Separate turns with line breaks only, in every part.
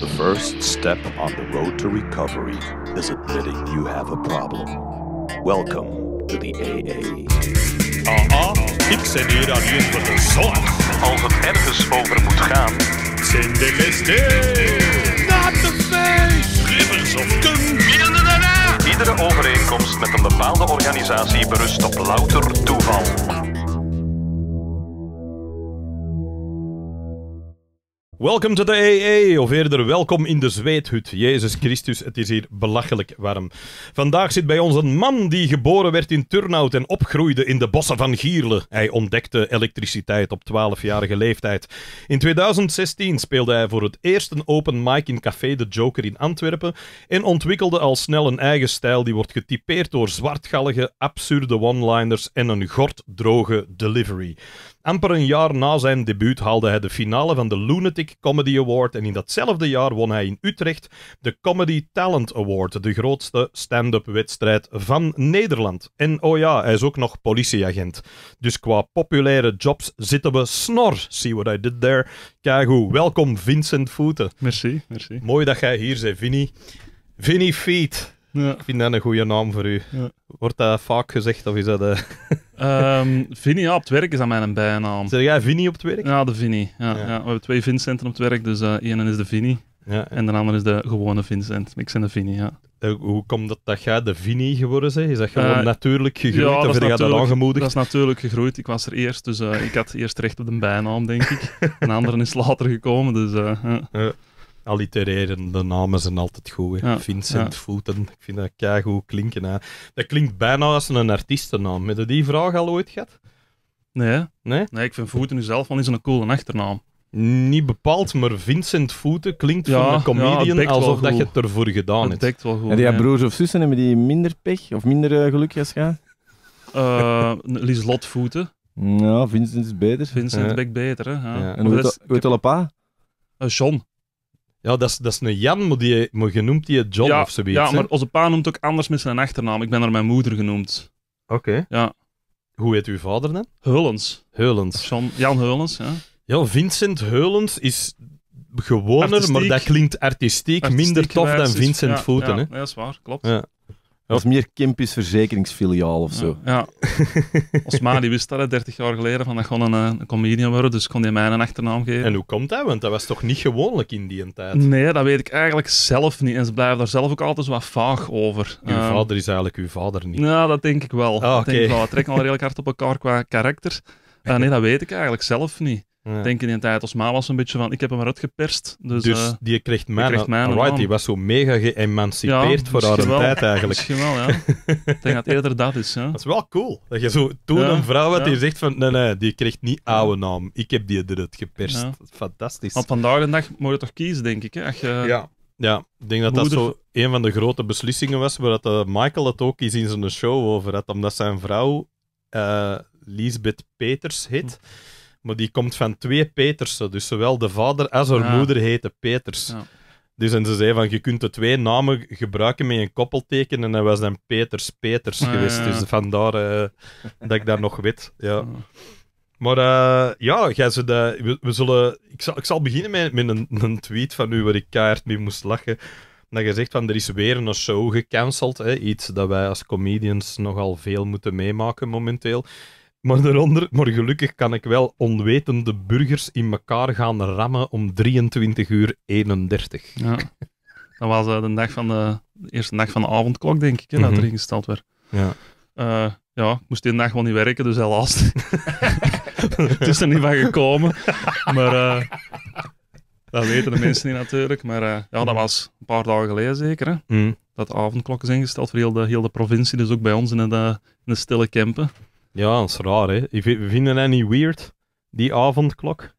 The first step on the road to recovery is admitting you have a problem. Welcome to the AA. Aha, ik zit hier aan je voor de zorg. Als het ergens over moet gaan, zijn de listen.
Not the face! Rivers of Iedere overeenkomst met een bepaalde organisatie berust op louter toeval.
Welkom to the AA, of eerder welkom in de zweethut. Jezus Christus, het is hier belachelijk warm. Vandaag zit bij ons een man die geboren werd in Turnhout en opgroeide in de bossen van Gierle. Hij ontdekte elektriciteit op 12-jarige leeftijd. In 2016 speelde hij voor het eerst een open mic in Café de Joker in Antwerpen en ontwikkelde al snel een eigen stijl die wordt getypeerd door zwartgallige, absurde one-liners en een gorddroge delivery. Amper een jaar na zijn debuut haalde hij de finale van de Lunatic Comedy Award en in datzelfde jaar won hij in Utrecht de Comedy Talent Award, de grootste stand-up wedstrijd van Nederland. En oh ja, hij is ook nog politieagent. Dus qua populaire jobs zitten we snor. See what I did there? hoe Welkom Vincent Voeten. Merci, merci. Mooi dat jij hier bent, Vinnie. Vinnie Feet. Ja. Ik vind dat een goede
naam voor u. Wordt dat vaak gezegd of is dat... Eh, ehm, Vinnie, ja, op het werk is aan mijn bijnaam. Zeg jij Vinnie op het werk? Ja, de Vinnie. Ja, ja. we hebben twee Vincenten op het werk, dus uh, eh, één is de Vinnie. En de andere is de gewone Vincent. Ik en de Vinnie, ja. Eh, hoe komt dat dat jij de Vinnie geworden bent? Is dat gewoon natuurlijk gegroeid ja, of heb je dat aangemoedigd? Dat is natuurlijk gegroeid. Ik was er eerst, dus ik had eerst recht op de bijnaam, denk ik. een andere is later gekomen, dus de namen zijn altijd goed. Hè. Vincent Voeten, ik vind dat keigoed
klinken. Hè. Dat klinkt bijna als een artiestennaam. Heb je die vraag al ooit gehad? Nee. Nee? Nee, ik vind u zelf wel eens een coole achternaam. Niet bepaald, maar Vincent Voeten
klinkt voor een comedian ja, alsof dat je het ervoor gedaan hebt. Wel goed, en die broers
of zussen hebben die minder pech of minder eh, geluk als jij?
Eh, uh, Lieslot Voeten. Mm, ja,
Vincent is beter. Vincent is beter, hè. Ja. En hoe
het al een pa? John. Ja, dat is, dat is een Jan, maar, die, maar je noemt die John ja, of zoiets. Ja, maar onze pa noemt ook anders met zijn achternaam. Ik ben naar mijn moeder genoemd. Oké. Ja. Hoe heet uw vader dan? Heulens. Heulens. Jan, Jan Heulens, ja. Ja, Vincent Heulens is gewoner, maar dat klinkt artistiek, minder tof dan Vincent ja, Voeten. Ja, hè? ja, dat is waar, klopt.
Ja. Dat is
meer Kempis verzekeringsfiliaal of zo.
Ja. ja. wist dat 30 jaar geleden, van dat gewoon een, eh, comedian worden, dus kon hij mij een achternaam geven. En hoe komt dat? Want dat was toch niet gewoonlijk in die tijd? Nee, dat weet ik eigenlijk zelf niet. En ze blijven daar zelf ook altijd wat vaag over. Uw ehm, vader is
eigenlijk uw vader niet. Ja, dat denk
ik wel. Ah, denk wel. We trekken al redelijk hard op elkaar qua karakter. Eh, nee, dat weet ik eigenlijk zelf niet. Ja. denk in tijd als Maal was een beetje van, ik heb hem eruit geperst. Dus, dus eh, die kreeg mij, die,
was zo mega geëmancipeerd voor haar wel, tijd eigenlijk. Misschien wel,
ja. ik denk dat eerder dat is. Dat is wel cool. Dat je zo toen een vrouw had die zegt
van, nee, nee, die kreeg niet oude naam. Ik heb die eruit geperst. Fantastisch. Want
vandaag de dag moet je toch kiezen, denk ik. Hè? Ja. Ja, ik denk dat dat zo
een van de grote beslissingen was, waar dat, eh, Michael het ook eens in zijn show over had, omdat zijn vrouw uh, Lisbeth Peters heet. Hm. Maar die komt van twee Petersen. Dus zowel de vader als haar moeder heette Peters. Dus en ze zei van, je kunt de twee namen gebruiken met een koppelteken. En hij was dan Peters Peters geweest. Dus vandaar uh, dat ik daar nog weet. Ja. Maar uh, ja, ze we, zullen, ik, zal, ik zal beginnen met, met een, een tweet van u waar ik keihard mee moest lachen dat je zegt van er is weer een show gecanceld. Hè? Iets dat wij als comedians nogal veel moeten meemaken momenteel. Maar daaronder, maar gelukkig kan ik wel onwetende burgers in elkaar gaan rammen om 23 uur
31. Ja. Dat was eh, de, dag van de, eerste dag van de avondklok, denk ik, hè, dat er mhm. ingesteld werd. Ja. Eh, ja, ik moest die dag wel niet werken, dus helaas. het is er niet van gekomen. Maar eh, dat weten de mensen niet natuurlijk. Maar ja, dat was een paar dagen geleden zeker. Hè? Mhm. Dat de avondklok is ingesteld voor heel de, heel de provincie, dus ook bij ons in de, in de stille Kempen. Ja, dat is raar, hè. Vinden jij niet weird, die avondklok?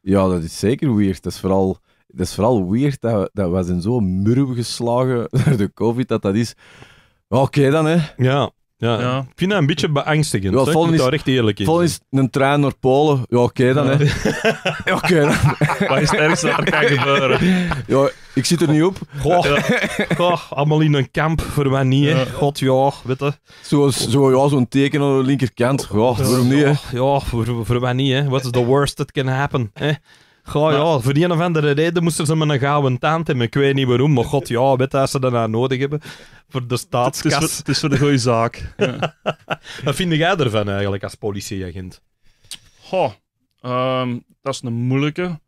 Ja, dat is zeker weird. Dat is vooral, dat is vooral weird dat we, dat zijn zo murw geslagen door de covid, dat dat is... Oké dan, hè.
Ja. Ja, Ik vind dat een beetje
beangstigend. Ja, ik daar echt eerlijk in Volgens een trein
naar Polen. Ja, oké dan, hè.
oké Wat is het ergste dat er kan gebeuren?
Ja, ik zit er niet op. Goh, allemaal in een kamp, voor wanneer niet, hè. God, ja, weet je. Zo, zo, ja, zo'n teken aan de linkerkant. Ja, waarom niet, hè? Ja, voor, voor wat niet, hè. What's the worst that can happen, hè? Goh, ja, voor die een of andere reden moesten ze me een gouden taant hebben. Ik weet niet waarom, maar god, ja, weet dat ze daarna nou nodig hebben. Voor de staatskas. Het is voor, het is de goede zaak. Wat vind jij ervan eigenlijk als politieagent?
Goh, ehm, dat is een moeilijke.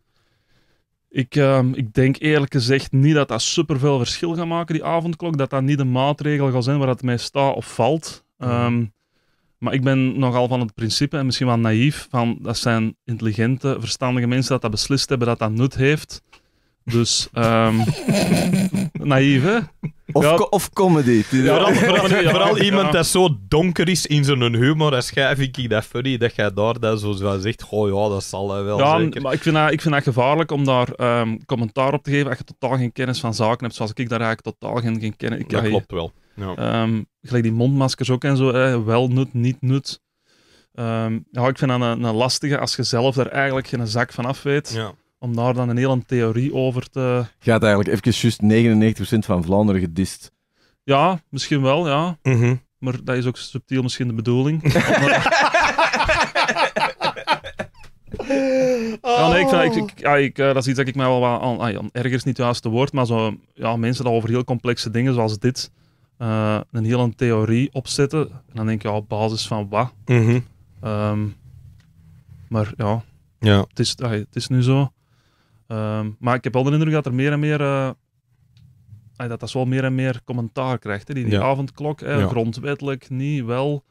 Ik, ehm, ik denk eerlijk gezegd niet dat dat superveel verschil gaat maken, die avondklok. Dat dat niet de maatregel gaat zijn waar het mij staat of valt. Um, maar ik ben nogal van het principe, en misschien wel naïef, van dat zijn intelligente, verstandige mensen dat dat beslist hebben dat dat nut heeft. Dus, um, naïef, hè? Of, of comedy. Ja,
vooral, iemand dat zo donker is in zijn humor, dat schrijf ik dat funny, dat jij daar dat zo, zegt, goh, ja, dat zal hij wel ja,
maar ik vind, dat, ik vind dat gevaarlijk om daar ehm, commentaar op te geven als je totaal geen kennis van zaken hebt, zoals ik daar eigenlijk totaal geen, geen kennis... heb. dat klopt wel. Ja. Ehm, gelijk die mondmaskers ook en zo, wel nut, niet nut. Ehm, ja, ik vind dat een, een, lastige als je zelf daar eigenlijk geen zak van af weet. Ja. Om daar dan een hele theorie over te.
Gaat eigenlijk even juist 99% van Vlaanderen gedist.
Ja, misschien wel, ja. Mhm. Maar dat is ook subtiel misschien de bedoeling.
Ja, nee, ik, ik,
ja, ik eh, dat is iets dat ik mij wel aan, aan, erger ergens niet het te woord, maar zo, ja, mensen dat over heel complexe dingen zoals dit uh, een hele theorie opzetten. En dan denk je, op basis van wat? Mhm. Ehm, maar ja, ja. Het, is, het is nu zo. Ehm, maar ik heb wel de indruk dat er meer en meer... Eh, dat dat wel meer en meer commentaar krijgt. Hè? Die, die avondklok, grondwettelijk, niet, wel.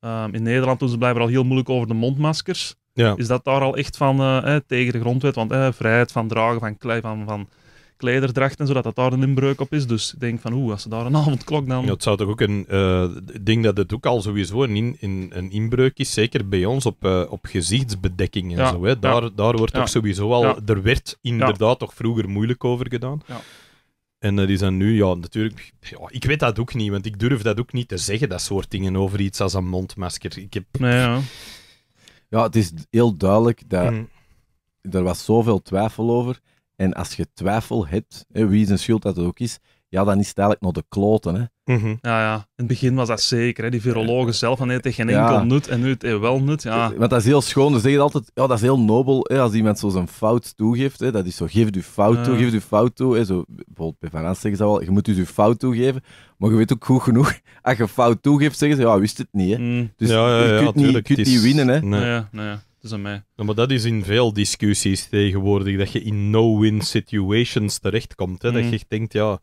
Ehm, in Nederland doen ze blijkbaar al heel moeilijk over de mondmaskers. Ja. Is dat daar al echt van eh, tegen de grondwet? Want vrijheid van dragen, van klei, van, van klederdrachten, zodat dat daar een inbreuk op is. Dus ik denk van, oeh, als ze daar een avondklok dan... Ja, het
zou toch ook een... ik eh, denk dat het ook al sowieso een, in, in, een inbreuk is, zeker bij ons op, uh, op gezichtsbedekking en zo. Hè. Daar, daar wordt toch sowieso al... Er werd inderdaad toch vroeger moeilijk over gedaan. En dat is dan nu, ja, natuurlijk... Ja, ik weet dat ook niet, want ik durf dat ook niet te zeggen, dat soort dingen, over iets als een mondmasker. Ik heb... ja. ja, het
is heel duidelijk dat... Mm. Er was zoveel twijfel over. En als je twijfel hebt, hè, wie zijn schuld dat het ook is, ja, dan is het eigenlijk nog de kloten. Hè.
Mhm. Ja, ja. In het begin was dat zeker. Hè. Die virologen zelf, van het heeft geen enkel nut en nu het wel nut. Ja.
Want dat is heel schoon. Ze zeggen altijd, ja, dat is heel nobel hè, als iemand zo zijn fout toegeeft. Hè. Dat is zo, geef je fout toe, geef je fout toe. Zo, bijvoorbeeld bij Van zeggen ze wel, je moet dus je fout toegeven. Maar je weet ook goed genoeg, als je fout toegeeft, zeggen ze, ja, wist het niet. Hè. Mm. Dus ja, ja, je kunt, niet, winnen. Hè. Nee,
nee
maar dat is in veel discussies tegenwoordig, dat je in no-win situations terechtkomt. Hè? Dat mm. je denkt, ja,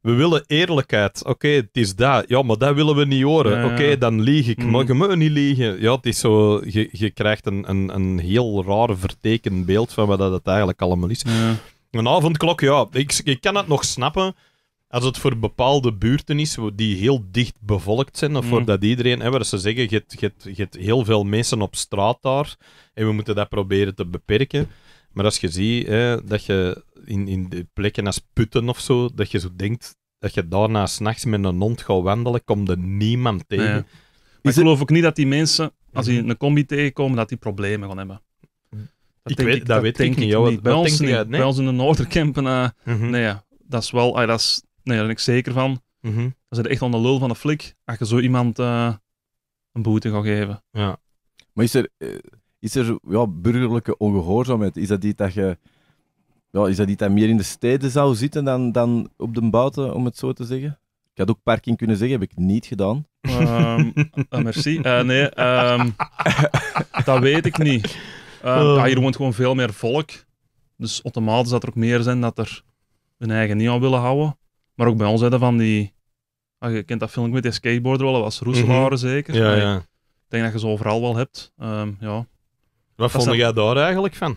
we willen eerlijkheid. Oké, het is dat. Ja, maar dat willen we niet horen. Oké, dan lieg ik. Mm. Maar je moet niet liegen. Ja, het is zo... Je, krijgt een, een, een heel raar vertekend beeld van wat dat het eigenlijk allemaal is. Ja. Een avondklok, ja, ik, ik kan het nog snappen als het voor bepaalde buurten is die heel dicht bevolkt zijn, of voor mm. dat iedereen, hè, waar ze zeggen, je hebt, heel veel mensen op straat daar en we moeten dat proberen te beperken. Maar als je ziet hè, dat je in, in de plekken als putten of zo, dat je zo denkt dat je daarna s'nachts met een hond gaat wandelen, komt
er niemand tegen. Maar ik geloof ook niet dat die mensen, als die mhm. een combi tegenkomen, dat die problemen gaan hebben. Dat ik weet, ik, dat, weet denk ik, denk ik niet. Bij, ons niet. in de Noorderkempen, uh, nee, dat is wel... dat is, Nee, daar ben ik zeker van. Mm -hmm. echt al de lul van een flik als je zo iemand eh, een boete gaat geven. Ja. Maar is er, eh,
is er ja, burgerlijke ongehoorzaamheid? Is dat niet dat je... Ja, is dat niet dat meer in de steden zou zitten dan, dan op de buiten, om het zo te zeggen? Ik had ook parking kunnen zeggen, heb ik niet
gedaan. Ehm, eh, merci. nee, ehm, dat weet ik niet. Uh, hier woont gewoon veel meer volk. Dus automatisch dat er ook meer zijn dat er hun eigen niet aan willen houden. Maar ook bij ons hadden van die. Ah, je kent dat filmpje met die skateboarder wel, dat was Roeselaar mhm. zeker. Ja, ja. Ik denk dat je ze overal wel hebt. Ehm, ja. Wat vond jij daar eigenlijk van?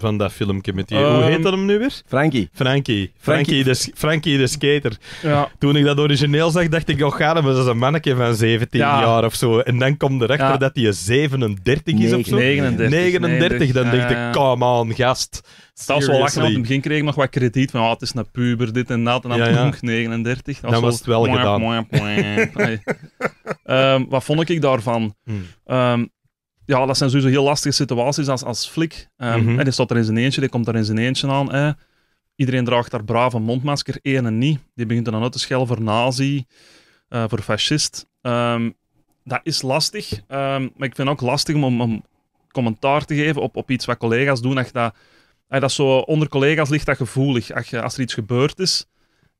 van dat filmpje met die... hoe heet ehm,
dat hem nu weer? Frankie. Frankie. Frankie, de, Frankie de skater. Ja. Toen ik dat origineel zag, dacht ik, oh ga maar dat is een mannetje van 17 jaar of zo. En dan komt erachter ja. dat hij 37 is of zo. 39. 39, dan denk ik, dus-
come on, gast. Dat is wel lachen, want in het begin kreeg ik nog wat krediet van oh, het is een puber, dit en dat. En dan ja, 39. Dat was het wel gedaan. Moe, ehm, wat vond ik daarvan? Hmm. Ehm, ja, dat zijn sowieso heel lastige situaties als, als flik. Um, En die staat er in zijn eentje, die komt er in zijn eentje aan. Iedereen draagt daar braaf een mondmasker, één en niet. Die begint dan uit te schelden voor nazi, eh, voor fascist. Ehm, dat is lastig, ehm, maar ik vind het ook lastig om, om commentaar te geven op, op iets wat collega's doen. Als dat, dat zo onder collega's ligt dat gevoelig. Als, als er iets gebeurd is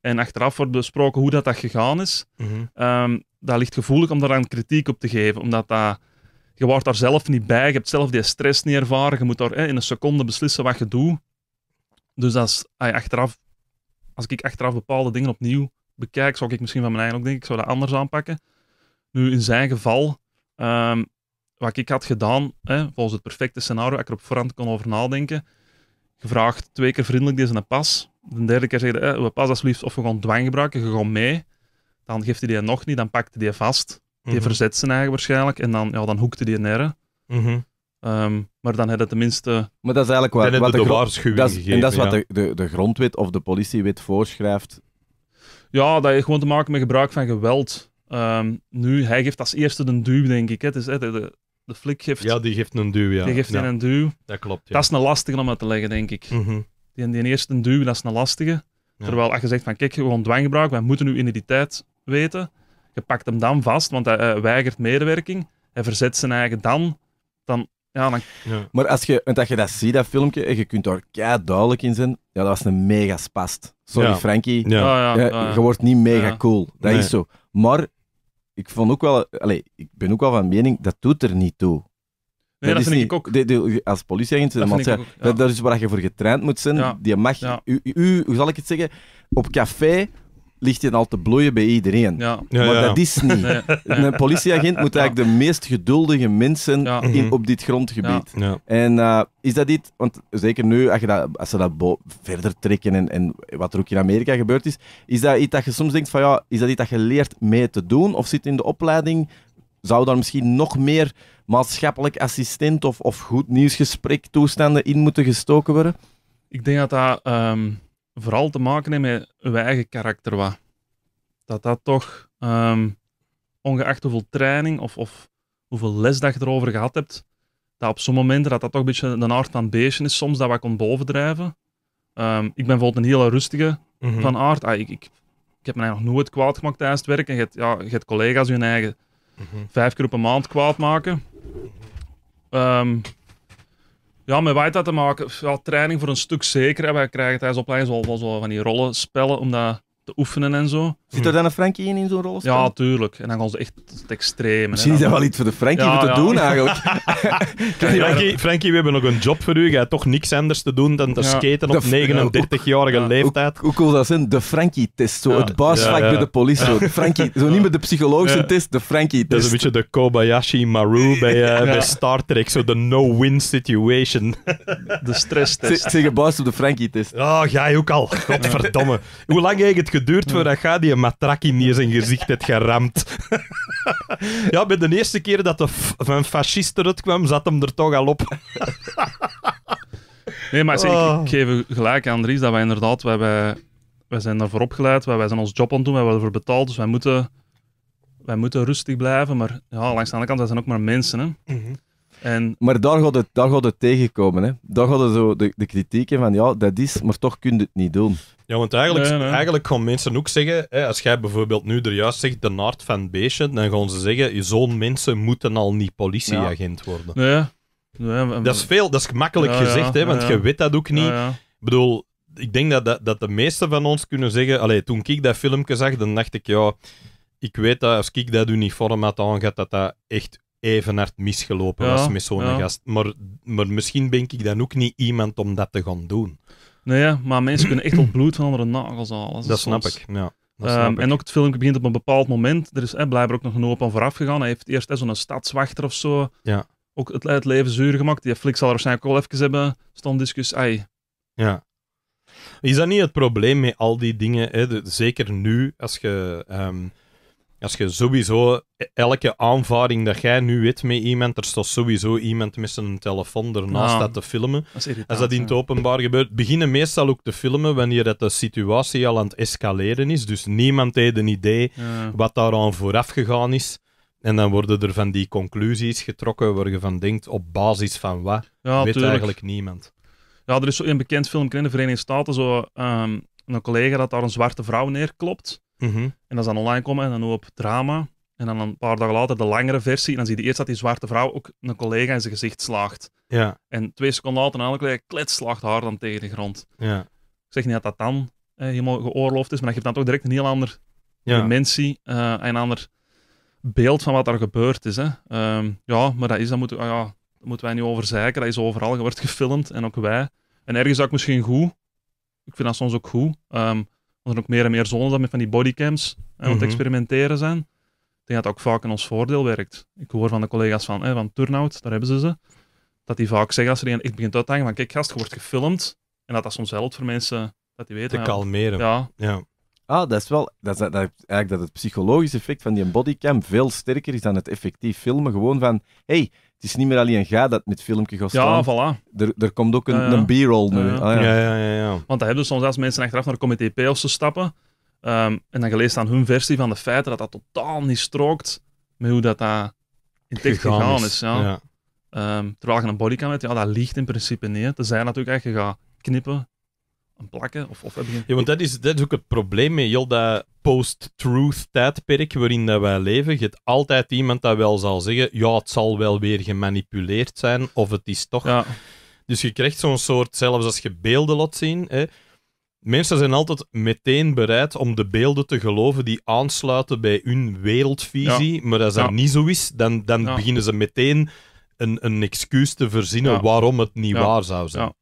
en achteraf wordt besproken hoe dat, dat gegaan is, mhm. ehm, dat ligt gevoelig om daar dan kritiek op te geven, omdat dat je wordt daar zelf niet bij, je hebt zelf die stress niet ervaren, je moet daar in een seconde beslissen wat je doet. Dus achteraf, als ik achteraf bepaalde dingen opnieuw bekijk, zou ik misschien van mijn eigen ook denken, ik zou dat anders aanpakken. Nu, in zijn geval, ehm, wat ik had gedaan, volgens het perfecte scenario, waar ik er op voorhand kon over nadenken, gevraagd twee keer vriendelijk deze een pas. De derde keer zeiden, eh, we pas alsjeblieft of we gaan dwang gebruiken, je gaat mee. Dan geeft hij die nog niet, dan pakt hij die vast. Die mhm. verzet zijn eigen waarschijnlijk. En dan, ja, dan hoekte die naar. Mm ehm, maar dan had het tenminste. Maar dat is eigenlijk wat, wat de, waarschuwing dat En dat is wat de, de,
de grondwet of de politiewet voorschrijft.
Ja, dat heeft gewoon te maken met gebruik van geweld. Ehm, nu, hij geeft als eerste een duw, denk ik. Het is, de, de, flik geeft... Ja, die geeft een duw, ja. Die geeft ja. een duw. Dat klopt, ja. Dat is een lastige om uit te leggen, denk ik. Mhm. die, die eerste duw, dat is een lastige. Terwijl als je zegt van, kijk, gewoon dwanggebruik, wij moeten uw identiteit weten pakt hem dan vast, want hij weigert medewerking. Hij verzet zijn eigen dan. Dan ja, dan... Maar als je, want als je dat ziet, dat filmpje, en je kunt daar kei duidelijk in zijn, ja,
dat was een mega spast. Sorry, Frankie. Ja. Je, je, wordt niet mega cool. Dat is zo. Maar ik vond ook wel, allez, ik ben ook wel van mening, dat doet er niet toe. Nee, dat, vind ik ook. als politieagent, dat, man, dat, dat, is waar je voor getraind moet zijn. Die mag, u, u, hoe zal ik het zeggen, op café ligt je al te bloeien bij iedereen. Ja. maar dat is niet. Een politieagent moet eigenlijk de meest geduldige mensen mhm. op dit grondgebied. En eh, is dat iets, want zeker nu, als, je dat, als ze dat verder trekken en, en, wat er ook in Amerika gebeurd is, is dat iets dat je soms denkt van ja, is dat iets dat je leert mee te doen? Of zit in de opleiding, zou daar misschien nog meer maatschappelijk
assistent of, of goed nieuwsgesprek in moeten gestoken worden? Ik denk dat dat... Ehm, vooral te maken heeft met uw eigen karakter. Wat. Dat dat toch, ehm, ongeacht hoeveel training of, of hoeveel les dat je erover gehad hebt, dat op zo'n momenten dat dat toch een beetje een aard van beestje is, soms dat wat komt bovendrijven. Um, ik ben bijvoorbeeld een hele rustige mhm. van aard. Ah, ik, ik, heb mij nog nooit kwaad gemaakt tijdens het werk. je hebt, ja, je hebt collega's hun eigen mhm. vijf keer op een maand kwaad maken. Um, ja, met White te maken, ja, training voor een stuk zeker. En wij krijgen tijdens opleiding wel, van die rollenspellen om dat te oefenen en zo. Zit er hm. dan een Frankie in, in zo'n rolstoel? Ja, tuurlijk. En dan gaan ze echt het extreme. Misschien is dat wel iets voor de Frankie ja, te doen, eigenlijk.
Frankie, Frankie, we hebben nog een job voor u. Je hebt toch niks anders te doen dan te skaten op 39-jarige eh, leeftijd. Hoe, cool dat zijn? De Frankie-test. Zo het baasvak bij de politie. Zo, Frankie,
zo
niet met de psychologische test, de
Frankie-test. Dat is een beetje de Kobayashi Maru bij, eh, Star Trek. Zo de no-win situation.
de stress-test. Zeg,
baas, op de Frankie-test. Oh, jij ook al. Godverdomme. Hoe lang heeft het geduurd dat gaat die matrak in zijn gezicht heeft geramd. ja, bij de eerste keer dat de van fascist eruit kwam, zat hem er toch al op.
nee, maar zeg, ik, ah. geef gelijk aan Dries dat wij inderdaad, wij, wij, zijn daarvoor opgeleid, wij, zijn ons job aan het doen, wij worden ervoor betaald, dus wij moeten, wij moeten rustig blijven. Maar ja, langs de andere kant, wij zijn ook maar mensen. Hè. Mhm. En...
Maar daar gaat, het, daar gaat het tegenkomen. Hè. Daar gaat het zo de, de kritiek van ja, dat is, maar toch kun je het niet doen.
Ja, want eigenlijk, eigenlijk gaan mensen ook zeggen, hè, als jij bijvoorbeeld nu er juist zegt de naard van beestje, dan gaan ze zeggen, zo'n mensen moeten al niet politieagent worden. Nee. dat is veel, dat is gemakkelijk gezegd, hè, want je weet dat ook niet. Ik bedoel, ik denk dat, dat, dat de meesten van ons kunnen zeggen, allee, toen ik dat filmpje zag, dan dacht ik, ja, ik weet dat als ik dat uniform had aangehad, dat dat echt even hard misgelopen was met zo'n gast. Maar, maar misschien ben ik dan ook niet iemand om dat te gaan doen.
Nee, maar mensen kunnen echt op bloed van andere nagels halen. Dat, dat snap, ik, ja, ehm, En ook het filmpje begint op een bepaald moment. Er is eh, blijkbaar ook nog een hoop aan vooraf gegaan. Hij heeft eerst zo'n stadswachter of zo ja. ook het, het leven zuur gemaakt. Die Flix zal er waarschijnlijk ook even hebben Stond discussie.
Ja.
Is dat niet het probleem met al die dingen? Hè? zeker nu, als je ehm, als je sowieso elke aanvaring dat jij nu weet met iemand, er staat sowieso iemand met zijn telefoon ernaast te filmen. Als dat in het openbaar gebeurt, beginnen meestal ook te filmen wanneer dat de situatie al aan het escaleren is. Dus niemand heeft een idee ja. wat daaraan vooraf gegaan is. En dan worden er van die conclusies getrokken waar je van denkt op basis van wat. weet eigenlijk niemand.
Ja, er is zo een bekend filmpje in de Verenigde Staten, zo, ehm, een collega dat daar een zwarte vrouw neerklopt. Mhm. En dat is dan online komen en dan een op drama. En dan een paar dagen later de langere versie. En dan zie je eerst dat die zwarte vrouw ook een collega in zijn gezicht slaagt. Ja. En twee seconden later een collega klets slaagt haar dan tegen de grond. Ja. Ik zeg niet dat dat dan eh, helemaal geoorloofd is, maar dat geeft dan toch direct een heel ander dimensie. Eh, een ander beeld van wat er gebeurd is. Hè. Ehm, ja, maar dat is, dat moeten, ah, ja, moeten wij niet over Dat is overal, wordt gefilmd en ook wij. En ergens is dat misschien goed. Ik vind dat soms ook goed. Ehm, er ook meer en meer zones dan met van die bodycams eh, aan mm het mhm. experimenteren zijn. Ik denk dat het ook vaak in ons voordeel werkt. Ik hoor van de collega's van, hè, eh, van Turnout, daar hebben ze ze, dat die vaak zeggen als er een echt begint uit te hangen van kijk gast, je wordt gefilmd. En dat dat soms helpt voor mensen dat die weten. Te kalmeren. Ja.
ja. Ah, dat is wel. Dat is, dat, eigenlijk dat het psychologische effect van die bodycam veel sterker is dan het effectief filmen. Gewoon van: hé, hey, het is niet meer alleen ga dat met filmpje gaat Ja, voilà. Er, er komt ook een, een b-roll nu. Ja, ja. Ah,
ja, ja, Want dat hebben soms als mensen achteraf naar comité P of zo stappen ehm, en dan gelezen aan hun versie van de feiten dat dat totaal niet strookt met hoe dat, dat in tekst gegaan, is. ja. Ehm, terwijl je een bodycam hebt, ja, dat ligt in principe niet. zijn natuurlijk echt, je gaat knippen of, of Ja, want dat is, dat is ook het probleem met heel dat post-truth tijdperk
waarin dat wij leven. Je hebt altijd iemand dat wel zal zeggen, ja, het zal wel weer gemanipuleerd zijn, of het is toch... Ja. Dus je krijgt zo'n soort, zelfs als je beelden laat zien... Hè, Mensen zijn altijd meteen bereid om de beelden te geloven die aansluiten bij hun wereldvisie. Maar als dat niet zo is, dan, dan beginnen ze meteen een, een excuus te verzinnen waarom het niet waar zou zijn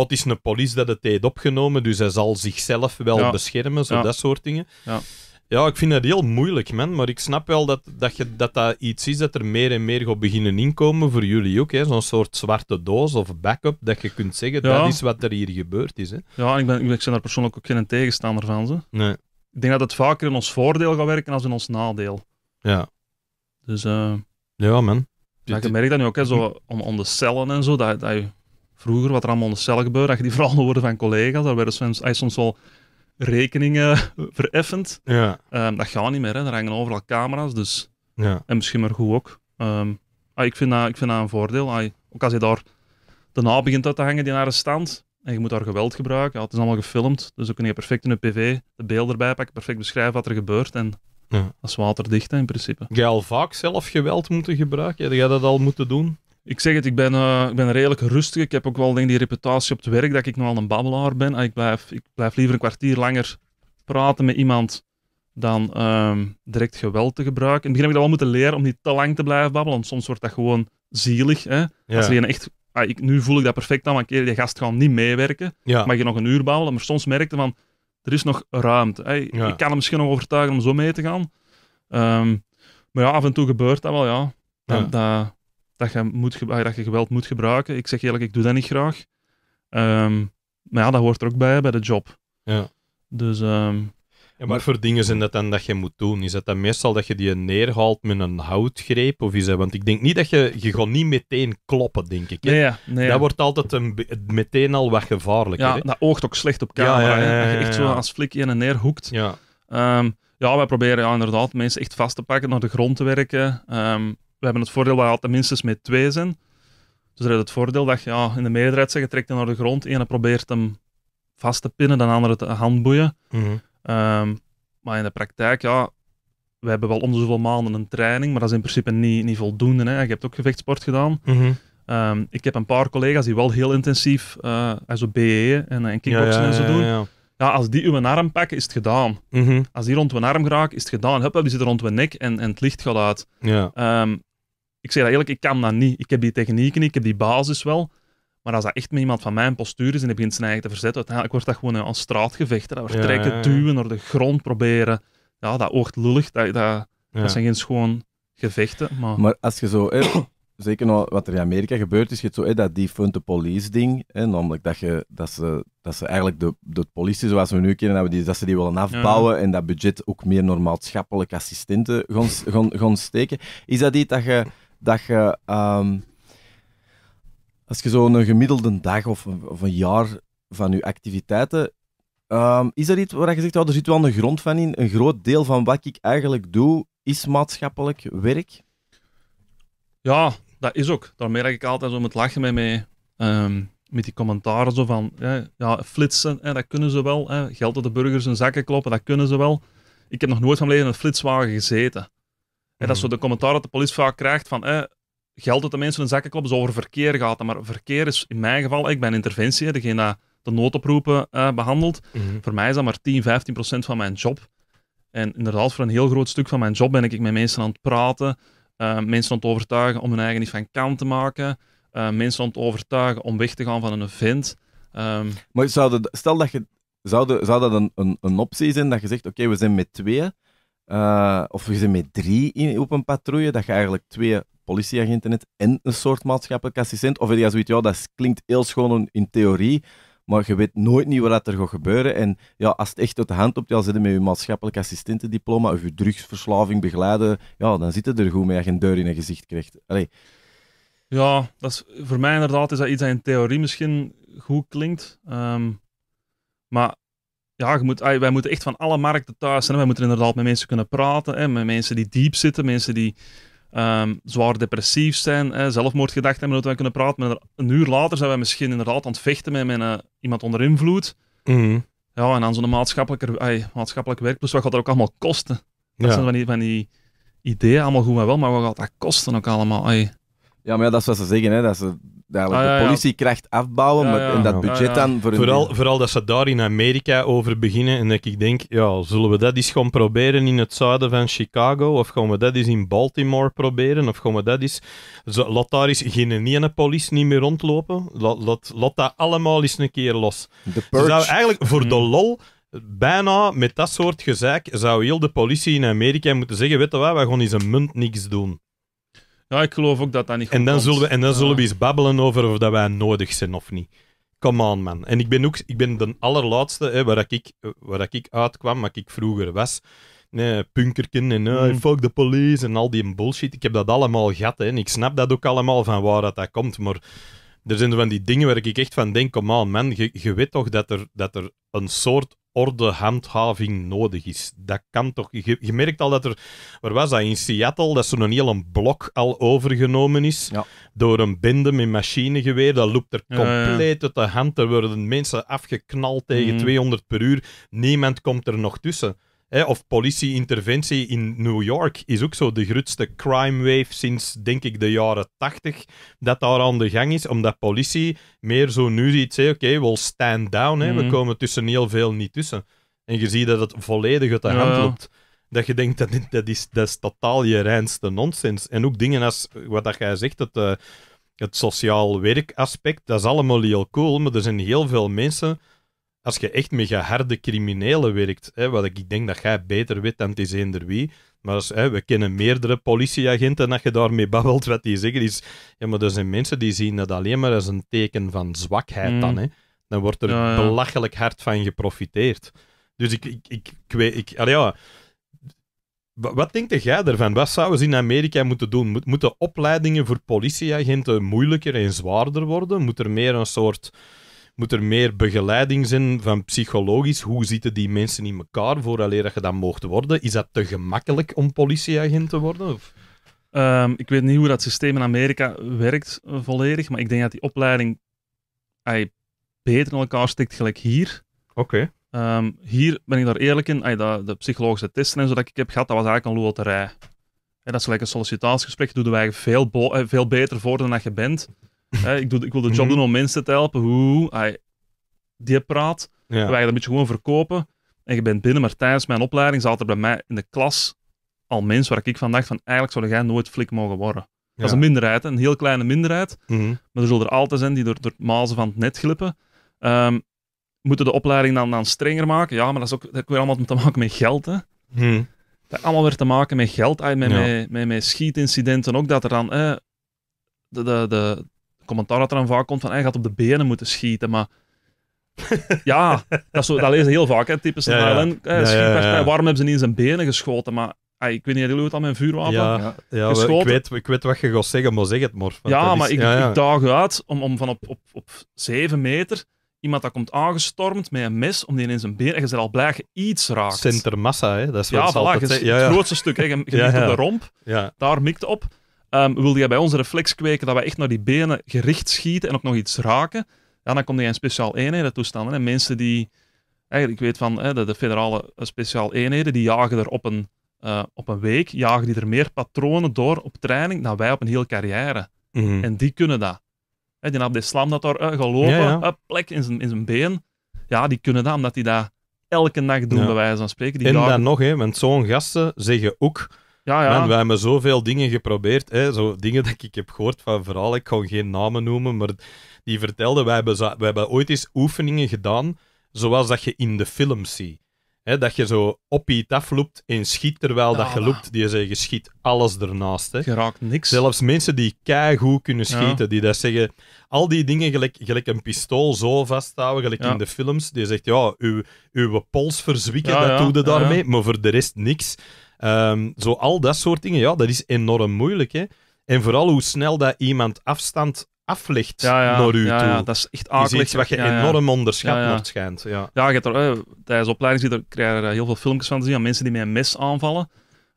het is een police dat het heeft opgenomen, dus hij zal zichzelf wel beschermen, zo dat soort dingen. Ja. ja, ik vind dat heel moeilijk, man. Maar ik snap wel dat dat, je, dat dat iets is dat er meer en meer gaat beginnen inkomen voor jullie ook. Zo'n soort zwarte doos of backup, dat je kunt zeggen, dat is wat er hier gebeurd is. Hè.
Ja, ik ben, ik ben daar persoonlijk ook geen tegenstander van. Zo. Nee. Ik denk dat het vaker in ons voordeel gaat werken als in ons nadeel.
Ja. Dus, eh Ja, man. Ja, je merkt dat nu ook, hè, zo,
om, om de cellen en zo, dat, dat je vroeger, wat er allemaal onder de cel gebeurde, dat je die verhalen hoorde van collega's, daar werden soms, soms wel rekeningen vereffend. Ja. Ehm, dat gaat niet meer, hè. er hangen overal camera's, dus... Ja. En misschien maar goed ook. Ehm, ah, ik, vind dat, ik vind dat een voordeel. ook als je daar daarna begint uit te hangen, die naar de stand, en je moet daar geweld gebruiken, ja, het is allemaal gefilmd, dus dan kun je perfect in een PV de beelden erbij pakken, perfect beschrijven wat er gebeurt en ja. Dat is waterdicht in principe. Jij al vaak zelf geweld moeten gebruiken? Heb jij dat al moeten doen? Ik zeg het, ik ben, eh, ik ben redelijk rustig. Ik heb ook wel die reputatie op het werk dat ik nogal een babbelaar ben. Ah, ik blijf, ik blijf liever een kwartier langer praten met iemand dan ehm, direct geweld te gebruiken. In het begin heb ik dat wel moeten leren om niet te lang te blijven babbelen, want soms wordt dat gewoon zielig. Hè? Als je een echt, ah, ik, nu voel ik dat perfect aan, een keer die gast gewoon niet meewerken. Ja. Mag je nog een uur babbelen, maar soms merkte van, er is nog ruimte. Ik kan hem misschien nog overtuigen om zo mee te gaan. Ehm, maar ja, af en toe gebeurt dat wel, ja. dat, dat je, moet, dat je geweld moet gebruiken. Ik zeg eerlijk, ik doe dat niet graag. Ehm, maar ja, dat hoort er ook bij, bij de job. Ja. Dus... Um, ehm, en voor dingen zijn dat dan dat je moet doen? Is dat dan
meestal dat je die neerhaalt met een houtgreep? Of iets? want ik denk niet dat je, je gaat niet meteen
kloppen, denk ik. Hè? Nee, nee, dat wordt altijd een, meteen al wat gevaarlijker. Ja, dat oogt ook slecht op camera. Ja, dat je echt zo als flik in en neer hoekt. Ja. Ehm, ja, wij proberen inderdaad mensen echt vast te pakken, naar de grond te werken we hebben het voordeel dat we altijd minstens met twee zijn. Dus er is het voordeel dat je ja, in de meerderheid zegt, trekt hem naar de grond. Ene probeert hem vast te pinnen, de andere te handboeien. Mhm. Ehm, maar in de praktijk, ja, we hebben wel onder zoveel maanden een training, maar dat is in principe niet, niet voldoende. Hè. Je hebt ook gevechtsport gedaan. Mhm. Ehm, ik heb een paar collega's die wel heel intensief, uh, eh, also BE en, en eh, kickboxen en zo doen. Ja, ja, als die uw arm pakken, is het gedaan. Mhm. Als die rond uw arm raakt, is het gedaan. Hup, die zitten rond uw nek en, en het licht gaat uit. Ja. Ehm, ik zeg dat eerlijk, ik kan dat niet. Ik heb die technieken niet, ik heb die basis wel. Maar als dat echt met iemand van mijn postuur is en ik begint zijn eigen te verzetten, uiteindelijk wordt dat gewoon een straatgevecht. Dat trekken, duwen, naar de grond proberen. Ja, dat oogt lullig. Dat, dat, dat zijn geen schoon gevechten. Maar,
als je zo... zeker nou wat er in Amerika gebeurt is, je zo, dat die the police ding. namelijk dat, je, dat, ze, dat ze eigenlijk de, de politie zoals we nu kennen, dat, we die, dat ze die willen afbouwen en dat budget ook meer normaal maatschappelijke assistenten gaan, gaan, gaan steken. Is dat iets dat je dat je, ehm, als je zo'n gemiddelde dag of, of een jaar van je activiteiten ehm, is er iets waar je zegt, oh, er zit wel een grond van in? Een groot deel van wat ik eigenlijk
doe, is maatschappelijk werk? Ja, dat is ook. daarmee merk ik altijd zo met lachen mee, mee met die commentaren zo van, ja, ja flitsen, dat kunnen ze wel. Hè. Geld dat de burgers een zakken kloppen, dat kunnen ze wel. Ik heb nog nooit van mijn een flitswagen gezeten dat is hmm. zo de commentaar dat de politie vaak krijgt van eh, geld dat de mensen hun zakken kloppen, is over verkeer gaat. Maar verkeer is in mijn geval, ik ben interventie, degene die de noodoproepen eh, behandelt. Hmm. Voor mij is dat maar 10, 15 procent van mijn job. En inderdaad, voor een heel groot stuk van mijn job ben ik met mensen aan het praten, eh, mensen aan het overtuigen om hun eigen niet van kant te maken, eh, mensen aan het overtuigen om weg te gaan van een event. Ehm, maar zou dat, stel dat
je, zou, zou dat een, een, optie zijn dat je zegt, oké, we zijn met tweeën, eh, of we zijn met drie in, op een patrouille, dat je eigenlijk twee politieagenten hebt en een soort maatschappelijk assistent. Of je zoiets, ja, dat klinkt heel schoon in theorie, maar je weet nooit niet wat er gaat gebeuren. En ja, als het echt tot de hand op al zit met je maatschappelijk assistentendiploma of je drugsverslaving begeleiden, ja, dan zit het er goed mee als je een deur in een gezicht krijgt. Allee.
Ja, dat is, voor mij inderdaad is dat iets dat in theorie misschien goed klinkt. Ehm, maar ja, je moet, wij moeten echt van alle markten thuis zijn. Wij moeten inderdaad met mensen kunnen praten. Hè, met mensen die diep zitten, mensen die ehm, zwaar depressief zijn, hè, zelfmoordgedachten hebben, moeten wij kunnen praten. Maar een uur later zijn wij misschien inderdaad aan het vechten met, eh, iemand onder invloed. Mhm. Ja, en dan zo'n maatschappelijke, maatschappelijke maatschappelijk werk. Plus, wat gaat dat ook allemaal kosten? Dat ja. zijn van die, van die ideeën allemaal goed en wel, maar wat gaat dat kosten ook allemaal? Ay. Ja, maar dat is wat ze zeggen, hè, dat ze Ah, de politiekracht afbouwen en dat ah, budget dan... Voor vooral,
vooral dat ze daar in Amerika over beginnen en dat ik denk, ja, zullen we dat eens gaan proberen in het zuiden van Chicago? Of gaan we dat eens in Baltimore proberen? Of gaan we dat eens... Laat daar eens geen ene police niet meer rondlopen. Laat, laat, dat allemaal eens een keer los. Ze zou eigenlijk voor de mm. lol bijna met dat soort gezeik zou heel de politie in Amerika moeten zeggen: Weet wat, wij gaan eens een munt niks doen.
Ja, ik geloof ook dat dat niet goed en dan Zullen we, en dan zullen we eens
babbelen over of dat wij nodig zijn of niet. Come on, man. En ik ben ook ik ben de allerlaatste hè, waar, ik, waar ik uitkwam, wat ik vroeger was. Nee, punkerken en uh, fuck the police en al die bullshit. Ik heb dat allemaal gehad hè, en ik snap dat ook allemaal van waar dat, dat komt. Maar er zijn van die dingen waar ik echt van denk, kom aan man, je, weet toch dat er, dat er een soort ordehandhaving nodig is. Dat kan toch... Je, merkt al dat er... Waar was dat? In Seattle, dat zo'n heel blok al overgenomen is door een bende met machinegeweer. Dat loopt er compleet uit de hand. Er worden mensen afgeknald tegen 200 mhm. per uur. Niemand komt er nog tussen of politieinterventie in New York is ook zo de grootste crime wave sinds, denk ik, de jaren tachtig. Dat daar aan de gang is, omdat politie meer zo nu ziet, oké, okay, we'll stand down. Hè, We mm. komen tussen heel veel niet tussen. En je ziet dat het volledig uit de hand loopt. Dat je denkt, dat, dat, is, dat is totaal je reinste nonsens. En ook dingen als, wat dat jij zegt, het, uh, het sociaal werkaspect, dat is allemaal heel cool, maar er zijn heel veel mensen als je echt met geharde criminelen werkt, hè, wat ik denk dat jij beter weet dan het is eender wie, maar hè, we kennen meerdere politieagenten dat je daarmee babbelt, wat die zeggen is, ja, maar er zijn mensen die zien dat alleen maar als een teken van zwakheid dan, mm. hè. Dan wordt er belachelijk hard van geprofiteerd. Dus ik, ik, ik, ik weet, ja, wat denkt jij ervan? Wat zouden ze in Amerika moeten doen? moeten opleidingen voor politieagenten moeilijker en zwaarder worden? Moet er meer een soort moet er meer begeleiding zijn van psychologisch? Hoe zitten die mensen in elkaar voor dat je dat mocht worden? Is dat te gemakkelijk om
politieagent te worden? Ehm, ik weet niet hoe dat systeem in Amerika werkt eh, volledig, maar ik denk dat die opleiding ay, beter in elkaar stikt gelijk hier. Oké. Ehm, hier ben ik daar eerlijk in, ay, de psychologische testen en zo dat ik heb gehad, dat was eigenlijk een loterij. dat is gelijk een sollicitatiegesprek, doe je wij veel, eh, veel beter voor dan dat je bent ik, doe, ik wil de job mhm. doen om mensen te helpen. Hoe? hij die praat. Ja. je gaan dat een beetje gewoon verkopen. En je bent binnen, maar tijdens mijn opleiding zat er bij mij in de klas al mensen waar ik van dacht van eigenlijk zou jij nooit flik mogen worden. Dat is een minderheid, een heel kleine minderheid. Mhm. Maar er zullen er altijd zijn die door, door mazen van het net glippen. Um, moeten de opleiding dan, dan strenger maken? Ja, maar dat, is ook, dat heeft weer allemaal te maken met geld. Hè?
Mm.
Dat heeft allemaal weer te maken met geld, met, met, met, schietincidenten ook. Dat er dan eh, de, de, de, commentaar dat er dan vaak komt van hij gaat op de benen moeten schieten, maar ja, dat, zo, dat lezen heel vaak, hè, typisch eh, ja, ja. Waarom hebben ze niet in zijn benen geschoten? Maar ik weet niet hoe het aan mijn vuurwapen ja, geschoten. Ik
weet, ik weet wat je gaat zeggen, maar zeg het maar. Ja, maar ik, ik
daag uit om, om van op, op, op 7 meter iemand dat komt aangestormd met een mes om die in zijn benen en je bent al blij je iets raakt. Centermassa, hè? Dat is wat ja, voilà, het, ja, ja. het grootste stuk. Hè. Je, je op de romp, daar mikt op. Um, wil je bij ons een reflex kweken dat wij echt naar die benen gericht schieten en ook nog iets raken? Ja, dan komt je een speciaal eenheden toestanden. En mensen die, eigenlijk, ik weet van hè, de, federale eh, speciaal eenheden, die jagen er op een, eh, op een week, jagen die er meer patronen door op training dan wij op een hele carrière. Mhm. En die kunnen dat. Hè, die slam dat daar eh, gelopen, ja, plek in zijn, in zijn been. Ja, die kunnen dat, omdat die dat elke nacht doen, bij wijze van spreken. Die en jagen... dan
nog, hè, want zo'n gasten zeggen ook ja, ja. Man, wij hebben zoveel dingen geprobeerd. Hè? Zo dingen dat ik heb gehoord van vooral Ik kan geen namen noemen, maar die vertelden... Wij hebben, hebben ooit eens oefeningen gedaan zoals dat je in de films ziet. Hè? Dat je zo op iets afloopt en schiet terwijl dat je ah. loopt. Die zeggen, je schiet alles ernaast. Hè? Je raakt niks. Zelfs mensen die keigoed kunnen schieten, die dat zeggen... Al die dingen, gelijk, gelijk een pistool zo vasthouden, gelijk in de films. Die zegt, ja, uw, uw pols verzwikken, dat doe je daarmee. Maar voor de rest niks. Ehm, zo al dat soort dingen, ja, dat is enorm moeilijk. Hè? En vooral hoe snel dat iemand afstand aflegt naar u ja, toe. Ja, dat is echt akelig. Is iets wat je enorm onderschat wordt, schijnt. Ja,
ja er, eh, tijdens opleiding er, krijg je er eh, heel veel filmpjes van te zien van mensen die met een mes aanvallen.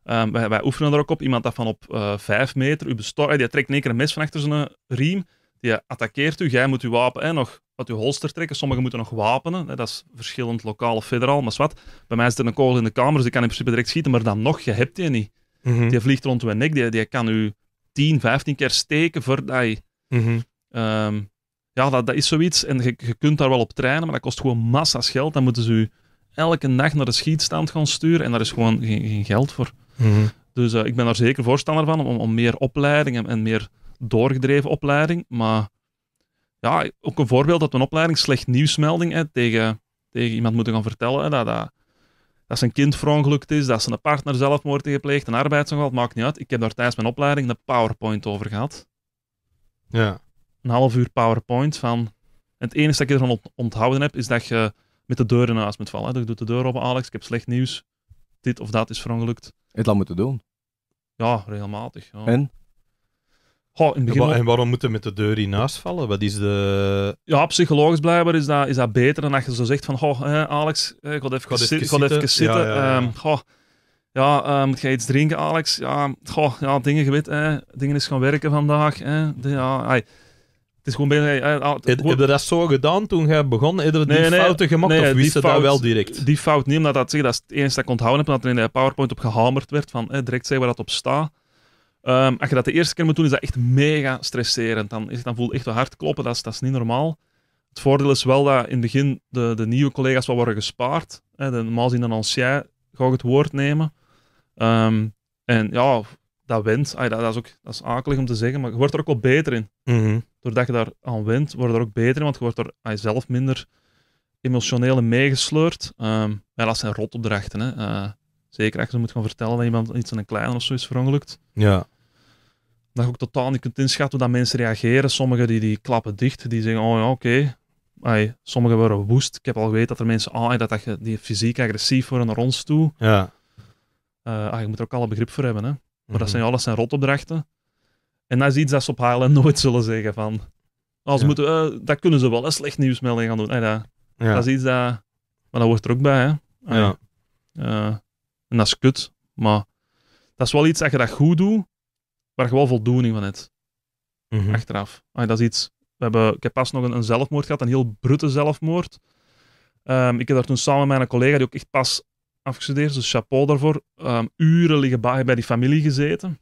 Ehm, wij, oefenen er ook op. Iemand dat van op uh, eh, 5 meter u bestort, die trekt in keer een mes van achter zijn riem. Die attackeert u. Jij moet uw wapen hè, nog uit uw holster trekken. Sommigen moeten nog wapenen. Hè, dat is verschillend lokaal of federaal, maar wat. Bij mij is er een kogel in de kamer, dus die kan in principe direct schieten, maar dan nog, je hebt die niet. Mm Die vliegt rond uw nek, die, die kan u 10, 15 keer steken voordat je... Mhm. Ehm, ja, dat, dat is zoiets. En je, je kunt daar wel op trainen, maar dat kost gewoon massa's geld. Dan moeten ze je elke nacht naar de schietstand gaan sturen en daar is gewoon geen, geld voor. Mhm. Dus eh, ik ben daar zeker voorstander van, om, om meer opleiding en meer doorgedreven opleiding, maar ja, ook een voorbeeld dat een opleiding slecht nieuwsmelding hè, tegen, tegen iemand moeten gaan vertellen. dat, dat, dat zijn kind verongelukt is, dat zijn partner zelfmoord heeft gepleegd, een arbeidsongeval, maakt niet uit. Ik heb daar tijdens mijn opleiding een PowerPoint over gehad. Ja. Een half uur PowerPoint van... En het enige dat ik ervan onthouden heb, is dat je met de deur in huis moet vallen. Hè. Je doet de deur open Alex, ik heb slecht nieuws. Dit of dat is verongelukt. Het had moeten doen. Ja, regelmatig. En? in begin en waarom moeten met de deur in huis vallen? Wat is de... Ja, psychologisch blijkbaar is dat, is dat beter dan dat je zo zegt van goh, Alex, eh, ik ga even, zitten. even even zitten. Ja, ja, ja. Ehm, ehm, moet jij iets drinken, Alex? Ja, goh, ja dingen gewit, eh, dingen is gaan werken vandaag. Eh, ja, ai. Het is gewoon bijna... Eh, eh Heb je dat zo gedaan toen je begon? Heb je die nee, fouten gemaakt of wist je dat wel direct? Die fout niet, omdat dat, zeg, dat het enige dat ik onthouden heb, dat er in de PowerPoint op gehamerd werd van eh, direct zeggen waar dat op staat. Ehm, als je dat de eerste keer moet doen, is dat echt mega stresserend. Dan, is het, dan voel je echt wel hard kloppen, dat is, dat is niet normaal. Het voordeel is wel dat in het begin de, de nieuwe collega's wel worden gespaard. Hè, de, normaal zien dan ancien ga ik het woord nemen. Ehm, en ja, dat wint. dat, is ook dat is akelig om te zeggen, maar je wordt er ook wel beter in. Mm -hmm. Doordat je daar aan wint, word je er ook beter in, want je wordt er ay, zelf minder emotioneel in meegesleurd. Ehm, ja, dat zijn rotopdrachten. Hè. Uh, zeker als je moet gaan vertellen dat iemand iets aan een kleine of zo is verongelukt. Ja dat je ook totaal niet kunt inschatten hoe dat mensen reageren. Sommigen die, die klappen dicht, die zeggen, oh ja, oké. Okay. Sommigen worden woest. Ik heb al geweten dat er mensen, ah, dat, dat je, die fysiek agressief worden naar ons toe. Ja. Eh, ah, je moet er ook alle begrip voor hebben, hè. Maar dat mhm. zijn alles zijn rotopdrachten. En dat is iets dat ze op Highland nooit zullen zeggen van... Als moeten, eh, dat kunnen ze wel, een slecht nieuwsmelding gaan doen. dat, ja. dat is iets dat... Maar dat hoort er ook bij, hè. ja. Eh, en dat is kut, maar... Dat is wel iets dat je dat goed doet, waar je wel voldoening van hebt. Mhm. Achteraf. dat is iets. We hebben, ik heb pas nog een, een zelfmoord gehad, een heel brute zelfmoord. Ehm, ik heb daar toen samen met een collega, die ook echt pas afgestudeerd dus chapeau daarvoor, ehm, uren liggen bij, bij die familie gezeten.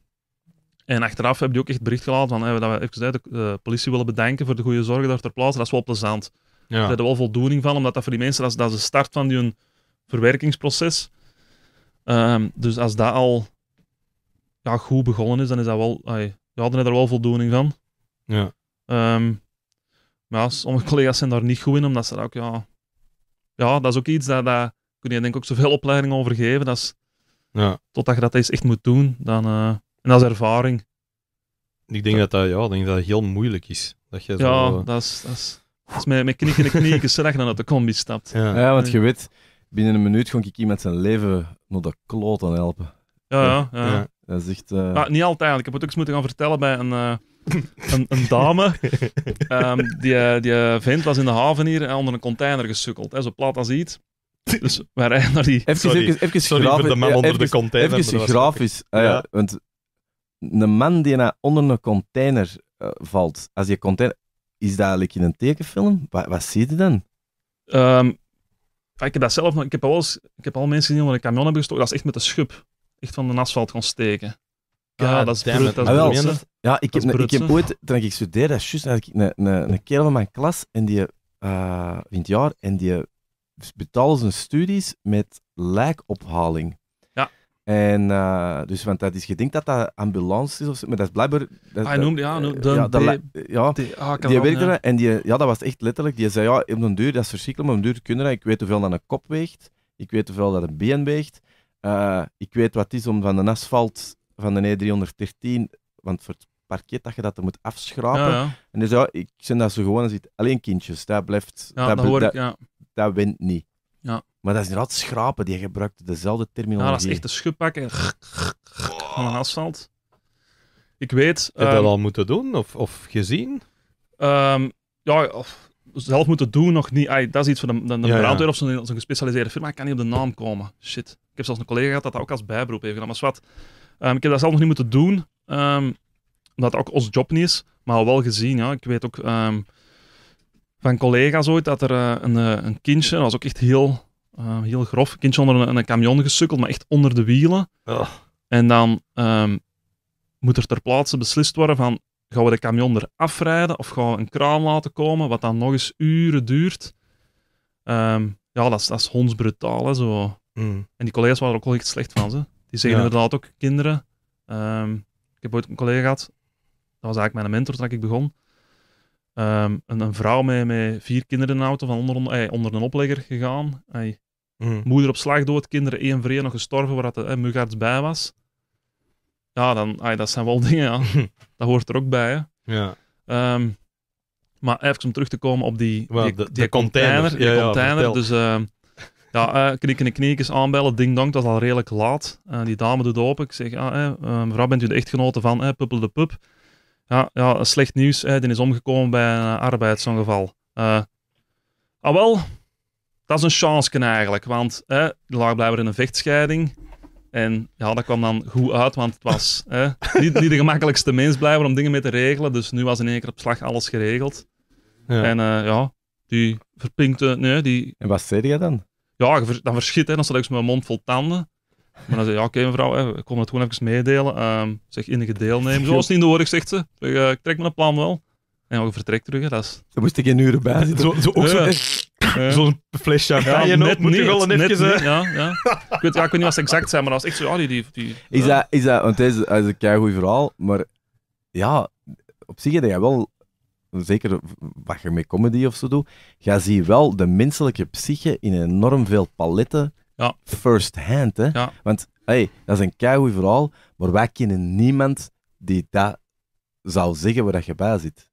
En achteraf heb die ook echt bericht gelaten van, hey, dat we even de, de politie willen bedanken voor de goede zorgen daar ter plaatse. Dat is wel plezant. Ja. Daar hebben wel voldoening van, omdat dat voor die mensen, dat is, dat is de start van hun verwerkingsproces. Um, dus als dat al ja, goed begonnen is, dan is dat wel, ai, hadden dan er wel voldoening van. Ja. Ehm, maar ja, sommige collega's zijn daar niet goed in, omdat ze dat ook, ja, ja, dat is ook iets dat, dat kun je denk ik ook zoveel opleidingen over geven. Dat is, ja. Totdat je dat eens echt moet doen, dan, eh, en dat is ervaring.
Ik denk dat dat, ja, denk dat, dat heel moeilijk is. Dat je
ja, zo, dat is... Dat is met, met en knieën
slecht dan uit de combi stapt. Ja. want je
weet, binnen een minuut kon ik iemand zijn leven nog de kloot aan helpen. ja, ja. ja.
Dat eh, ah, niet altijd. Ik heb het ook eens moeten gaan vertellen bij een, eh, een, een, dame. Ehm, die, eh, die vent was in de haven hier en onder een container gesukkeld. zo plat als ziet. Dus wij rijden naar die... Even, sorry, even, sorry grafisch, de man onder even, de container. Even grafisch. Ah, ja.
Want een man die naar onder een container valt, als je container...
Is dat eigenlijk in een tekenfilm? Wat, wat zie je dan? Ehm, ah, ik heb dat zelf Ik heb al, mensen gezien die onder een camion hebben gestoken. Dat is echt met een schub echt van de asfalt gaan steken. Ja, ah, dat is brut, Maar wel, Ja, ik heb, ik heb ooit,
toen ik studeerde, juist had ik een, een, een kerel van mijn klas en die, uh, eh, in het jaar, en die betaalde zijn studies met lijkophaling. Ja. En uh, dus, want dat is, je denkt dat dat ambulance is, of zo, maar dat is blijkbaar... Hij noemde, ja, noemde, ja, de, ja, die werkte ja. en die, ja, dat was echt letterlijk, die zei, ja, op een duur, dat is verschrikkelijk, maar op een duur kunnen ik weet hoeveel dat een kop weegt, ik weet hoeveel dat een been weegt, eh, ik weet wat het is om van de asfalt van e de E313, want voor het parket dat je dat moet afschrapen. En dus, ik zeg dat zo gewoon zit. alleen kindjes, dat blijft, ja, dat, dat, dat, wint niet. Ja. Maar dat is inderdaad schrapen, die gebruikt dezelfde terminologie. Ja, dat is echt
een schub en van een asfalt. Ik weet... Heb je dat al ehm,
moeten doen of, of gezien?
Ehm, ja, of, zelf moeten doen nog niet. dat is iets van de, de, brandweer of zo'n gespecialiseerde firma. Ik kan niet op de naam komen. Shit. Ik heb zelfs een collega gehad dat dat ook als bijberoep heeft gedaan. Maar wat ehm, ik heb dat zelf nog niet moeten doen, ehm, omdat dat ook ons job niet is. Maar wel gezien, ja. Ik weet ook ehm, van collega's ooit dat er eh, een, eh, een, kindje, dat was ook echt heel, eh, heel grof, een kindje onder een, een camion gesukkeld, maar echt onder de wielen. Oh. En dan moet er ter plaatse beslist worden van, gaan we de camion eraf rijden of gaan we een kraan laten komen, wat dan nog eens uren duurt. ja, dat is, dat is hondsbrutaal, hè, zo. Mm. En die collega's waren er ook wel echt slecht van. Ze. Die zeggen inderdaad ook kinderen. Ehm, ik heb ooit een collega gehad, dat was eigenlijk mijn mentor toen ik begon. Ehm, een, een, vrouw met, met, vier kinderen in een auto van onder, eh, onder een oplegger gegaan. mm. Moeder op slag dood, kinderen één voor één nog gestorven, waar de eh, mugarts bij was. Ja, dan, dat zijn wel dingen, ja. dat hoort er ook bij. Hè. Ja. Ehm, maar even om terug te komen op die, die, de, container. container, ja, container dus ja, uh, knikken en kniekjes aanbellen, ding dong, dat is al redelijk laat. Uh, die dame doet open, ik zeg, ah, eh, mevrouw, bent u de echtgenote van eh, Puppel de Pup? Ja, ja, slecht nieuws, die is omgekomen bij een arbeidsongeval. Uh, ah wel, dat is een chance eigenlijk, want eh, die lag blijven in een vechtscheiding. En ja, dat kwam dan goed uit, want het was niet, niet, de gemakkelijkste mens blijven om dingen mee te regelen. Dus nu was in één keer op slag alles geregeld. Ja. En ja, die verpinkte... Nee, die... En wat zei je dan? ja, dan verschiet, hè, dan sta ik met mijn mond vol tanden. Maar dan zei ja, oké mevrouw, hè, ik kom het gewoon even meedelen. Um, zeg, enige deelnemen. Zoals niet in de oorlog, zegt ze. ik trek mijn plan wel. En dan vertrek terug, hè. Dat is...
moest ik een uur bij zitten. Zo, zo, ook eh, zo'n flesje zo fles flesje net moet
je wel een netjes eh? ja, ja. ik, weet, ik weet niet wat exact zijn, maar als ik zo... Ja, die, die, is, dat, is dat...
Want het is, is een keigoed verhaal, maar... Ja, op zich heb jij wel zeker wat je met comedy of zo doet, ga zie wel de menselijke psyche in enorm veel paletten ja. first hand. Hè? Want hey, dat is een keigoed vooral, maar wij kennen niemand die dat zou zeggen waar dat je bij zit.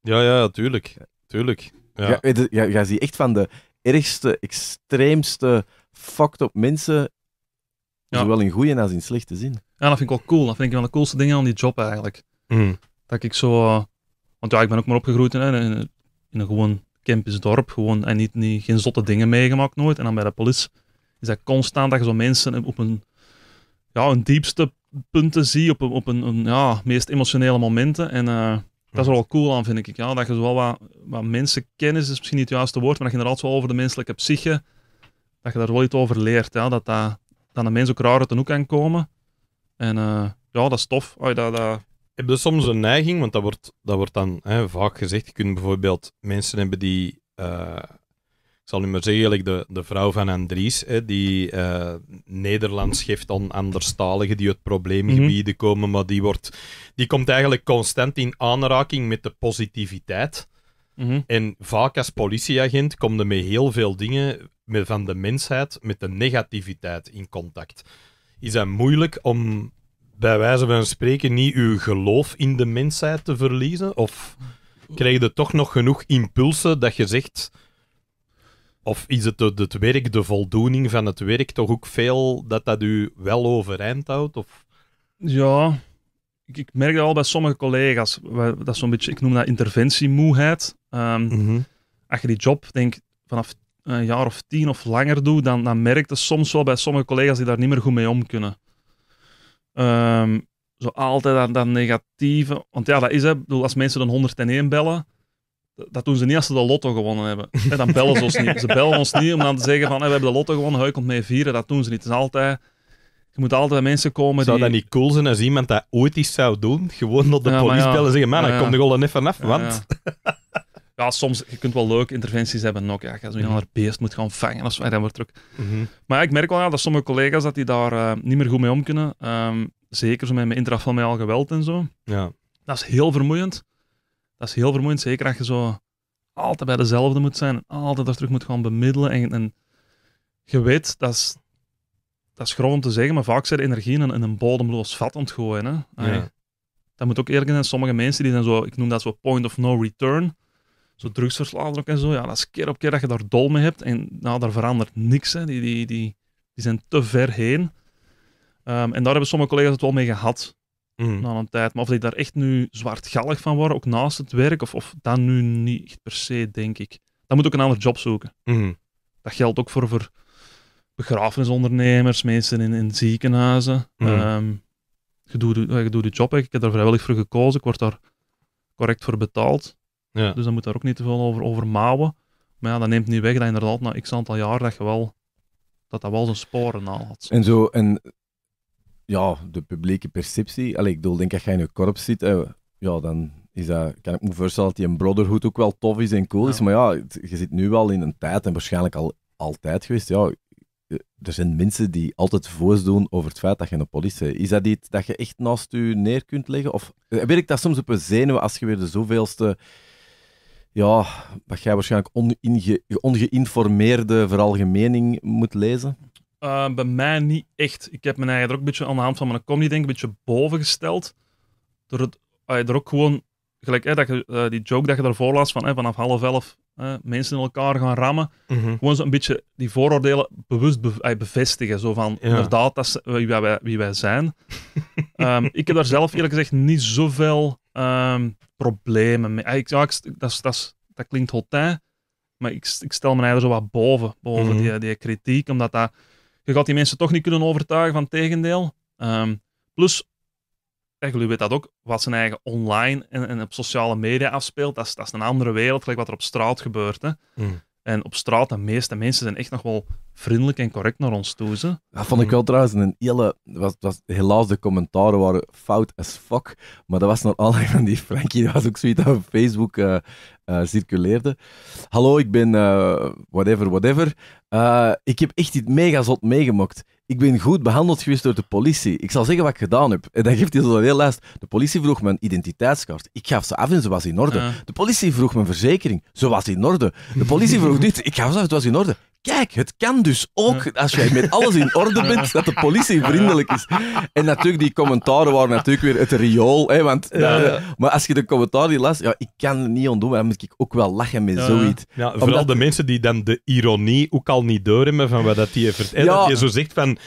Ja,
ja, tuurlijk.
tuurlijk. Ja. Ga, zie echt van de ergste, extreemste fucked up mensen, ja. zowel in goede als in slechte zin.
Ja, dat vind ik wel cool. Dat vind ik wel de coolste dingen aan die job eigenlijk. Mm. Dat ik zo eh, want ja, ik ben ook maar opgegroeid in, in, een gewoon Kempisch dorp. Gewoon, en niet, niet, geen zotte dingen meegemaakt nooit. En dan bij de politie is dat constant dat je zo mensen op een, ja, een diepste punten ziet. Op een, op een, een ja, meest emotionele momenten. En uh, dat is wel cool aan, vind ik. Ja, dat je wel wat, wat mensenkennis is misschien niet het juiste woord. Maar dat je inderdaad wel over de menselijke psyche. Dat je daar wel iets over leert. Ja, dat, dat, dat een ook raar uit de hoek komen. En eh, ja, dat is tof. dat, dat, heb je soms een neiging, want dat wordt, dat wordt dan hè, vaak
gezegd. Je kunt bijvoorbeeld mensen hebben die, eh, ik zal nu maar zeggen, de, de vrouw van Andries, hè, die eh, Nederlands geeft aan anderstaligen die uit probleemgebieden mhm. komen, maar die, wordt, die komt eigenlijk constant in aanraking met de positiviteit. Mhm. En vaak als politieagent kom je met heel veel dingen met, van de mensheid, met de negativiteit in contact. Is dat moeilijk om bij wijze van spreken niet uw geloof in de mensheid te verliezen? Of krijg je toch nog genoeg impulsen dat je zegt. Of is het het werk, de voldoening van het werk, toch ook veel dat dat u wel overeind houdt? Of?
Ja, ik, merk dat al bij sommige collega's. Dat is zo'n beetje, ik noem dat interventiemoeheid. Ehm, mhm. Als je die job, denk vanaf een jaar of tien of langer doet, dan, dan merk je soms wel bij sommige collega's die daar niet meer goed mee om kunnen. Ehm, zo altijd aan dat negatieve. Want ja, dat is het. Bedoel, als mensen dan 101 bellen, dat doen ze niet als ze de lotto gewonnen hebben. dan bellen ze ons niet. Ze bellen ons niet om dan te zeggen van we hebben de lotto gewonnen, hij komt mee vieren. Dat doen ze niet. Het is altijd... Je moet altijd mensen komen zou die... Zou dat niet cool zijn als iemand dat ooit iets zou doen? Gewoon op de ja, politie bellen en zeggen, man, ja, ik kom er gewoon even af, want ja, soms, je kunt wel leuke interventies hebben ook. Ja, als je een mhm. ander beest moet gaan vangen of zo, dan wordt het ook... Mhm. Maar ik merk wel ja, dat sommige collega's dat die daar eh, niet meer goed mee om kunnen. Ehm, zeker zo met mijn intrafamiliaal geweld en zo. Ja. Dat is heel vermoeiend. Dat is heel vermoeiend, zeker als je zo altijd bij dezelfde moet zijn en altijd daar terug moet gaan bemiddelen. En, en je weet, dat is, dat is grof om te zeggen, maar vaak zijn energie in een, in een bodemloos vat ontgooien. Hè? Dat moet ook eerlijk zijn, sommige mensen die zijn zo, ik noem dat zo point of no return zo drugsverslaafd ook en zo. Ja, dat is keer op keer dat je daar dol mee hebt. En nou, daar verandert niks. Hè. Die, die, die, die zijn te ver heen. Ehm, en daar hebben sommige collega's het wel mee gehad. Mhm. Na een tijd. Maar of die daar echt nu zwartgallig van worden, ook naast het werk, of, of dat nu niet per se, denk ik. Dan moet ook een ander job zoeken. Mhm. Dat geldt ook voor, voor begrafenisondernemers, mensen in, in ziekenhuizen. Mm. Um, je, doet, je doet je job, ik heb daar vrijwillig voor gekozen, ik word daar correct voor betaald. Ja. Dus dan moet daar ook niet te veel over, over mouwen. Maar ja, dat neemt niet weg dat inderdaad na x aantal jaar dat je wel dat dat wel zijn sporen al had. En
zo, en ja, de publieke perceptie. Allee, ik bedoel, denk als jij in je korps zit, ja, dan is dat, kan ik me voorstellen dat die een brotherhood ook wel tof is en cool is. Maar ja, je zit nu wel in een tijd en waarschijnlijk al altijd geweest. Ja, eh, er zijn mensen die altijd voorsdoen doen over het feit dat je een politie bent. Is dat iets dat je echt naast je neer kunt leggen? Of eh, ik dat soms op een zenuw als je weer de zoveelste ja, wat jij waarschijnlijk onge ongeïnformeerde veralgemening moet lezen?
Eh, bij mij niet echt. Ik heb mijn eigen er ook een beetje aan de hand van mijn comedy denk ik, een beetje bovengesteld. Door het, uh, er ook gewoon, gelijk dat je, eh, die joke dat je daarvoor las van vanaf half elf mensen in elkaar gaan rammen. Mhm. Gewoon zo een beetje die vooroordelen bewust bevestigen. Zo van, inderdaad, dat eh, is wie wij, zijn. Ehm, ik heb daar zelf eerlijk gezegd niet zoveel... Um, problemen mee. Ah, ik, ja, dat, dat, dat klinkt hotin, maar ik, ik stel me eigenlijk zo wat boven, boven mhm. die, die kritiek, omdat dat, je gaat die mensen toch niet kunnen overtuigen van tegendeel. Ehm, plus, eigenlijk weet dat ook, wat zijn eigen online en, op sociale media afspeelt, dat is, dat is een andere wereld, gelijk wat er op straat gebeurt. Hè. Mhm. En op straat, de meeste mensen zijn echt nog wel
vriendelijk en correct naar ons toe. Ze. Dat vond ik mm. wel trouwens een hele... Was, was, helaas, de commentaren waren fout as fuck. Maar dat was nog aanleiding van die Frankie. Dat was ook zoiets dat op Facebook eh, eh, circuleerde. Hallo, ik ben eh, whatever, whatever. ik heb echt iets mega zot meegemaakt. Ik ben goed behandeld geweest door de politie. Ik zal zeggen wat ik gedaan heb. En dat geeft hij zo'n heel lijst. De politie vroeg mijn identiteitskaart. Ik gaf ze af en ze was in orde. De politie vroeg mijn verzekering. Ze was in orde. De politie vroeg dit. Ik gaf ze af, het was in orde kijk, het kan dus ook, als jij met alles in orde bent, dat de politie vriendelijk is. En natuurlijk, die commentaren waren natuurlijk weer het riool. Hè, want, eh, Maar als je de commentaar die las, ja, ik kan het niet ontdoen, maar
dan moet ik ook wel lachen met zoiets. Ja, Vooral de mensen die dan de ironie ook al niet door hebben van wat dat die heeft. Ja. Dat je zo zegt van,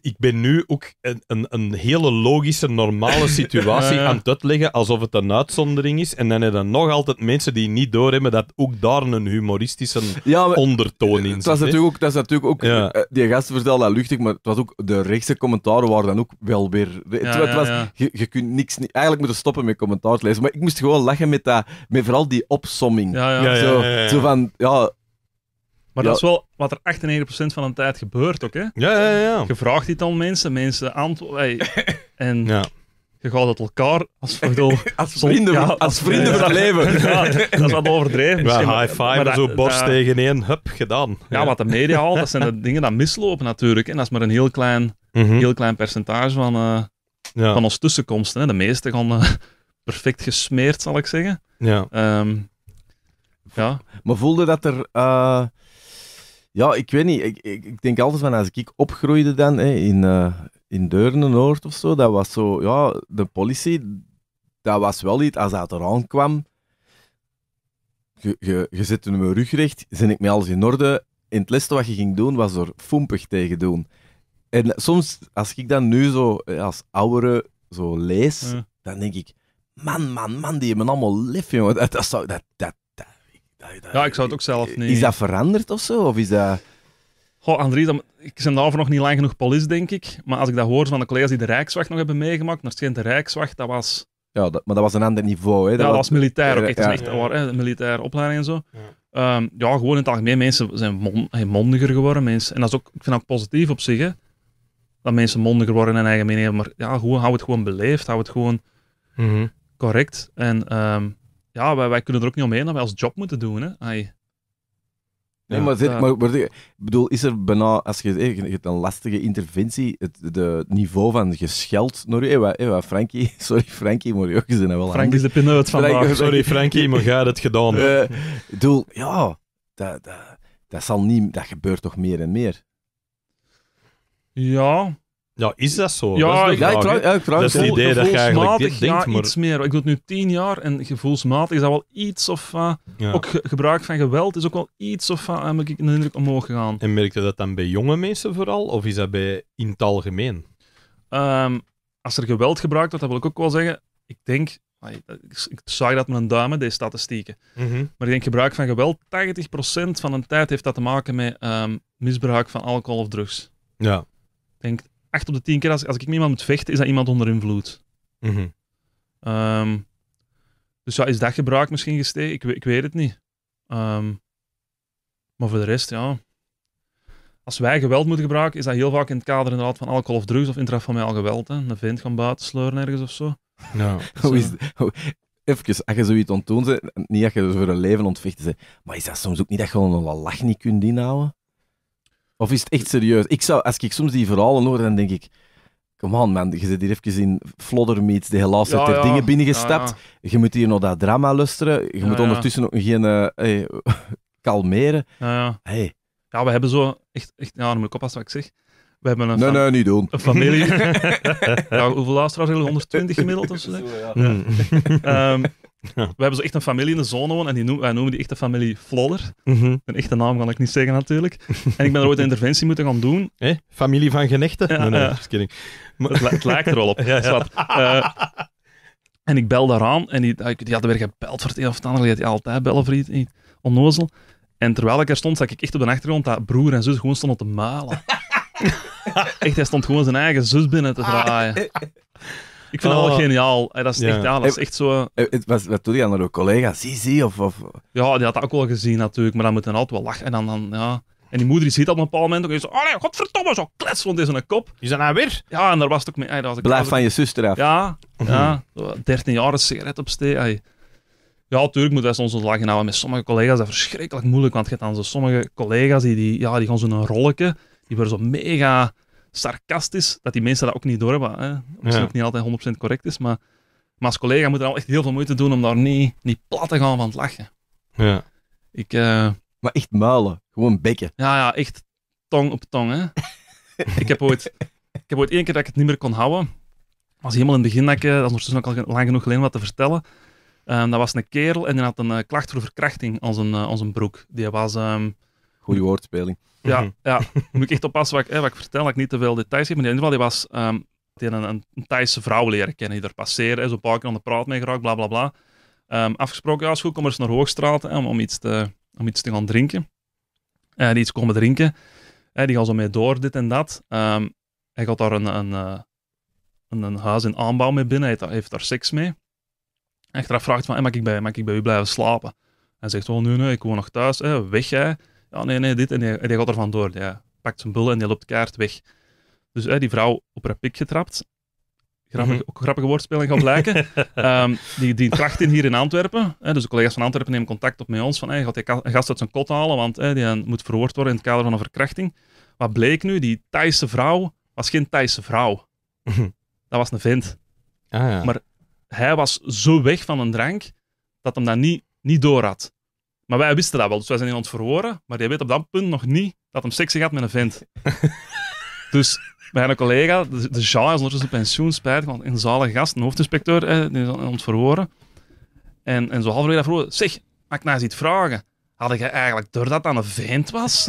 ik ben nu ook een, een, een, hele logische, normale situatie aan het uitleggen alsof het een uitzondering is. En dan hebben nog altijd mensen die niet doorhebben dat ook daar een humoristische ondertoon in zit. Het was natuurlijk ook, dat is natuurlijk ook die gast vertelde dat luchtig, maar het was ook, de rechtse commentaren waren dan ook wel weer...
Het, was, je, kunt niks... Eigenlijk moeten stoppen met commentaar te lezen, maar ik moest gewoon lachen met, dat, met vooral die opsomming. Zo, zo van, ja, maar dat is
wel wat er 98% van de tijd gebeurt ook, hè? Ja, ja, ja. Je vraagt dit aan mensen, mensen antwoorden. en ja. je gaat het elkaar als, als vrienden, ja, als, Ja, dat is wat overdreven. Ja, high five, maar zo borst tegen één, hup, gedaan. Ja, wat de media haalt, dat zijn de dingen die mislopen natuurlijk. En dat is maar een heel klein, mhm. heel klein percentage van, uh, van ons tussenkomsten. Hè. De meeste gaan eh, perfect gesmeerd, zal ik zeggen. Ja. Um, ja. Maar voelde dat er... Eh, ja, ik weet
niet. Ik, ik, ik, denk altijd van als ik opgroeide dan hè, in, uh, in Deurne-Noord of zo, dat was zo, ja, de politie, dat was wel iets, als dat eraan kwam, je, je, je zette mijn rug recht, ik met alles in orde. In het leste wat je ging doen, was er fompig tegen doen. En soms, als ik dan nu zo eh, als oudere zo lees, dan denk ik, man, man, man, die hebben allemaal lef, jongen. Dat,
zou, dat, dat ja, ik zou het ook zelf eh, niet... Is dat
veranderd of zo? Of is dat...
Goh, Andries, dan, ik ben daarvoor nog niet lang genoeg polis, denk ik. Maar als ik dat hoor van de collega's die de Rijkswacht nog hebben meegemaakt, naar schijnt de Rijkswacht, dat was...
Ja, dat, maar dat was een ander niveau, hè? Dat ja, dat was, militair ook echt. Ja. echt
waar, hè? Militaire opleiding en zo. Ja. Ehm, ja. gewoon in het algemeen, mensen zijn mondiger geworden. Mensen, en dat is ook, ik vind dat positief op zich, hè. Dat mensen mondiger worden in eigen mening Maar ja, gewoon, hou het gewoon beleefd, hou het gewoon mhm. correct. En... Ehm, ja, wij, wij, kunnen er ook niet omheen dat wij als job moeten doen. Hè. Nee, maar, zet, maar,
ik bedoel, is er bijna, als je, eh, je hebt een lastige interventie, het de niveau van gescheld naar je, hey, hey, Frankie, sorry Frankie, maar ook zijn wel Frank is de vandaag. sorry Frankie, maar jij het gedaan. Eh, ik bedoel, ja, dat, dat, dat, zal niet, dat gebeurt toch meer
en meer?
Ja, ja,
is dat zo? Ja,
dat is, ik
trouw,
ik trouw, idee dat eigenlijk iets
meer. Ik doe het nu tien jaar en gevoelsmatig is dat wel iets of eh, ook gebruik van geweld is ook wel iets of eh, heb ik in indruk omhoog gegaan. En merkte dat dan bij jonge mensen vooral? Of is dat bij in het algemeen? Ehm, als er geweld gebruikt wordt, dat wil ik ook wel zeggen. Ik denk... Ik zag dat met een duimen, deze statistieken. Mhm. Maar ik denk gebruik van geweld, 80% van de tijd heeft dat te maken met ehm, misbruik van alcohol of drugs. Ja. Ik denk 8 op de 10 keer als, als ik met iemand moet vechten, is dat iemand onder invloed. Mhm. Ehm, dus ja, is dat gebruik misschien gestegen? Ik, ik weet het niet. Ehm, maar voor de rest, ja. Als wij geweld moeten gebruiken, is dat heel vaak in het kader inderdaad van alcohol of drugs of intrafamiliaal geweld. Hè. Een vent gaan buiten sleuren ergens of zo. Nou, hoe is
even, als je zoiets onttoont, niet dat je dus voor een leven ontvechten maar is dat soms ook niet dat je een lach niet kunt inhouden? Of is het echt serieus? Ik zou, als ik soms die verhalen hoor, dan denk ik... Come on, man. Je zit hier even in floddermeets, de helaas ja, ter dingen binnengestapt. je moet hier nog dat drama lusteren. Je moet ondertussen ook geen... Uh, kalmeren.
Hey. Ja, we hebben zo... Echt, echt, ja, dan moet ik oppassen wat ik zeg. We hebben een nee, nee, niet doen. familie. ja, hoeveel luisteraars hebben 120 gemiddeld of zo? Ja. Ehm, we hebben zo echt een familie in de zone wonen en die noemen, wij noemen die echte familie Flodder. Mhm. Een echte naam kan ik niet zeggen natuurlijk. En ik ben er ooit een interventie moeten gaan doen. familie van genechten? Ja, nee, nee, ja. Het, het, lijkt er wel op. ja, eh, en ik bel daaraan en die, die had weer gebeld voor het een of het ander. Die had die altijd bellen voor iets, onnozel. En terwijl ik er stond, zag ik echt op de achtergrond dat broer en zus gewoon stonden te malen. echt, hij stond gewoon zijn eigen zus binnen te ah. draaien.
Ik vind dat wel ah. geniaal. Hey, dat, is echt, ja, dat is eh, echt zo... Eh, eh, wat, wat doe je aan collega? Zie, zie, of, of...
Ja, die had dat ook wel gezien natuurlijk, maar dan moet hij altijd wel lachen. En, dan, dan, ja. en die moeder ziet dat op een bepaald moment ook. En zo, oh nee, godverdomme, zo klets is een kop. Die zijn nou weer? Ja, en daar was het ook mee. was Blijf van je zus af. Ja, ja. 13 jaar een sigaret op Ja, natuurlijk moeten wij soms ons lachen houden met sommige collega's. Dat verschrikkelijk moeilijk, want je hebt dan zo sommige collega's die, die, ja, die gaan zo'n rolletje, die worden zo mega sarcastisch, dat die mensen dat ook niet doorhebben. Hè. Misschien ook niet altijd 100% correct is, maar, maar als collega moet er al echt heel veel moeite doen om daar niet, niet plat te gaan van het lachen.
Ja. Ik, eh, maar echt muilen, gewoon bekken.
Ja, ja, echt tong op tong. Hè. ik, heb ooit, ik heb ooit één keer dat ik het niet meer kon houden. was helemaal in het begin dat ik, eh, dat is ondertussen ook al lang genoeg alleen wat te vertellen. Ehm, dat was een kerel en die had een eh, klacht voor verkrachting als een, uh, broek. Die was... Ehm, Goede hm. woordspeling. Ja, mhm. ja. moet ik echt oppassen wat ik, hè, eh, wat ik vertel, dat ik niet te veel details heb. Maar in ieder geval, die was tegen ehm, een, een Thaise vrouw leren kennen die er passeren. een paar keer aan de praat mee geraakt, bla bla bla. Ehm, afgesproken, ja, is goed, kom eens naar Hoogstraat hè, om, om, iets te, om iets te gaan drinken. Uh, die iets komen drinken. Uh, die gaat zo mee door, dit en dat. Ehm, hij gaat daar een, een, een, een, huis in aanbouw mee binnen. Hij heeft daar seks mee. Achteraf vraagt van, hey, mag, ik bij, mag ik bij u blijven slapen? Hij zegt, oh, nee, nee, ik woon nog thuis. Hè, weg, jij. Ja, nee, nee, dit. En hij, gaat er vandoor. Hij pakt zijn bullen en hij loopt kaart weg. Dus die vrouw op haar pik getrapt. Grappig, mhm. Ook grappige woordspeling gaat blijken. Ehm, die, die tracht in hier in Antwerpen. Hè, dus de collega's van Antwerpen nemen contact op met ons. Van, hij gaat die gast uit zijn kot halen, want hè, die eh, moet verhoord worden in het kader van een verkrachting. Wat bleek nu? Die Thaise vrouw was geen Thaise vrouw. Mhm. Dat was een vent. Ah, ja. Maar hij was zo weg van een drank dat hem dat niet, niet door had. Maar wij wisten dat wel, dus wij zijn in ons verhoren. Maar die weet op dat punt nog niet dat hem seks gaat met een vent. dus mijn collega, de, de Jean, is ondertussen pensioen, spijtig, want een zalige gast, een hoofdinspecteur, eh, die is in ons verhoren. En, en zo halverwege daar vroeg, zeg, mag ik nou eens iets vragen? Had jij eigenlijk door dat aan een vent was?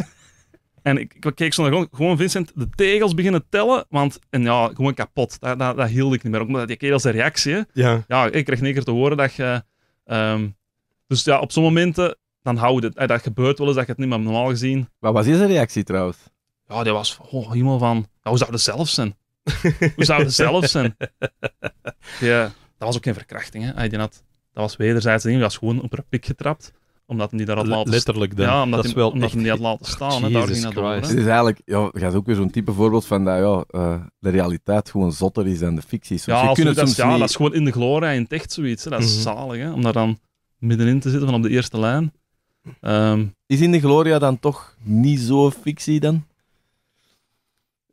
En ik, keek zo naar gewoon, gewoon Vincent de tegels beginnen tellen, want en ja, gewoon kapot. Dat, dat, dat hield ik niet meer. Ook omdat die kerel zijn reactie. Ja. ik kreeg niks te horen dat je. Ehm, dus ja, op zo'n momenten dan houdt het. Eh, dat gebeurt wel eens dat je het niet meer normaal gezien. Wat was deze reactie trouwens? Ja, die was oh, helemaal van. Nou, hoe zou dat zelf zijn? hoe zou dat zelf zijn? ja, dat was ook geen verkrachting. Hè? had, dat was wederzijds ding. Die was gewoon op een pik getrapt omdat hij daar had laten Letterlijk Ja, omdat dat had laten staan. Hè, het is
eigenlijk, ja, hebt ook weer zo'n type voorbeeld van dat ja, eh, de realiteit gewoon zotter is dan de fictie. Ja, je kunt dat, soms ja, is
gewoon in de gloria, en echt zoiets. Hè. Dat is mhm. zalig, hè, om daar dan middenin te zitten van op de eerste lijn. Ehm, is In de Gloria dan toch niet zo fictie dan?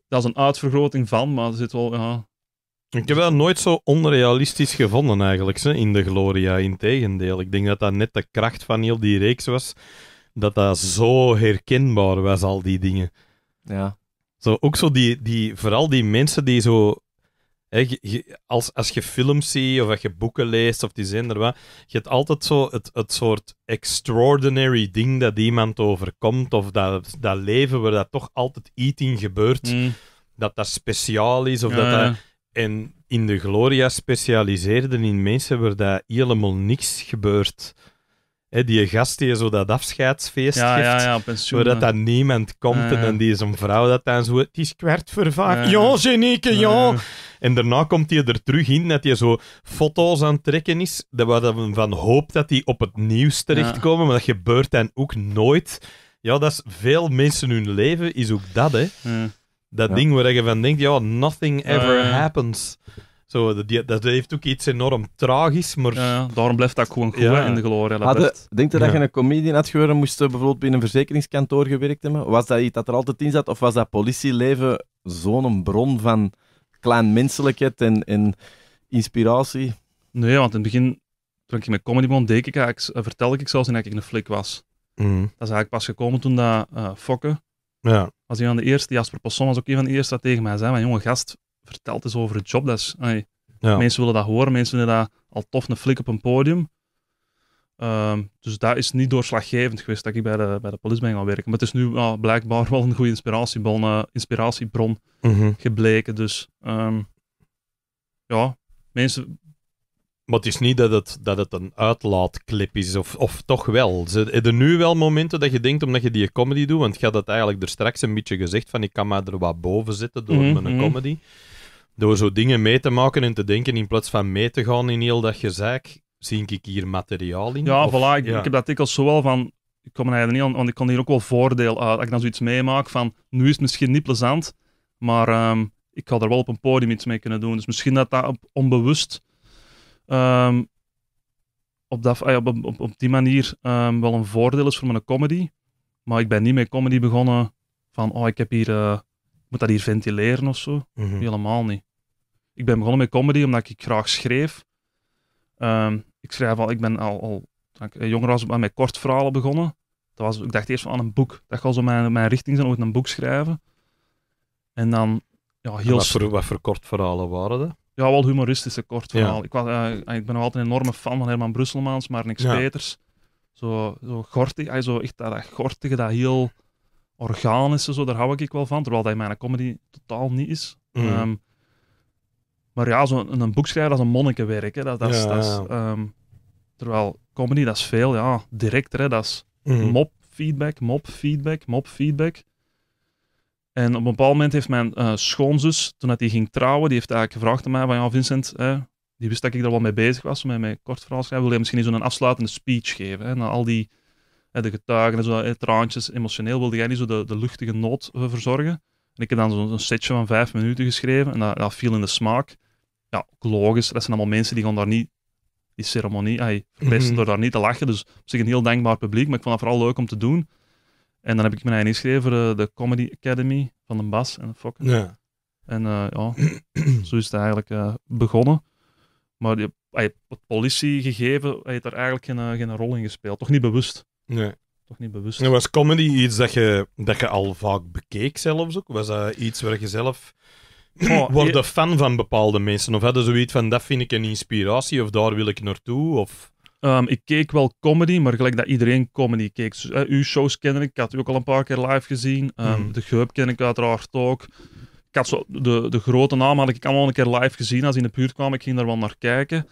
Dat is een uitvergroting van, maar er zit wel... Ik heb dat
nooit zo onrealistisch gevonden eigenlijk, hè, In de Gloria. Integendeel, ik denk dat dat net de kracht van heel die reeks was. Dat dat zo herkenbaar was, al die dingen. Ja. Zo, ook zo die, die, vooral die mensen die zo als, als je films ziet of als je boeken leest of die zender wat, je hebt altijd zo het, het soort extraordinary ding dat iemand overkomt of dat, dat leven waar dat toch altijd iets in gebeurt, mm. dat dat speciaal is of dat, dat En in de Gloria specialiseerden in mensen waar dat helemaal niks gebeurt. Hè, die gast die zo dat afscheidsfeest geeft, ja, ja, dat niemand komt en die is een vrouw dat dan zo, het is kwart voor Joh, ja, Genieke, En daarna komt hij er terug in dat hij zo foto's aan het trekken is, dat we van hoop dat die op het nieuws terechtkomen, maar dat gebeurt dan ook nooit. Ja, dat is veel mensen hun leven, is ook dat, hè. Dat ding waar je van denkt, ja, nothing ever happens. Zo, dat heeft ook iets enorm tragisch, maar... daarom blijft dat gewoon goed in de glorie. Hadden, denk je dat je
een comedian had geworden, moest bijvoorbeeld binnen een verzekeringskantoor gewerkt hebben? Was dat iets dat er altijd in zat, of was dat politieleven zo'n bron van klein en, en
inspiratie? Nee, want in het begin, toen ik met comedy begon, deed ik eigenlijk, vertelde ik zelfs dat ik een flik was. Mhm. Dat is eigenlijk pas gekomen toen dat fokken. Eh, Fokke... Ja. Als een aan de eerste, Jasper Posson was ook een van de eerste dat tegen mij zei, mijn jonge gast, verteld is over het job. Dat is, Mensen willen dat horen, mensen vinden dat al tof, een flik op een podium. Ehm, dus dat is niet doorslaggevend geweest dat ik bij de, bij de politie ben gaan werken. Maar het is nu blijkbaar wel een goede inspiratiebron, eh, inspiratiebron mhm. gebleken. Dus ehm, ja, mensen. Maar het is niet dat het, dat het een uitlaatclip is, of,
of toch wel. Zijn er nu wel momenten dat je denkt, omdat je die comedy doet, want je had dat eigenlijk er straks een beetje gezegd van ik kan mij er wat boven zitten door mhm, mijn mhm. comedy. Door zo dingen mee te maken en te denken, in plaats van mee te gaan in heel dat gezeik, zie ik hier materiaal in? Ja, voilà. Ik, heb
dat dikwijls zo wel van... Ik kom er niet aan, want ik kon hier ook wel voordeel uit. Als ik dan zoiets meemaak van, nu is het misschien niet plezant, maar ehm, ik had er wel op een podium iets mee kunnen doen. Dus misschien dat dat onbewust ehm, op, dat, eh, op, op, die manier ehm, wel een voordeel is voor mijn comedy. Maar ik ben niet met comedy begonnen van, oh, ik heb hier... Eh, moet dat hier ventileren of zo? Mhm. Helemaal niet ik ben begonnen met comedy omdat ik graag schreef. Ehm, ik schrijf al, ik ben al, al ik jonger was, met kort verhalen begonnen. Dat was, ik dacht eerst van aan een boek. Dat al zo mijn, mijn richting zijn, ooit een boek schrijven. En dan, ja, heel... wat
voor, wat kort verhalen waren dat?
Ja, wel humoristische kort verhaal. Ik, was, eh, ik ben altijd een enorme fan van Herman Brusselmans, maar niks beters. Zo, zo gortig, zo echt dat, dat gortige, dat heel organische, zo, daar hou ik wel van. Terwijl dat in mijn comedy totaal niet is. Mm. Ehm, maar ja, zo een boek schrijven, een monnikenwerk. Hè. Dat, dat, is, ja, is ehm, terwijl comedy, dat is veel, ja, directer. Hè. Dat is mm mop, feedback, mop, feedback, mop, feedback. En op een bepaald moment heeft mijn eh, schoonzus, toen hij ging trouwen, die heeft eigenlijk gevraagd aan mij van, ja, Vincent, hè, die wist dat ik daar wel mee bezig was, met mijn kort verhaal schrijven, wil je misschien zo'n afsluitende speech geven? Hè, na al die hè, de getuigen en zo, hè, traantjes, emotioneel, wilde jij niet zo de, de luchtige noot eh, verzorgen? En ik heb dan zo'n setje van vijf minuten geschreven en dat, dat, viel in de smaak ja, ook logisch. Dat zijn allemaal mensen die gaan daar niet die ceremonie ay, verpesten mhm. door daar niet te lachen. Dus op zich een heel dankbaar publiek, maar ik vond dat vooral leuk om te doen. En dan heb ik mijn ingeschreven voor eh, de Comedy Academy van de Bas en de Fokker. Ja. En eh, ja, zo is het eigenlijk eh, begonnen. Maar die, politie het hij heeft daar eigenlijk geen, geen rol in gespeeld. Toch niet bewust. Nee. Toch niet bewust. En was
comedy iets dat je, dat je al vaak bekeek zelfs ook? Was dat iets waar je zelf worden fan van bepaalde mensen? Of hadden
zoiets van, dat vind ik een inspiratie, of daar wil ik naartoe, of... Ehm, ik keek wel comedy, maar gelijk dat iedereen comedy keek. Eh, uw shows kennen ik, ik had u ook al een paar keer live gezien. Ehm, mhm. De Geup ken ik uiteraard ook. Ik had zo, de, de grote naam had ik allemaal een keer live gezien. Als die in de buurt kwam, ik ging daar wel naar kijken.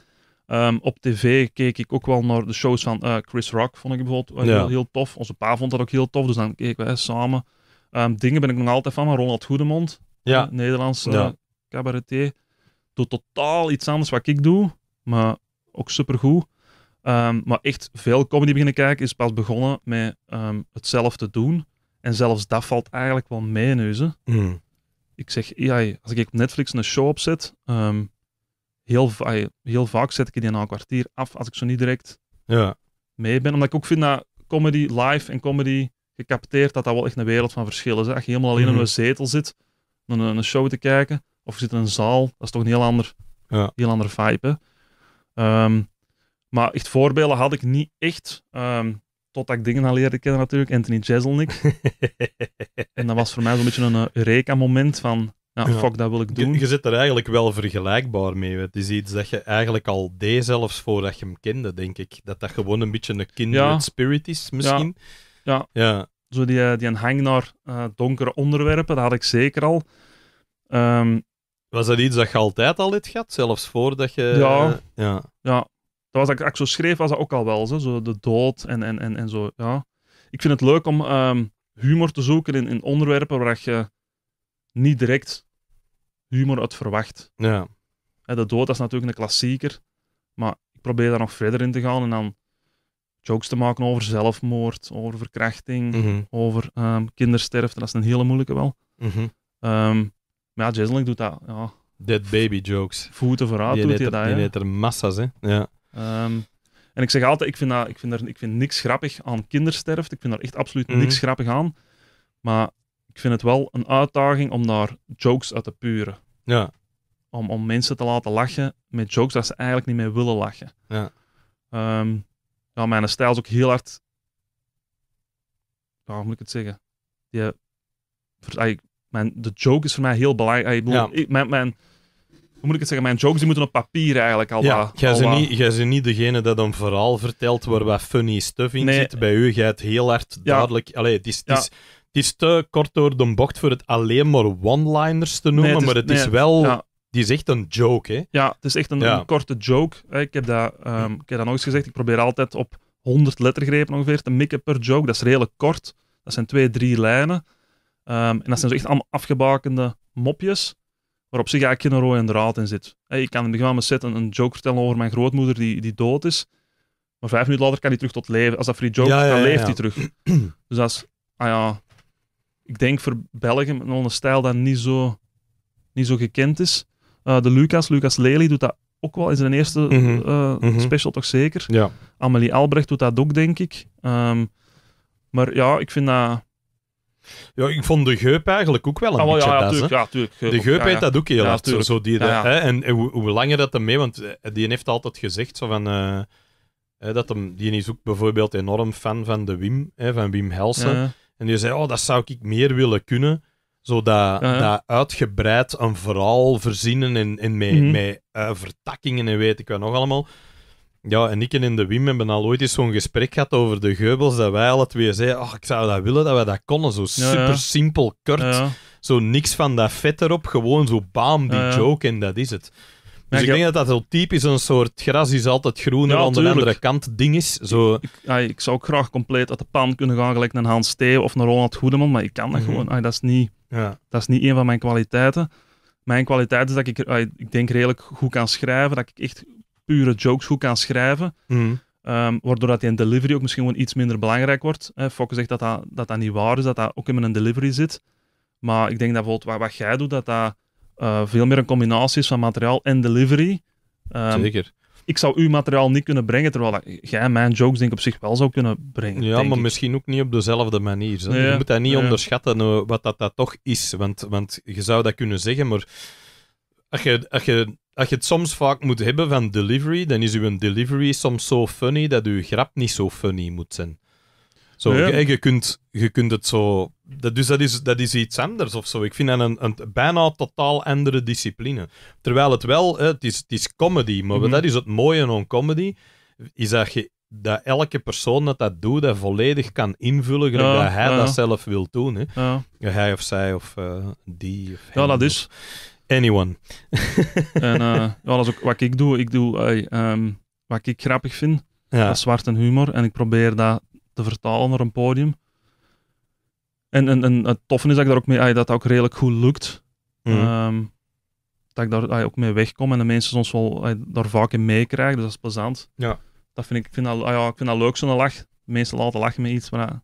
Ehm, op tv keek ik ook wel naar de shows van eh, Chris Rock, vond ik bijvoorbeeld eh, heel, tof. Onze pa vond dat ook heel tof, dus dan keken we samen. dingen ben ik nog altijd van, maar Ronald Goedemond ja. Nederlandse ja. Eh, cabaretier. Doet totaal iets anders wat ik doe, maar ook supergoed. Um, maar echt veel comedy beginnen kijken is pas begonnen met um, het doen. En zelfs dat valt eigenlijk wel mee neuzen. Hmm. Ik zeg, ja, als ik op Netflix een show opzet, ehm, heel, heel vaak zet ik die na een kwartier af als ik zo niet direct ja. mee ben. Omdat ik ook vind dat comedy live en comedy gecapteerd, dat dat wel echt een wereld van verschil is. Hè? Als je helemaal alleen mm. in mhm. een zetel zit, een, show te kijken. Of je zit in een zaal. Dat is toch een heel ander, heel ander vibe. Ehm, maar echt voorbeelden had ik niet echt. tot ehm, totdat ik dingen al leerde kennen natuurlijk. Anthony Jeselnik. en dat was voor mij zo'n beetje een eh, Eureka-moment van... ja, fuck, dat wil ik doen. Je,
zit er eigenlijk wel vergelijkbaar mee. Het is iets dat je eigenlijk al deed, zelfs voordat je hem kende, denk ik. Dat dat gewoon een beetje een kindred spirit is, misschien.
Ja. ja. ja zo die, eh, die hang naar eh, donkere onderwerpen, dat had ik zeker al. Ehm,
was dat iets dat je altijd al dit had? zelfs voordat je...
Ja, ja. ja. Dat was, dat ik zo schreef, was dat ook al wel zo, zo de dood en, en, en, en zo, ja. Ik vind het leuk om ehm, humor te zoeken in, in onderwerpen waar je niet direct humor uit verwacht. Ja. de dood is natuurlijk een klassieker, maar ik probeer daar nog verder in te gaan en dan jokes te maken over zelfmoord, over verkrachting, mhm. over um, kindersterfte. Dat is een hele moeilijke wel. Mm -hmm. maar ja, Jason doet dat. Ja. Dead baby jokes. Voeten vooruit doet hij dat. Die neemt er massa's, hè. Ja. Ehm, en ik zeg altijd, ik vind, dat, ik, vind er, ik vind niks grappig aan kindersterfte. Ik vind daar echt absoluut mhm. niks grappig aan. Maar ik vind het wel een uitdaging om daar jokes uit te puren. Ja. Om, om mensen te laten lachen met jokes dat ze eigenlijk niet meer willen lachen. Ja. Ehm, nou, mijn stijl is ook heel hard. hoe moet ik het zeggen? Die, eigenlijk, mijn, de joke is voor mij heel belangrijk. Ik bedoel, mijn, mijn, hoe moet ik het zeggen? Mijn jokes die moeten op papier eigenlijk al. Ja, jij bent
niet, niet degene dat een verhaal vertelt waar wat funny stuff in zit. Bij u gaat het heel hard ja. duidelijk. Allee, het is, het, is, te kort door de bocht
voor het alleen maar one-liners te noemen, maar het is
wel die is echt een joke, hè?
Ja, het is echt een, korte joke. Ik heb, dat, um, ik heb dat nog eens gezegd. Ik probeer altijd op 100 lettergrepen ongeveer te mikken per joke. Dat is redelijk kort. Dat zijn twee, drie lijnen. Ehm, en dat zijn zo echt allemaal afgebakende mopjes. waarop zich eigenlijk geen rode draad in zit. ik kan in het begin mijn set een, joke vertellen over mijn grootmoeder die, die dood is. Maar vijf minuten later kan hij terug tot leven. Als dat free joke ja, dan leeft hij terug. Dus dat is, ah ja, ik denk voor België met een stijl dat niet zo, niet zo gekend is. Eh, de Lucas, Lucas Lely, doet dat ook wel in zijn eerste mhm. Eh, mhm. special, toch zeker? Ja. Amelie Albrecht doet dat ook, denk ik. Ehm, maar ja, ik vind dat... Ja, ik vond de geup eigenlijk ook wel een ah, beetje ja, ja, tuurlijk, ja, tuurlijk, De geup ja, heet dat ook heel hard. Zo, die, hè,
en, hoe, langer dat mee Want eh, die heeft altijd gezegd zo van... dat hem, die is ook bijvoorbeeld enorm fan van de Wim, hè, van Wim Helsen. En die zei, oh, dat zou ik meer willen kunnen. Zo dat, uitgebreid een vooral verzinnen en, in met, mhm. met eh, vertakkingen en weet ik wat nog allemaal. Ja, en ik en de Wim hebben al ooit eens zo'n gesprek gehad over de geubels, dat wij alle twee zeiden, oh, ik zou dat willen dat wij dat konden, zo super simpel, kort, zo niks van dat vet erop, gewoon zo bam, die joke en dat is het. Dus ik denk
dat dat heel typisch een soort gras is altijd groener aan de andere kant ding is. Zo... Ik, ik, zou ook graag compleet uit de pan kunnen gaan, gelijk naar Hans Thee of naar Ronald Goedeman, maar ik kan dat mhm. gewoon. Ay, dat is niet... Ja. Dat is niet een van mijn kwaliteiten. Mijn kwaliteit is dat ik, ik denk, redelijk goed kan schrijven. Dat ik echt pure jokes goed kan schrijven. Mhm. Ehm, waardoor dat die delivery ook misschien gewoon iets minder belangrijk wordt. Hè. zegt dat dat, dat dat niet waar is, dat dat ook in mijn delivery zit. Maar ik denk dat bijvoorbeeld wat, wat jij doet, dat dat eh, veel meer een combinatie is van materiaal en delivery. Ehm, Zeker ik zou uw materiaal niet kunnen brengen, terwijl jij mijn jokes denk op zich wel zou kunnen brengen. Ja, maar
misschien ook niet op dezelfde manier. je moet dat niet onderschatten eh, wat dat, dat toch is, want, want je zou dat kunnen zeggen, maar als je, als, je, als je het soms vaak moet hebben van delivery, dan is uw delivery soms zo funny dat uw grap niet zo funny moet zijn. Zo, je, kunt, je kunt het zo. Dat, dus dat is, dat is iets anders of zo. Ik vind dat een, een bijna totaal andere discipline. Terwijl het wel, het, is, het is comedy, maar mhm. dat is het mooie aan comedy, is dat je dat elke persoon dat dat doet, dat volledig kan invullen, ja, dat hij dat zelf wil doen. Hè. Ja. Hij of zij
of eh, die. Of ja, dat is. Anyone. en eh, ja, ook wat ik doe. Ik doe ehm, wat ik grappig vind, dat is humor. En ik probeer dat te vertalen naar een podium. En, en, en het toffe is dat ik daar ook mee, dat, dat ook redelijk goed lukt. Mhm. Ehm, dat ik daar ook mee wegkom en de mensen soms wel daar vaak in meekrijgen, dus dat is plezant. Ja. Dat vind ik, vind dat, ah ja, ik vind dat leuk, zo'n lach. Mensen laten lachen met iets, maar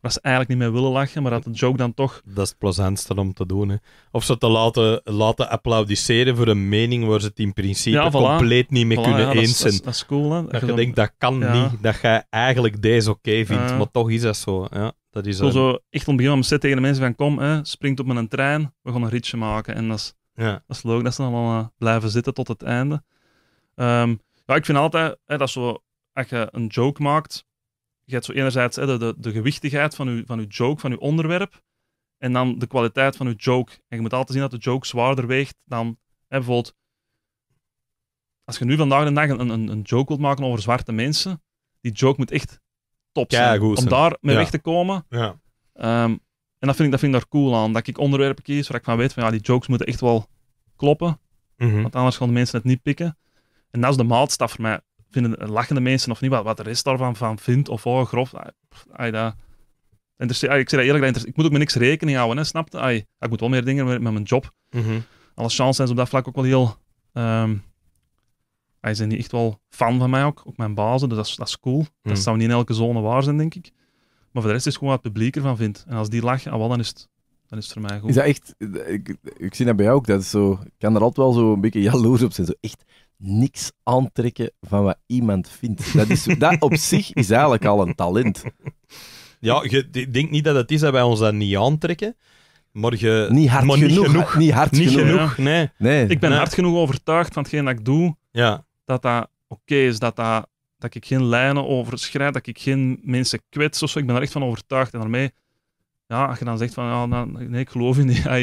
waar ze eigenlijk niet mee willen lachen, maar dat de joke dan toch...
Dat is het plezantste om te doen. Hè. Of ze te laten, laten applaudisseren voor een mening waar ze het in principe compleet niet mee kunnen ja, eens zijn. Dat, is, cool, hè? Dat, dat je, denkt, dat kan niet. Dat jij eigenlijk deze oké vindt, maar toch is dat zo. Ja, dat is zo, een... zo
echt om te tegen de mensen van, kom, hè, springt op met een trein, we gaan een ritje maken. En dat is, dat is leuk, dat ze dan allemaal eh, blijven zitten tot het einde. Ehm, ja, ik vind altijd, hè, dat zo, als je een joke maakt je hebt zo enerzijds de, de, gewichtigheid van je, van uw joke, van je onderwerp, en dan de kwaliteit van je joke. En je moet altijd zien dat de joke zwaarder weegt dan hè, bijvoorbeeld. Als je nu vandaag de dag een, een, een joke wilt maken over zwarte mensen, die joke moet echt top zijn. om daar mee weg te komen. Ja. Ehm, en dat vind, ik, dat vind ik daar cool aan. Dat ik onderwerpen kies waar ik van weet van ja, die jokes moeten echt wel kloppen. Mhm. Want anders gaan de mensen het niet pikken. En dat is de maatstaf voor mij vinden, lachen de mensen of niet wat, wat de rest daarvan van vindt of oh, grof. Ah, ai, dat, ik zeg dat eerlijk, ik moet ook met niks rekening houden, hè, snap je? Ah, ik moet wel meer dingen met, met mijn job. Mm chance zijn ze op dat vlak ook wel heel... Um, ehm, hij zijn niet echt wel fan van mij ook, ook mijn bazen, dus dat is, dat is cool. Dat mhm. zou niet in elke zone waar zijn, denk ik. Maar voor de rest is gewoon wat het publiek ervan vindt. En als die lachen, ah, dan is het dan is het voor mij goed. Is dat
echt, ik, ik zie dat bij jou ook, dat is zo, ik kan er altijd wel zo een beetje jaloers op zijn. Zo echt niks aantrekken van wat iemand vindt. Dat, is, dat op zich is eigenlijk al een
talent. Ja, ik denk niet dat het is dat wij ons dat niet aantrekken. Maar
Niet hard genoeg. Niet, hard genoeg. Nee. Ik ben hard genoeg overtuigd van hetgeen dat ik doe, ja. dat dat oké is, dat, dat, dat ik geen lijnen overschrijd, dat ik geen mensen kwets of Ik ben er echt van overtuigd. En daarmee, ja, als je dan zegt van, ja, nee, ik geloof in die...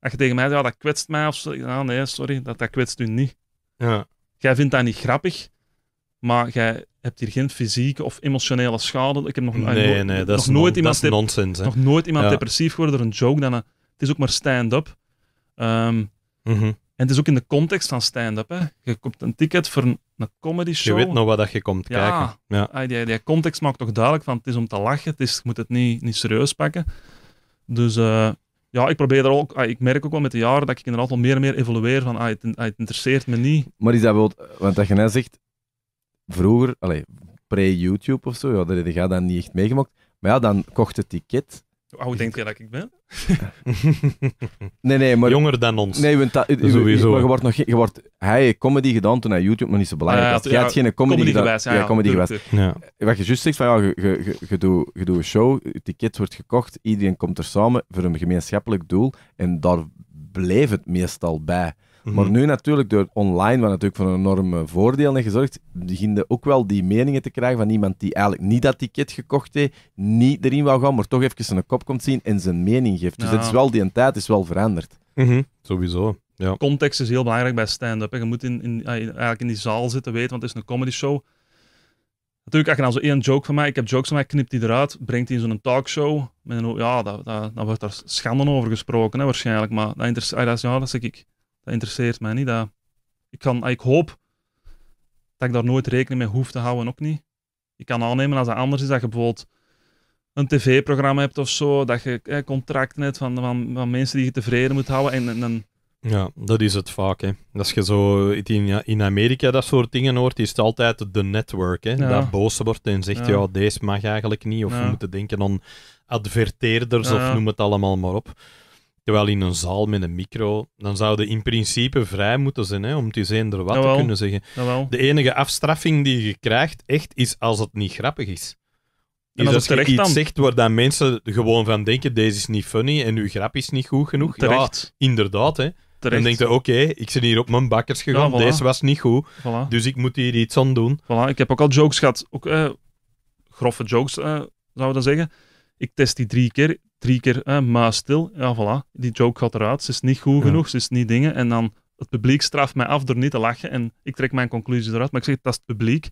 Als je tegen mij zegt, ja, dat kwetst mij ofzo, nee, sorry, dat, dat kwetst u niet. Ja. Jij vindt dat niet grappig, maar jij hebt hier geen fysieke of emotionele schade. Ik heb nog, nee, dat is nooit iemand nonsens, Nog nooit iemand depressief geworden door een joke. Dan eh, het is ook maar stand-up. Ehm, mhm. En het is ook in de context van stand-up. Je koopt een ticket voor een, comedy show. Je weet nog wat dat je komt kijken. Ja. Ah, die, die, context maakt toch duidelijk van het is om te lachen. Het is, je moet het niet, niet serieus pakken. Dus eh, ja, ik probeer daar ook, ah, ik merk ook wel met de jaren dat ik inderdaad al meer en meer evolueer van, ah, ah, het, interesseert me niet.
Maar is dat wel, want dat je net zegt, vroeger, pre-YouTube of zo, ja, dat had je dat niet echt meegemaakt. Maar ja, dan kocht het ticket
hoe oud denkt jij dat ik ben?
nee, nee, maar... Jonger dan ons. Nee, want dat,
Sowieso. Maar je wordt nog... Je wordt, hij comedy gedaan toen hij YouTube nog niet zo belangrijk was. Uh, ja, je geen comedy, comedy gewijs, ja, comedy geweest. Ja. Eh, wat je juist zegt, van, ja, je, je, je, doet, je doet een show, het ticket wordt gekocht, iedereen komt er samen voor een gemeenschappelijk doel en daar bleef het meestal bij. Maar mhm. nu natuurlijk door online, wat natuurlijk voor een enorme eh, voordeel heeft gezorgd, beginnen ook wel die meningen te krijgen van iemand die eigenlijk niet dat ticket gekocht heeft, niet erin wou gaan, maar toch even zijn kop komt zien en zijn mening geeft. Dus ja. is wel, die tijd is wel veranderd. Mhm. Sowieso. Ja.
Context is heel belangrijk bij stand-up. Je moet in, ah, in, eigenlijk in die zaal zitten weten, want het is een comedy show. Natuurlijk, als je nou zo één joke van mij, ik heb jokes van mij, knipt die eruit, brengt die in zo'n talkshow. Met een, ja, dat wordt daar schande over gesproken, hè, waarschijnlijk. Maar dat, ah, ja, dat zeg ik. Dat interesseert mij niet. Dat, ik, kan, ah, ik hoop dat ik daar nooit rekening mee hoef te houden, ook niet. Ik kan aannemen als het anders is, dat je bijvoorbeeld een tv-programma hebt of zo, dat je eh, contracten hebt van, van, van, mensen die je tevreden moet houden. En, en,
Ja, dat is het vaak. Hè. Als je zo in, in Amerika dat soort dingen hoort, is het altijd de network. Hè, Dat boos wordt en zegt, ja. deze mag eigenlijk niet. Of we moeten denken aan adverteerders of noem het allemaal maar op. Terwijl in een zaal met een micro, dan zouden in principe vrij moeten zijn hè, om te zijn er wat te kunnen zeggen. De enige afstraffing die je krijgt, echt, is als het niet grappig is. is als je iets dan? zegt waar dan mensen gewoon van denken, deze is niet funny en uw grap is niet goed genoeg. Terecht. Ja, inderdaad. Hè. Terecht. Dan denk oké, ik ben hier op mijn bakkers gegaan, deze was
niet goed, dus ik moet hier iets aan doen. Voilà, ik heb ook al jokes gehad, ook eh, grove jokes, eh, zouden we dan zeggen. Ik test die drie keer, drie keer, eh, stil. Ja, voilà. Die joke gaat eruit. Ze is niet goed genoeg. Ze is niet dingen. En dan het publiek straft mij af door niet te lachen. En ik trek mijn conclusie eruit. Maar ik zeg, dat is het publiek.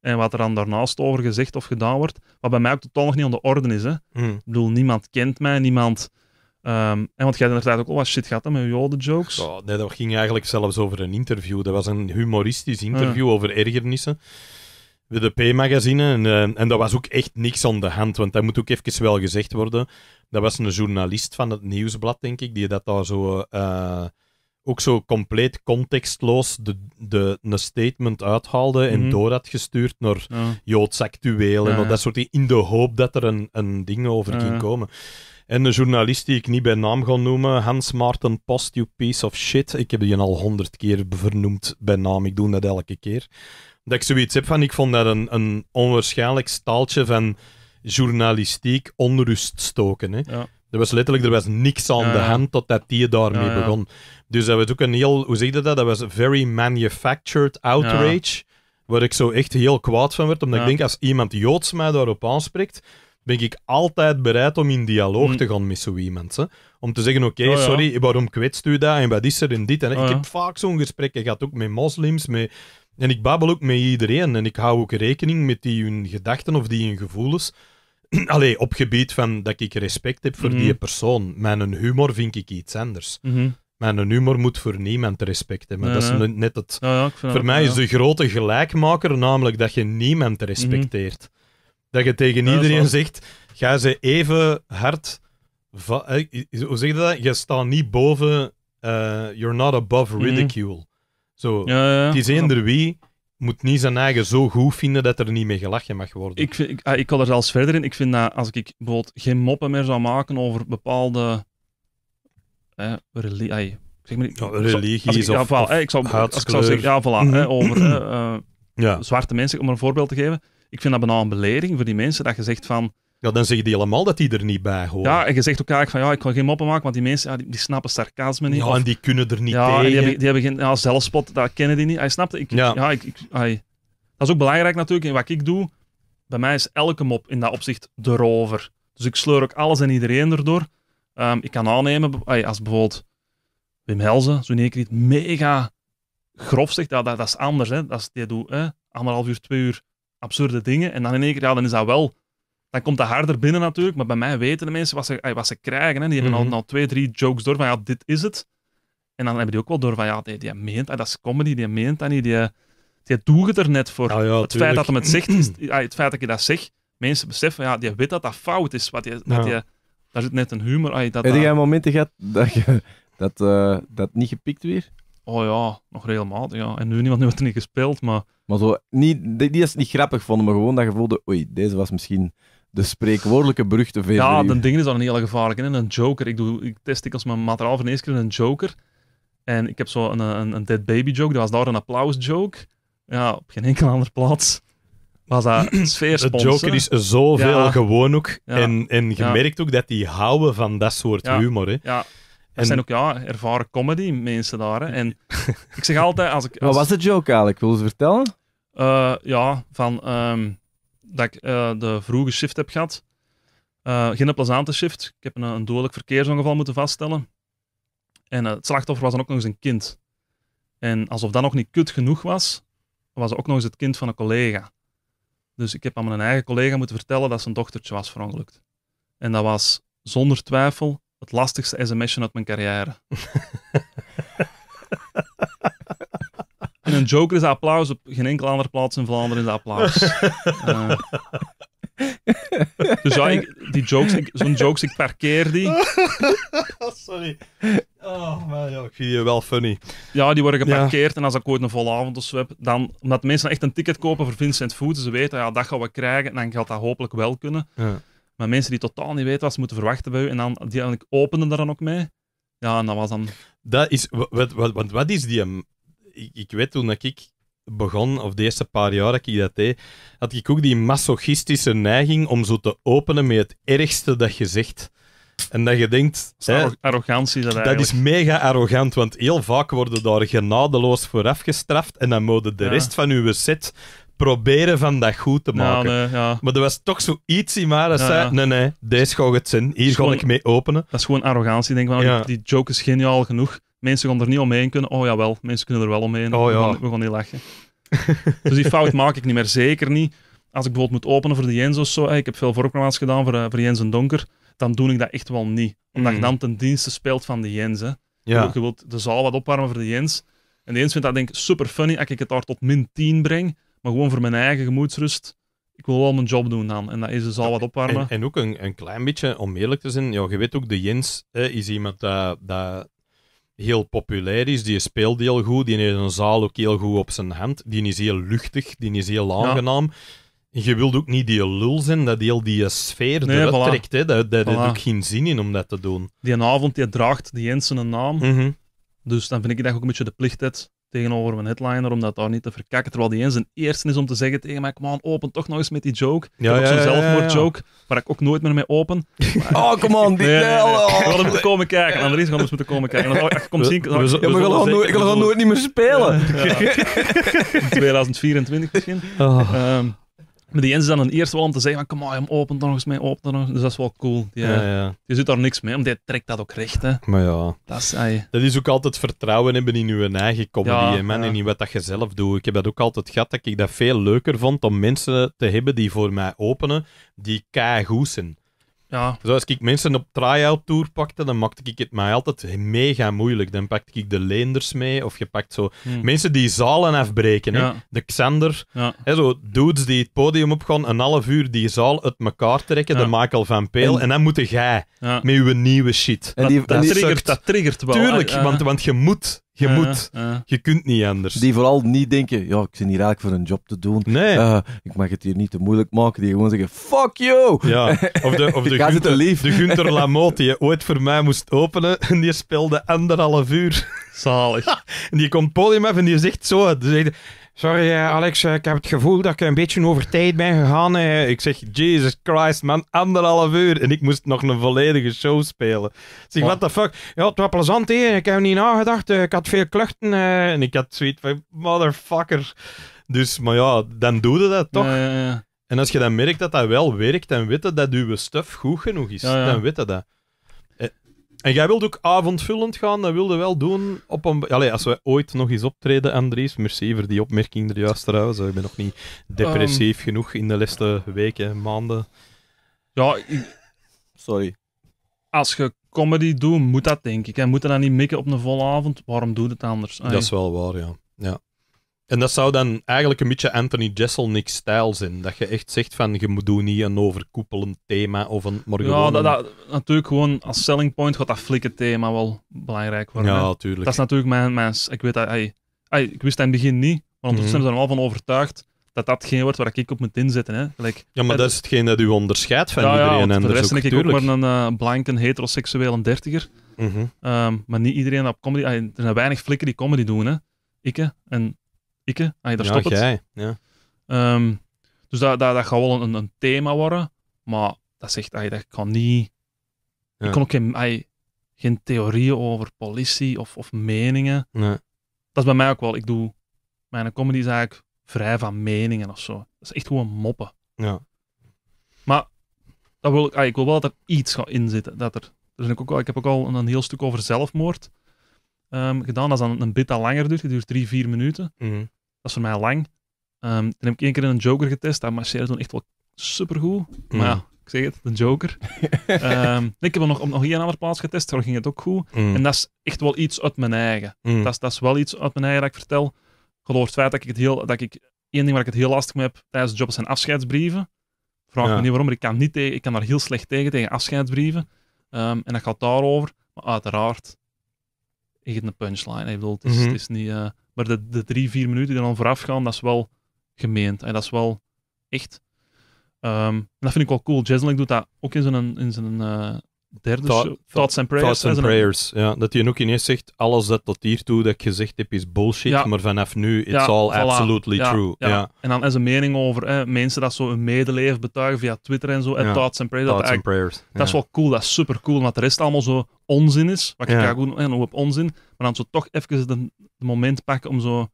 En wat er dan daarnaast over gezegd of gedaan wordt, wat bij mij ook totaal nog niet aan de orde is. Hè. Hmm. Ik bedoel, niemand kent mij, niemand... Ehm, en want jij in de ook al wat shit gaat met je jokes.
nee, dat ging eigenlijk zelfs over een interview. Dat was een humoristisch interview ah. over ergernissen de P-magazine. En, eh, en dat was ook echt niks aan de hand, want dat moet ook even wel gezegd worden. Dat was een journalist van het Nieuwsblad, denk ik, die dat daar zo... Eh, ook zo compleet contextloos de, de, een statement uithaalde en mhm. door had gestuurd naar Joods actueel en dat soort dingen, in de hoop dat er een, een ding over ging komen. En een journalist die ik niet bij naam ga noemen, Hans Maarten Post, you piece of shit. Ik heb die al honderd keer vernoemd bij naam, ik doe dat elke keer dat ik zoiets heb van, ik vond dat een, een onwaarschijnlijk staaltje van journalistiek onrust stoken. Hè. Ja. Er was letterlijk er was niks aan de hand totdat die daarmee ja, begon. Dus dat was ook een heel, hoe zeg je dat? Dat was very manufactured outrage. Waar ik zo echt heel kwaad van werd. Omdat ik denk, als iemand Joods mij daarop aanspreekt, ben ik altijd bereid om in dialoog mm. te gaan met zo iemand om te zeggen, oké, sorry, waarom kwetst u dat en wat is er en dit. En, ik heb vaak zo'n gesprekken gehad, ook met moslims, met... En ik babbel ook met iedereen en ik hou ook rekening met die hun gedachten of die hun gevoelens. Allee, op gebied van dat ik respect heb voor die mhm. persoon. Mijn humor vind ik iets anders. Mijn mhm. humor moet voor niemand respect hebben. dat is net het. voor mij is de grote gelijkmaker namelijk dat je niemand mhm. respecteert. Dat je tegen iedereen zegt: ga ze even hard hoe zeg je dat? Je staat niet boven. Uh, you're not above mhm. ridicule. Zo, ja, Het eender wie moet niet zijn eigen zo goed vinden dat er niet mee gelachen mag worden.
Ik, ik, ah, ik kan er zelfs verder in. Ik vind dat als ik bijvoorbeeld geen moppen meer zou maken over bepaalde religie. zeg maar, religies of, ja, ik zou, ja, voilà, mhm. over eh, ja. zwarte mensen, om een voorbeeld te geven. Ik vind dat bijna een belediging voor die mensen dat je zegt van ja, dan zeg je die allemaal dat die er niet bij horen. Ja, en je zegt ook eigenlijk van ja, ik kan geen moppen maken, want die mensen die, die, snappen sarcasme niet. Ja, en die kunnen
er niet ja, tegen. Die hebben, die
hebben geen ja, zelfspot, dat kennen die niet. Hij snapt het ja. ja ik, ik hij, dat is ook belangrijk natuurlijk in wat ik doe. Bij mij is elke mop in dat opzicht de rover. Dus ik sleur ook alles en iedereen erdoor. Ehm, ik kan aannemen, als bijvoorbeeld Wim Helzen, zo'n keer iets mega grof zegt, dat, dat, is anders. Hè. Dat is, die doet anderhalf uur, twee uur absurde dingen. En dan in één keer, ja, dan is dat wel dan komt dat harder binnen natuurlijk. Maar bij mij weten de mensen wat ze, eh, wat ze krijgen. Hè. Die hebben mhm. al, al, twee, drie jokes door van ja, dit is het. En dan hebben die ook wel door van ja, die, die meent ah, dat, is comedy, die meent dat niet. Die, die doet het er net voor. het feit dat hem het zegt, ah, het feit dat je dat zegt, mensen beseffen, ja, die weet dat dat fout is. Wat je, dat je, daar zit net een humor. Ah, dat, Heb jij momenten
gehad dat dat, eh, dat niet gepikt weer? Oh ja, nog helemaal, Ja. En nu niemand nu wordt er niet gespeeld, maar... Maar zo, niet, die, die is niet grappig vonden, maar gewoon dat je voelde, oei, deze was misschien de spreekwoordelijke beruchte te Ja, dat
ding is dan een hele gevaarlijke. Een joker. Ik, doe, ik test ik als mijn materiaal voor de eerste keer een joker. En ik heb zo een, een, een dead baby joke. Dat was daar een applaus joke. Ja, op geen enkele andere plaats was dat sfeerspons. De Joker is zoveel gewoon ook. En, en je merkt ook dat die
houden van dat soort humor. Hè. Ja.
Er zijn ook ja, ervaren comedy mensen daar. En ik zeg altijd... Als ik, als... Wat was de
joke eigenlijk? Wil je ze vertellen?
Eh, ja, van... Ehm, dat ik eh, de vroege shift heb gehad. Eh, geen plezante shift. Ik heb een, een dodelijk verkeersongeval moeten vaststellen. En eh, het slachtoffer was dan ook nog eens een kind. En alsof dat nog niet kut genoeg was, was ook nog eens het kind van een collega. Dus ik heb aan mijn eigen collega moeten vertellen dat zijn dochtertje was verongelukt. En dat was zonder twijfel het lastigste sms'je uit mijn carrière. En een Joker is applaus, op geen enkele andere plaats in Vlaanderen is applaus. Eh. dus ja, ik, die jokes, zo'n jokes, ik parkeer die.
sorry. Oh, maar ja, ik
vind die wel funny. Ja, die worden geparkeerd en als ik ooit een volle avond of zo dan, omdat mensen echt een ticket kopen voor Vincent Food, ze weten, ja, dat gaan we krijgen en dan gaat dat hopelijk wel kunnen. Ja. Maar mensen die totaal niet weten wat ze moeten verwachten bij u, en dan, die, en ik daar dan ook mee. Ja, en dat was dan... Dat is, wat, wat, wat, wat is die ik, ik weet toen dat
ik begon, of de eerste paar jaar dat ik dat deed, had ik ook die masochistische neiging om zo te openen met het ergste dat je zegt. En dat je denkt... Dat arrogantie dat eigenlijk. Dat is mega arrogant, want heel vaak worden daar genadeloos voor afgestraft en dan moet de rest van je set proberen van dat goed te maken. Maar er was toch
zoiets in maar dat zei, nee, nee, deze ga het zin, hier ga ik mee openen. Dat is gewoon arrogantie, denk ik. Die joke is geniaal genoeg. Mensen gaan er niet omheen kunnen. Oh jawel, mensen kunnen er wel omheen. Oh, ja. we, gaan, gaan niet lachen. dus die fout maak ik niet meer. Zeker niet. Als ik bijvoorbeeld moet openen voor de Jens of zo. ik heb veel voorprogramma's gedaan voor, eh, voor Jens en Donker. Dan doe ik dat echt wel niet. Omdat je mm. dan ten dienste speelt van de Jens. Hè. Ja. Je wilt de zaal wat opwarmen voor de Jens. En de Jens vindt dat denk ik super funny als ik het daar tot min 10 breng. Maar gewoon voor mijn eigen gemoedsrust. Ik wil wel mijn job doen dan. En
dat is de zaal wat opwarmen. En, en ook een, een, klein beetje, om eerlijk te zijn. Ja, je weet ook, de Jens is iemand dat, dat heel populair is. Die speelt heel goed. Die heeft een zaal ook heel goed op zijn hand. Die is heel luchtig. Die is heel aangenaam. Je wilt ook niet die lul zijn dat heel die sfeer nee, eruit trekt. Daar, heeft ook geen zin in om dat te doen.
Die avond die draagt die Jensen een naam. Mhm. Dus dan vind ik dat ook een beetje de plicht het tegenover mijn headliner, om dat daar niet te verkakken. Terwijl die eens zijn eerste is om te zeggen tegen mij, aan open toch nog eens met die joke. Ja, ja, zo'n zelfmoordjoke, waar ik ook nooit meer mee open. oh, come on, die nee, We oh. hadden moeten komen kijken, Andries gaan moeten komen kijken. Dan, ik kom zien, ik wil gewoon nooit niet meer spelen. 2024 misschien. Oh. Ehm, maar die is dan een eerste wel om te zeggen van, kom maar, opent dan nog eens mee, opent dan nog eens. Dus dat is wel cool. ja, eh, ja. Je zit daar niks mee, omdat hij trekt dat ook recht. Hè.
Maar ja. Dat is, dat is ook altijd vertrouwen hebben in je eigen comedy, man, en in wat dat je zelf doet. Ik heb dat ook altijd gehad, dat ik dat veel leuker vond om mensen te hebben die voor mij openen, die keigoed zijn. Ja. Dus als ik mensen op try-out tour pakte, dan maakte ik het mij altijd mega moeilijk. Dan pakte ik de leenders mee, of je pakt zo hmm. mensen die zalen afbreken. Hè? De Xander, hè, zo dudes die het podium opgaan, een half uur die zaal uit elkaar trekken, de Michael van Peel, en, dan moeten jij met je nieuwe shit. En dat, triggert, dat, triggert,
wel. Tuurlijk, ah, want, want je moet je moet.
Je kunt niet anders. Die vooral niet
denken, ja, ik zit hier eigenlijk voor een job te doen. Nee. Eh, ik mag het hier niet te moeilijk maken. Die gewoon zeggen, fuck
you! Ja, of de, of de, Gunther, Lamotte die je ooit voor mij moest openen en die speelde anderhalf uur. Zalig. en die komt podium af en die zegt zo, die zegt, Sorry, eh, Alex. Eh, ik heb het gevoel dat ik een beetje over tijd ben gegaan. Eh. Ik zeg, Jesus Christ, man. Anderhalf uur. En ik moest nog een volledige show spelen. Ik zeg, what the fuck. Ja, het was plezant, hè. Ik heb niet nagedacht. Ik had veel kluchten. En ik had zoiets van, motherfucker. Dus, maar ja, dan doe je dat toch. Ja, ja, En als je dan merkt dat dat wel werkt, dan weet je dat uw stuff goed genoeg is. Dan weet je dat. En jij wilde ook avondvullend gaan, dat wilde wel doen op een... Allee, als we ooit nog eens optreden, Andries, merci voor die opmerking er juist trouwens. Ik ben nog niet depressief ehm. genoeg in de laatste weken maanden. Ja, Sorry.
Als je comedy doet, moet dat denk ik. En moet je dan niet mikken op een volle avond? Waarom doe je het anders? Dat is
wel waar, ja. ja. En dat zou dan eigenlijk een beetje Anthony Niks stijl zijn. Dat je echt zegt van, je moet doen niet een overkoepelend thema of een... ja, dat, dat,
natuurlijk gewoon als selling point gaat dat flikken thema wel belangrijk worden. Ja, tuurlijk. Dat is natuurlijk mijn... mijn ik weet dat... ik wist aan het begin niet, maar mhm. ondertussen zijn we er al van overtuigd dat dat geen wordt waar ik op moet inzetten. Hè. ja, maar dat is hetgeen dat u onderscheidt van iedereen ja, Voor de rest ben ik ook maar een uh, eh, heteroseksueel heteroseksuele dertiger. Mhm. Ehm, maar niet iedereen op comedy... er zijn weinig flikken die comedy doen, hè. Ik, hè. En ikke. Allee, ah, daar ja, stopt jij. het. Ja. Ehm, dus dat, dat, dat gaat wel een, een thema worden, maar dat zegt, allee, dat kan niet... Ik kon ook geen, geen theorieën over politie of, of meningen. Nee. Dat is bij mij ook wel. Ik doe... Mijn comedy is eigenlijk vrij van meningen of zo. Dat is echt gewoon moppen. Ja. Maar dat wil ik, ik wil wel dat er iets gaat inzitten. Dat er, er zijn ook, ik heb ook al een heel stuk over zelfmoord. Ehm, gedaan. Dat is dan een bit dat langer duurt. Die duurt drie, vier minuten. Mhm. Dat is voor mij lang. Um, dan heb ik één keer in een Joker getest. Dat marcheerde toen echt wel supergoed. Mm. Maar ja, ik zeg het, de Joker. um, ik heb nog op nog een andere plaats getest, daar ging het ook goed. Mhm. En dat is echt wel iets uit mijn eigen. Mhm. Dat, is, dat is wel iets uit mijn eigen dat ik vertel. Geloof het feit dat ik het heel, dat ik, één ding waar ik het heel lastig mee heb tijdens de job zijn afscheidsbrieven. Vraag me niet waarom, maar ik kan, niet tegen, ik kan daar heel slecht tegen, tegen afscheidsbrieven. en dat gaat daarover. Maar uiteraard, echt een punchline. Ik bedoel, het is, mhm. is niet... Eh, maar de, de drie, vier minuten die dan vooraf gaan, dat is wel gemeend. En dat is wel echt... Ehm, en dat vind ik wel cool. Jazzling doet dat ook in zijn, in zijn eh, derde Thoughts and Prayers. Thoughts and Prayers,
ja. Dat hij ook ineens zegt, alles dat tot hiertoe dat ik gezegd heb is bullshit, maar vanaf nu, it's all absolutely true. Ja.
En dan is een mening over hè, mensen dat zo hun medeleven betuigen via Twitter en zo, en Thoughts and Prayers. dat is wel cool, dat is super cool, want de rest allemaal zo onzin is, wat ik ga goed op onzin, maar dan zo toch even het moment pakken om zo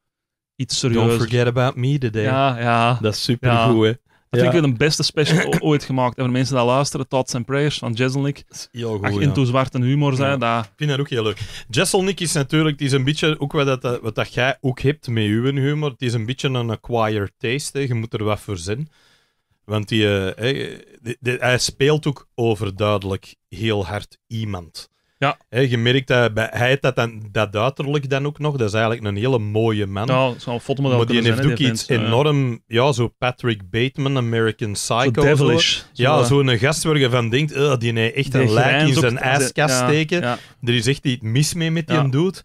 iets serieus... Don't forget about me today. Ja, ja. Dat is super goed, hè. Dat vind ik weer de beste special ooit gemaakt. En voor mensen die luisteren, Thoughts and Prayers van Jezelnik. Heel goed, Ach, ja. into zwarte humor zijn. Dat... Ik vind
dat ook heel leuk. Jezelnik is natuurlijk, die is een beetje, ook wat, dat, wat dat jij ook hebt met uw humor, het is een beetje een acquired taste. Je moet er wat voor zijn. Want eh, die, die, hij speelt ook overduidelijk heel hard iemand. Ja. je merkt dat hij dat, dan, dat uiterlijk dan ook nog. Dat is eigenlijk een hele mooie man. Ja, zo'n fotomodel Maar die heeft ook iets enorm... Ja. zo Patrick Bateman, American Psycho. Zo devilish. Zo. Ja, eh. zo'n gast waar je van denkt, eh, die heeft echt een lijk in zijn ijskast steken. Er is echt iets mis mee met die ja. dude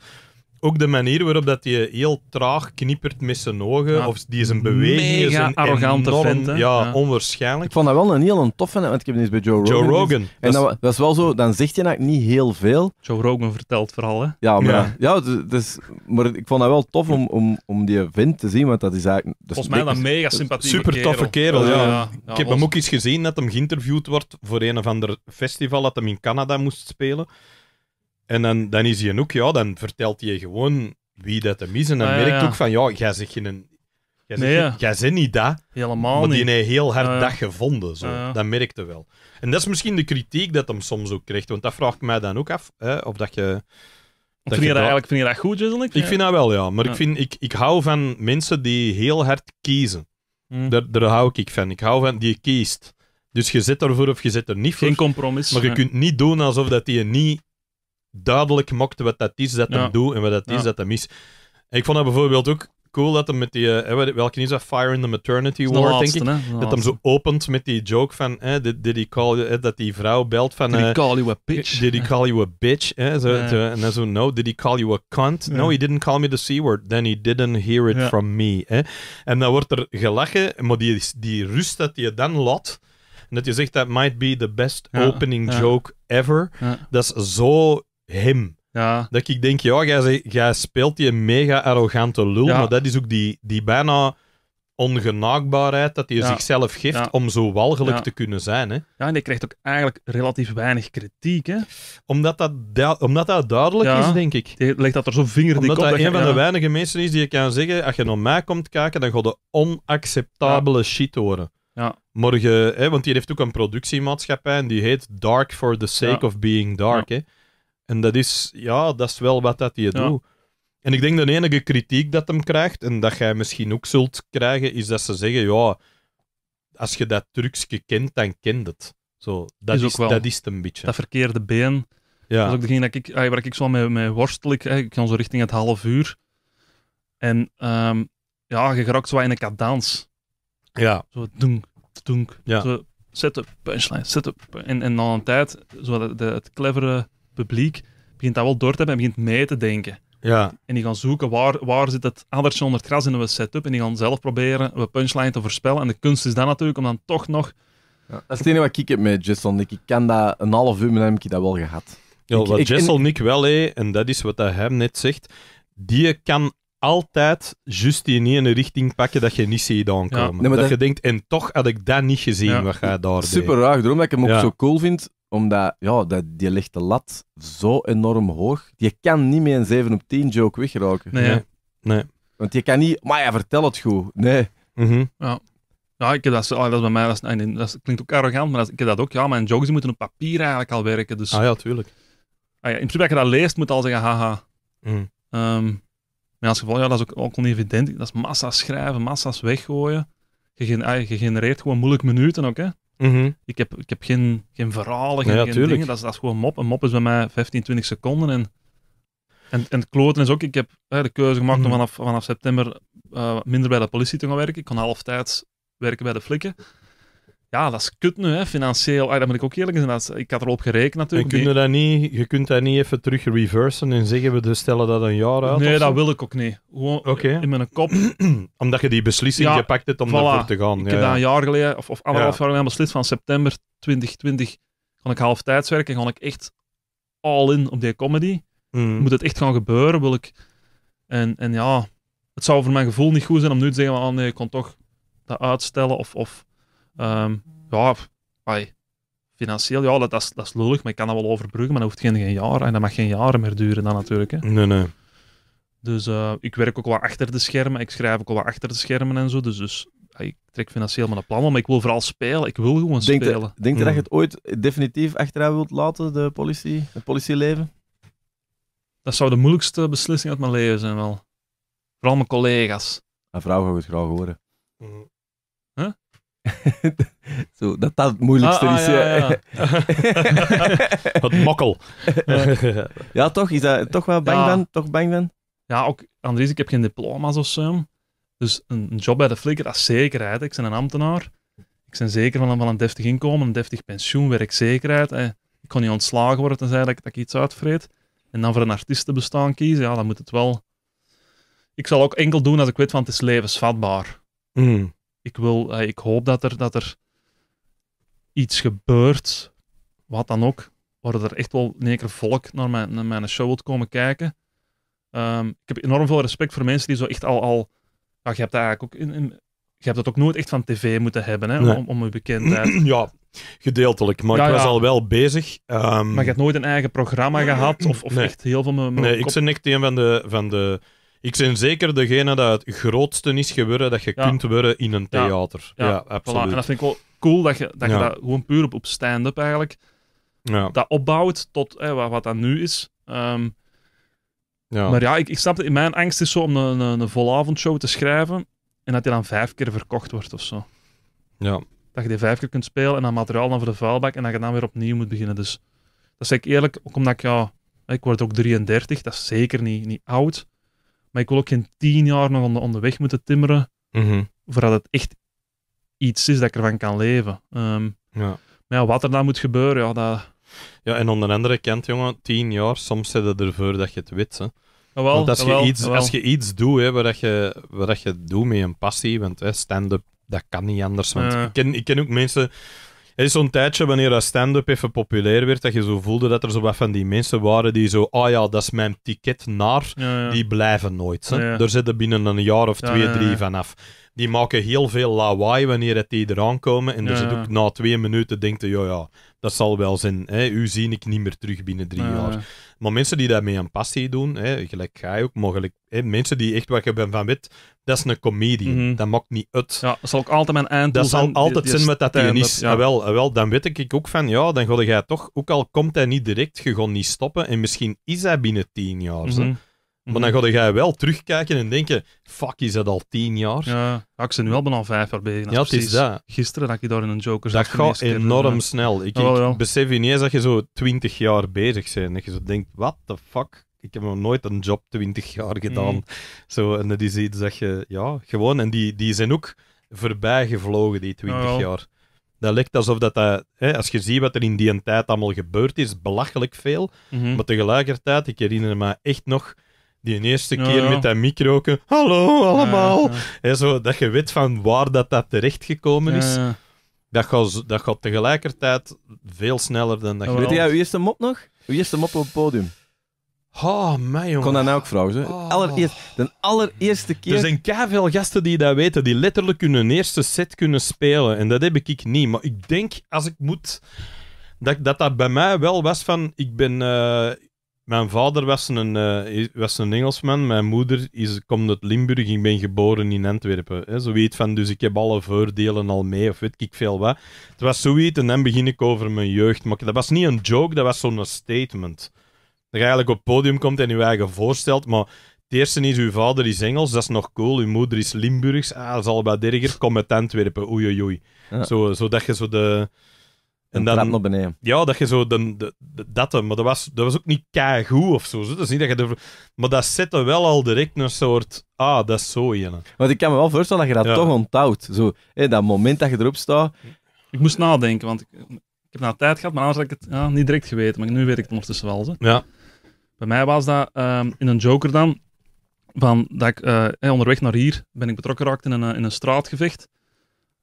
ook de manier waarop dat hij heel traag knippert met zijn ogen. Of die zijn beweging is een arrogante vent, ja, ja, onwaarschijnlijk. Ik vond dat wel een heel
een toffe, want ik heb eens bij Joe Rogan. Joe Rogan. en dat, dat, is wel zo, dan zegt hij eigenlijk niet heel veel. Joe Rogan
vertelt vooral, hè?
Ja, maar, ja. Dus, dus, maar ik vond dat wel tof om, om, om die vent te
zien, want dat is eigenlijk... Dus Volgens mij dat een mega sympathieke Super toffe kerel, ja. Ik heb hem ook eens gezien dat hem geïnterviewd wordt voor een of ander festival dat hem in Canada moest spelen. En dan, dan is hij ook, ja, dan vertelt hij gewoon wie dat hem is. En dan Ah, merkt ook van, ja, jij zegt een Jij zegt, jij zegt niet dat, Helemaal die een heel hard ah, dag gevonden. Zo. Ah, dat merkte wel. En dat is misschien de kritiek dat hem soms ook krijgt. Want dat vraag ik mij dan ook af. Hè, of dat je... Vind je dat eigenlijk vind je dat goed, Ik vind dat wel, ja. Maar Ik, vind, ik, ik hou van mensen die heel hard kiezen. Mm. Daar, daar hou ik van. Ik hou van die kiest. Dus je zit ervoor of je zit er niet voor. Geen compromis. Maar je kunt niet doen alsof dat die niet duidelijk mokte wat dat is dat hem doet en wat dat is dat hem is. ik vond dat bijvoorbeeld ook cool dat hem met die, eh, welke is dat, Fire in the Maternity War, laatste, dat hem zo opent met die joke van, eh, did, he call, eh, dat die vrouw belt van... Did he eh, call you a bitch? Did he call you a bitch? zo, en dan zo, no, did he call you a cunt? No, he didn't call me the C-word. Then he didn't hear it from me. En dan wordt er gelachen, maar die, die rust dat je dan lot, En dat je zegt, dat might be the best opening joke ever. Dat is zo hem. Ja. Dat ik denk, ja, jij, speelt die mega arrogante lul, maar dat is ook die, die bijna ongenaakbaarheid dat hij zichzelf geeft om zo walgelijk te kunnen
zijn. Hè. Ja, en je krijgt ook eigenlijk relatief weinig kritiek. Hè? Omdat, dat omdat dat duidelijk is, denk ik. Je legt dat er zo'n vinger Omdat dat, een van de
weinige mensen is die je kan zeggen, als je naar mij komt kijken, dan ga je onacceptabele shit horen. Ja. Morgen, hè, want die heeft ook een productiemaatschappij en die heet Dark for the Sake of Being Dark. Hè. En dat is, ja, dat is wel wat dat hij doet. En ik denk de enige kritiek dat hem krijgt, en dat jij
misschien ook zult
krijgen, is dat ze zeggen, ja, als je dat trucje kent, dan kent het. Zo, dat is, dat is het een beetje. Dat
verkeerde been. Ja. Dat is ook degene dat ik, ah, waar ik zo mee, mee worstel. Eh, ik, ga zo richting het half uur. En ehm, ja, je raakt zo in een cadans. Ja. Zo doen doen Ja. Zo, set punchline, set En, en na een tijd, zo de, de, het clevere publiek begint dat wel door te hebben en begint mee te denken. Ja. En die gaan zoeken waar, waar zit het addertje onder het gras in een setup. En die gaan zelf proberen een punchline te voorspellen. En de kunst is dan natuurlijk om dan toch nog. Ja. Dat is het
enige wat ik heb met Jessel Nick. Ik kan dat een half uur, maar heb ik dat wel gehad. Ja, wat Jessel Nick wel,
hé, en dat is wat hij net zegt, die kan altijd juist in ene richting pakken dat je niet ziet aankomen. dat, je denkt, en toch had ik dat niet gezien, wat jij daar Super raar, daarom dat ik hem ook zo
cool vind omdat ja, dat, die ligt de lat zo enorm hoog. Je kan niet meer een 7 op 10 joke wegroken. Nee. nee. Want je kan niet, maar ja, vertel het goed. Nee.
Mhm. Ja.
Ja, ik heb dat, ah, dat is bij mij, dat, ah, dat klinkt ook arrogant, maar ik heb dat ook. Ja, mijn jokes moeten op papier eigenlijk al werken. Dus, ah ja, tuurlijk. Ah, ja, in principe, als je dat leest, moet je al zeggen haha. Mm. maar als geval, ja, dat is ook, ook evident. Dat is massa schrijven, massa's weggooien. Ah, je, genereert gewoon moeilijk minuten ook, hè. Mhm. Ik heb, ik heb geen, geen verhalen, geen, dingen. Dat is, dat is gewoon mop. Een mop is bij mij 15, 20 seconden. En, en, en het kloten is ook, ik heb hè, de keuze gemaakt om mhm. vanaf, vanaf september eh, minder bij de politie te gaan werken. Ik kon halftijds werken bij de flikken. Ja, dat is kut nu, hè, financieel. Ah, dat moet ik ook eerlijk zijn. Dat ik had erop gerekend natuurlijk. En je,
dat niet, je kunt dat niet even terug reversen en zeggen we dus stellen dat een jaar uit? Nee, dat wil
ik ook niet. Gewoon in mijn kop.
omdat je die beslissing ja, gepakt hebt om voilà. daarvoor te gaan. Ik heb ja. dat een jaar
geleden, of, of anderhalf jaar geleden, beslist van september 2020 kan ik halftijds werken, ga ik echt all-in op die comedy. Mm. Moet het echt gaan gebeuren? Wil ik... En, en ja, het zou voor mijn gevoel niet goed zijn om nu te zeggen, van ah, nee, ik kon toch dat uitstellen of... of Ehm, ja, financieel, ja, dat, dat, is, dat is lullig, maar ik kan dat wel overbruggen, maar dat hoeft geen, geen jaar en dat mag geen jaren meer duren dan natuurlijk. Hè. Nee, nee. Dus eh, ik werk ook wel achter de schermen, ik schrijf ook wel achter de schermen en zo, dus, dus ik trek financieel mijn plan, maar ik wil vooral spelen. Ik wil gewoon spelen. De, denk je dat hmm. je het ooit definitief achteraan wilt laten, de politie, het politieleven? Dat zou de moeilijkste beslissing uit mijn leven zijn wel. Vooral mijn collega's.
en vrouw gaat het graag horen. Mhm. Zo, dat dat het moeilijkste
ah, ah is. mokkel.
ja, toch? Is dat toch wel bang ben? Toch bang ben? Ja, ook Andries, ik heb geen diploma's of zo. Dus een, job bij de flikker, dat is zekerheid. Ik ben een ambtenaar. Ik ben zeker van een, van een deftig inkomen, een deftig pensioen, werkzekerheid. Eh, ik kon niet ontslagen worden tenzij dat, dat ik iets uitvreet. En dan voor een artiest bestaan kiezen, ja, dan moet het wel... Ik zal ook enkel doen als ik weet van het is levensvatbaar. Mm ik, wil, eh, ik hoop dat er, dat er iets gebeurt, wat dan ook, Worden er echt wel een keer volk naar mijn, mijn show wilt komen kijken. Ehm, ik heb enorm veel respect voor mensen die zo echt al. al ja, je, hebt het eigenlijk ook in, in, je hebt dat ook nooit echt van tv moeten hebben hè, om, om je bekendheid. Ja,
gedeeltelijk. Maar ik was al wel bezig. Ehm, maar je
hebt nooit een eigen programma gehad? Of, of echt heel veel. Mijn, nee, ik ben
echt een van de, van de ik ben zeker degene dat het grootste is gebeuren dat je kunt worden in een theater. Ja, ja absoluut. Voilà. En dat vind ik
wel cool dat je dat, gewoon puur op, op stand-up eigenlijk dat opbouwt tot hè, wat, wat dat nu is. Um, maar ja, ik, ik snap in Mijn angst is zo om een, een, een volavondshow te schrijven en dat die dan vijf keer verkocht wordt of zo. Ja. Dat je die vijf keer kunt spelen en dan materiaal dan voor de vuilbak en dat je dan weer opnieuw moet beginnen. Dus dat zeg ik eerlijk, ook omdat ik ja, ik word ook 33, dat is zeker niet, niet oud. Maar ik wil ook geen tien jaar nog onderweg moeten timmeren. Mhm. Voordat het echt iets is dat ik ervan kan leven. Ehm, ja. Maar ja, wat er dan moet gebeuren, ja, dat... Ja, en onder andere kent, jongen, tien jaar, soms zit het
ervoor dat je het weet, hè. Jawel, want als, je iets, als je iets doet, hè, waar, je, waar je doet met een passie, want stand-up, dat kan niet anders. Want ik, ken, ik ken ook mensen er is zo'n tijdje wanneer dat stand-up even populair werd, dat je zo voelde dat er zo wat van die mensen waren die zo, ah ja, dat is mijn ticket naar, die blijven nooit. Hè? Daar zitten binnen een jaar of twee, drie vanaf die maken heel veel lawaai wanneer het die eraan komen. En dus ja. er zit ook na twee minuten denkt je, ja, dat zal wel zijn. Hè, u zie ik niet meer terug binnen drie jaar. Maar mensen die daarmee aan passie doen, hè, gelijk ga je ook mogelijk. Hè, mensen die echt wat je van wit dat is een comedian. Mhm. Dat maakt niet uit. Ja, dat zal ook altijd mijn eind Dat zal zijn, altijd zijn met dat hij is. Ja. Ah, ah, wel, dan weet ik ook van, ja, dan ga jij toch, ook al komt hij niet direct, je niet stoppen. En misschien is hij binnen tien jaar. Mm maar dan mhm. ga je wel terugkijken en denken: fuck, is dat al tien
jaar? Ja, ik ben nu wel bijna vijf jaar bezig. Ja, het is dat. Gisteren dat ik daar in een Joker zat. Dat gaat enorm snel. Ik,
besef je niet eens dat je zo twintig jaar bezig bent. Dat je zo denkt: what the fuck? Ik heb nog nooit een job twintig jaar gedaan. Mhm. Zo, en dat is iets dat je, ja, gewoon. En die, die zijn ook voorbij gevlogen, die twintig jaar. Dat lijkt alsof dat, dat eh, hè, als je ziet wat er in die tijd allemaal gebeurd is, belachelijk veel. Mhm. Maar tegelijkertijd, ik herinner me echt nog die eerste keer met dat microken. Hallo allemaal. zo, dat je weet van waar dat, dat terechtgekomen is. Dat, gaat, dat tegelijkertijd veel sneller dan dat je... Weet jij,
wie eerste mop nog? Wie eerste mop op het podium?
Oh, mij jongen. kon dat nou ook vragen, hè? Oh. de allereerste keer. Er zijn veel gasten die dat weten, die letterlijk hun eerste set kunnen spelen. En dat heb ik niet. Maar ik denk, als ik moet, dat dat, dat bij mij wel was van. Ik ben. Eh, mijn vader was een, eh, was een Engelsman, mijn moeder is, komt uit Limburg, ik ben geboren in Antwerpen. Hè. Zoiets van, dus ik heb alle voordelen al mee, of weet ik veel wat. Het was zoiets, en dan begin ik over mijn jeugd. Maar dat was niet een joke, dat was zo'n statement. Dat je eigenlijk op het podium komt en je eigen voorstelt, maar het eerste is, uw vader is Engels, dat is nog cool. Uw moeder is Limburgs, ah, dat is al wat erger. Kom uit Antwerpen, oei oei oei. Zo, dat je zo de... En dan, naar beneden. Ja, dat je zo de, de, dat, maar dat was, dat was ook niet keigoed of zo. Dus dat is niet dat je maar dat zette wel al direct een soort, ah, dat is zo je. Want ik kan me wel
voorstellen dat je dat toch onthoudt. Zo, dat moment dat je erop staat. Ik moest nadenken, want ik, ik heb nou tijd gehad, maar anders had ik het ja, niet direct geweten. Maar nu weet ik het ondertussen wel. Zo. Ja. Bij mij was dat ehm, in een Joker dan, van, dat ik eh, onderweg naar hier ben ik betrokken geraakt in een, eh, in een straatgevecht.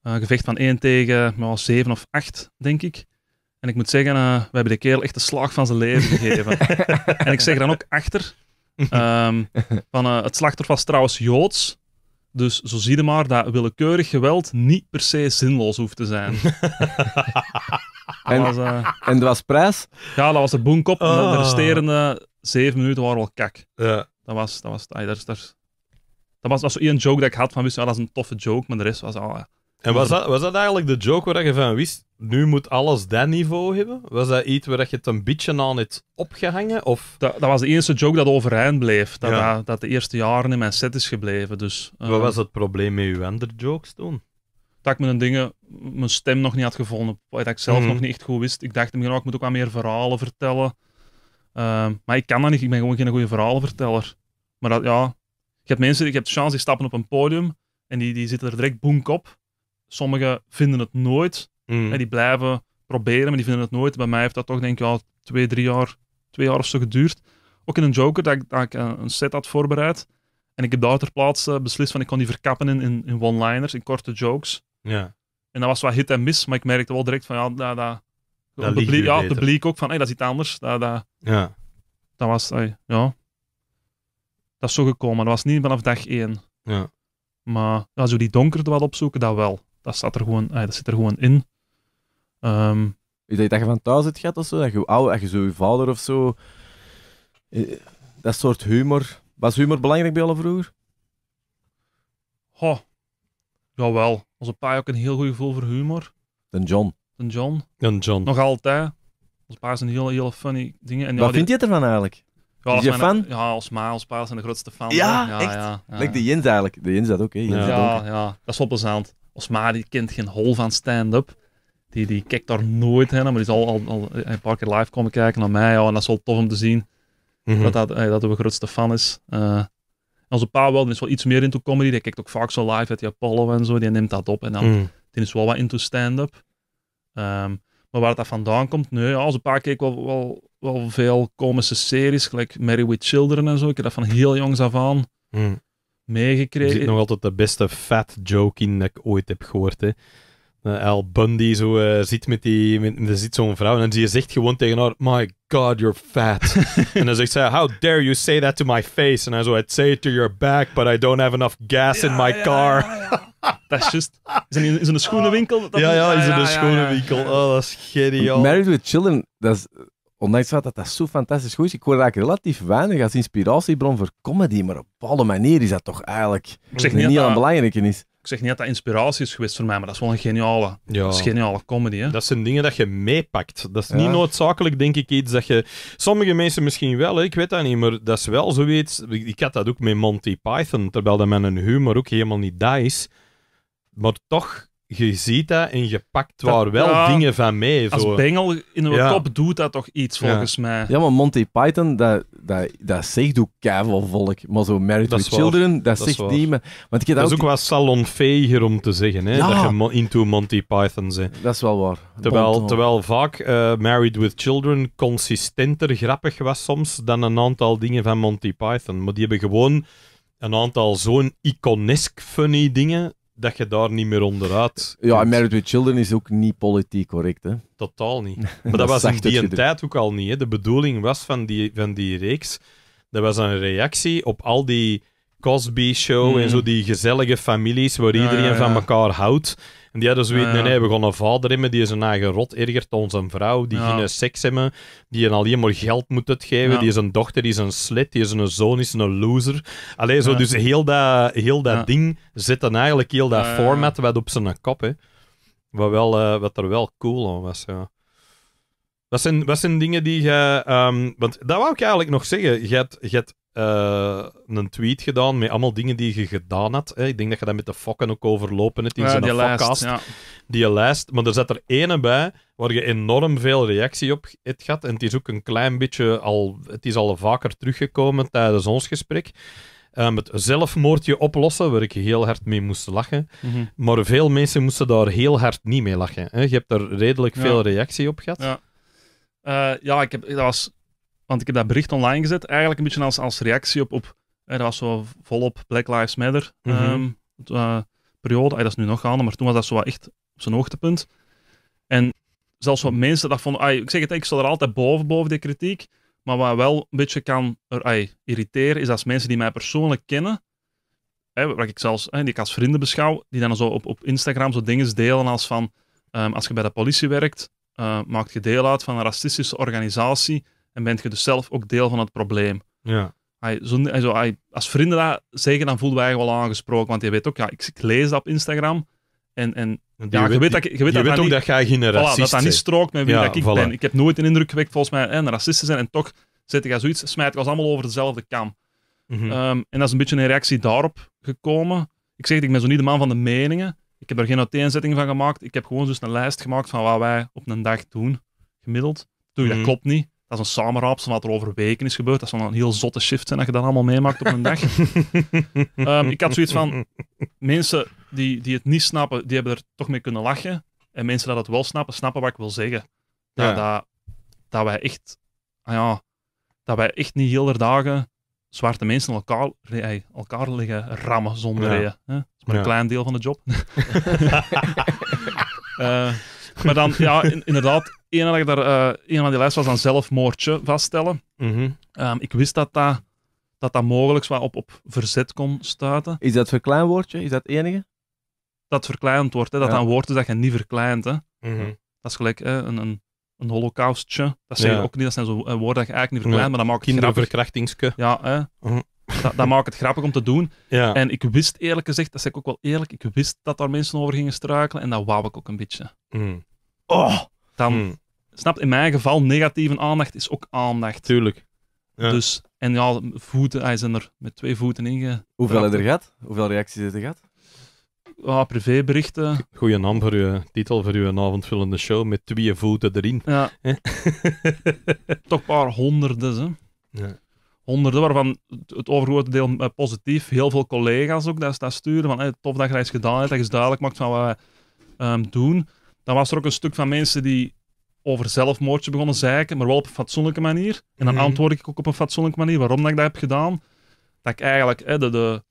Uh, gevecht van één tegen zeven 7 of 8, denk ik. En ik moet zeggen, eh, we hebben de kerel echt de slag van zijn leven gegeven. en ik zeg dan ook achter. Ehm, van, eh, het slachtoffer was trouwens Joods. Dus zo zie je maar dat willekeurig geweld niet per se zinloos hoeft te zijn. en, en dat was prijs? Ja, dat was de boenkop. Oh. De, ah. resterende zeven minuten waren wel kak. Ja. Dat was, dat was, dat was, was één joke dat ik had van, wist, dat is een toffe joke, maar de rest was al... En was dat, was dat eigenlijk de joke waar je van wist, nu moet alles dat niveau hebben? Was dat iets waar je het een beetje aan hebt
opgehangen?
Of? Dat, dat was de eerste joke dat overeind bleef. Dat, dat, de eerste jaren in mijn set is gebleven. Dus, Wat ehm, was het probleem met uw andere jokes toen? Dat ik mijn dingen, mijn stem nog niet had gevonden. Dat ik zelf nog mhm. niet echt goed wist. Ik dacht, oh, ik moet ook wat meer verhalen vertellen. Ehm, maar ik kan dat niet. Ik ben gewoon geen goede verhalenverteller. Maar dat, ja... Je hebt mensen, ik heb de chance, die stappen op een podium en die, die zitten er direct boenk op sommigen vinden het nooit. en mm. die blijven proberen, maar die vinden het nooit. Bij mij heeft dat toch denk ik al twee, drie jaar, twee jaar of zo geduurd. Ook in een Joker, dat ik, dat ik eh, een set had voorbereid. En ik heb daar ter plaatse beslist van ik kon die verkappen in, in, in one-liners, in korte jokes. Ja. En dat was wel hit en mis, maar ik merkte wel direct van ja, dat, dat, dat ook van hey, dat is iets anders. Dat, dat, ja. dat was, ja. Dat is zo gekomen. Dat was niet vanaf dag één. Ja. Maar als zo die donkerte wat opzoeken, dat wel dat, staat er gewoon, ah, dat zit er gewoon in. Um, ehm, ik dat je van thuis hebt gaat of zo, dat je, oude, dat je zo je vader of zo. Eh,
dat soort humor. Was humor belangrijk bij alle vroeger?
Oh, jawel. Onze pa had ook een heel goed gevoel voor humor. Den John. Den John. Den John. Nog altijd. Onze pa is een heel, heel funny dingen. En Wat vind vindt je ervan eigenlijk? Ja, je fan? Ja, als ma, als pa zijn de grootste fan. Ja, ja echt? Ja, ja. de Jens eigenlijk. De Jens dat ook, Ja, ja, dat is wel plezant. Osmari kent geen hol van stand-up. Die, die kijkt daar nooit heen, maar die zal al, al een paar keer live komen kijken naar mij. Ja, en dat is wel tof om te zien. Mm Dat dat, eh, dat de grootste fan is. Uh, onze pa wel, die is wel iets meer into comedy. Die kijkt ook vaak zo live uit die Apollo en zo. Die neemt dat op en dan mm. die is wel wat into stand-up. Ehm, maar waar dat vandaan komt, nee, ja, onze pa keek wel, wel, wel veel komische series, gelijk Mary with Children en zo. Ik heb dat van heel jongs af aan. Mhm meegekregen. Je zit nog
altijd de beste fat joke in dat ik ooit heb gehoord. Hè. Uh, Al Bundy zo, eh, zit met die, met, er zit zo'n vrouw en ze zegt gewoon tegen haar, my god, you're fat. en dan zegt zij, how dare you say that to my face? En hij zo, I'd say it to your back, but I don't have enough gas in my car.
Ja, dat is juist. Is in een schoenenwinkel? Dat ja, ja, is in een schoenenwinkel. Oh, dat is geniaal. Married
with Children, dat is ondanks dat dat zo fantastisch goed is, ik hoor eigenlijk relatief weinig als inspiratiebron voor comedy, maar op alle manieren is dat toch eigenlijk niet, niet aan belangrijk is.
Ik zeg niet dat dat inspiratie is geweest voor mij, maar dat is wel een geniale, ja. dat is geniale comedy. Hè? Dat zijn dingen dat
je meepakt. Dat is niet noodzakelijk, denk ik, iets dat je... Sommige mensen misschien wel, ik weet dat niet, maar dat is wel zoiets... Ik had dat ook met Monty Python, terwijl dat een humor ook helemaal niet daar is. Maar toch je ziet dat en je pakt dat, waar wel dingen van mee.
Als Bengel in de kop
top doet dat toch iets, volgens mij.
Ja, maar Monty Python, dat, dat,
dat zegt ook keiveel volk. Maar zo Married
with Children, dat, zegt niet Want ik dat is ook wel
salonveiger om te zeggen, hè, dat je into Monty Python bent. Dat is wel waar. Terwijl, terwijl vaak eh, Married with Children consistenter grappig was soms dan een aantal dingen van Monty Python. Maar die hebben gewoon een aantal zo'n iconesk funny dingen dat je daar niet meer onderuit. Ja, en Married with Children is ook niet politiek correct, hè? Totaal
niet. Maar dat, was in die tijd
ook al niet. Hè? De bedoeling was van die, van die reeks, dat was een reactie op al die Cosby-show en hmm. zo die gezellige families waar iedereen van elkaar houdt. En die hadden zoiets, weet nee, we gaan een vader hebben die zijn eigen rot ergert aan zijn vrouw, die ja. geen seks hebben, die een alleen maar geld moet uitgeven, ja. die is een dochter, die is een slit, die is een zoon, is een loser. alleen zo, dus heel dat, heel dat ding zit dan eigenlijk, heel dat format, wat op zijn kop, hè. Wat, wel, eh, wat er wel cool aan was, ja. Dat zijn, dat zijn dingen die je... Ehm, want dat wou ik eigenlijk nog zeggen. je hebt eh, een tweet gedaan met allemaal dingen die je gedaan had. Hè. Ik denk dat je dat met de fokken ook overlopen hebt in ja, zijn die je Ja. Die lijst. Maar er zat er één bij waar je enorm veel reactie op hebt gehad. En het is ook een klein beetje al... Het is al vaker teruggekomen tijdens ons gesprek. Um, het zelfmoordje oplossen, waar ik heel hard mee moest lachen. Mhm. Maar veel mensen moesten daar heel hard niet mee lachen. Hè. Je hebt er redelijk veel reactie op
gehad. Ja, eh, ja ik heb, dat was want ik heb dat bericht online gezet, eigenlijk een beetje als, als reactie op, op er was zo volop Black Lives Matter mhm. ehm, eh, periode. Ay, dat is nu nog aan, maar toen was dat zo echt op zijn hoogtepunt. En zelfs wat mensen dat vonden, ay, ik zeg het, ik sta er altijd boven, boven die kritiek. Maar wat wel een beetje kan er, ay, irriteren, is als mensen die mij persoonlijk kennen, hè, wat ik zelfs, die ik als vrienden beschouw, die dan zo op, op Instagram zo dingen delen als van, ehm, als je bij de politie werkt, uh, maakt je deel uit van een racistische organisatie en bent je dus zelf ook deel van het probleem. Ja. zo, zo, als vrienden dat zeggen, dan voelen wij je wel aangesproken. Want je weet ook, ja, ik, ik lees dat op Instagram. En, en ja, je, weet, dat, je weet, je ook dat jij geen voilà, dat dat niet strookt met wie dat ik ben. Ik heb nooit een indruk gewekt, volgens mij, een racist te zijn. En toch zet ik zoiets, smijt ik ons allemaal over dezelfde kam. Mhm. Ehm, en dat is een beetje een reactie daarop gekomen. Ik zeg, ik ben zo niet de man van de meningen. Ik heb er geen uiteenzetting van gemaakt. Ik heb gewoon dus een lijst gemaakt van wat wij op een dag doen, gemiddeld. Toen, Dat mhm. klopt niet. Dat is een samenraapsel van wat er over weken is gebeurd. Dat is een heel zotte shift zijn dat je dan allemaal meemaakt op een dag. Ehm, ik had zoiets van, mensen die, die het niet snappen, die hebben er toch mee kunnen lachen. En mensen dat het wel snappen, snappen wat ik wil zeggen. Dat, dat, wij echt, ah ja, dat wij echt niet heel de dagen zwarte mensen elkaar, eh, elkaar liggen rammen zonder reden. Hè? Dat is maar een klein deel van de job. Eh, maar dan, ja, in, inderdaad, een, dat ik daar, eh, een van die lijst was dan zelfmoordje vaststellen. Mhm. Ehm, ik wist dat dat, dat, dat mogelijk op, op verzet kon stuiten. Is dat verkleinwoordje? Is dat het enige? Dat verkleind wordt, hè? dat ja. een woord is dat je niet verkleint. Hè? Mhm. Dat is gelijk een, een een holocaustje. Dat zijn ook niet, dat zijn zo'n eh, woorden dat je eigenlijk niet verkleint, ja. maar dat maakt het grappig Ja, hè. Mhm. dat, dat, maakt het grappig om te doen. Ja. En ik wist eerlijk gezegd, dat zeg ik ook wel eerlijk, ik wist dat daar mensen over gingen struikelen en dat wou ik ook een beetje. Mm oh, dan hmm. snapt in mijn geval negatieve aandacht is ook aandacht. Tuurlijk. Dus, en ja, voeten, hij zijn er met twee voeten in. Hoeveel heb je er gaat? Hoeveel reacties
heb je gehad? Ja, privéberichten. Goeie naam voor je titel, voor uw avondvullende show, met twee voeten erin.
Ja. Toch een paar honderden, hè? Ja. Honderden, waarvan het overgrote deel eh, positief. Heel veel collega's ook dat, dat sturen. Van, hey, tof dat je iets gedaan hebt, dat je duidelijk maakt van wat wij ehm, doen dan was er ook een stuk van mensen die over zelfmoordje begonnen zeiken, maar wel op een fatsoenlijke manier. En dan mhm. antwoord ik ook op een fatsoenlijke manier waarom dat ik dat heb gedaan. Dat ik eigenlijk hè, de, de,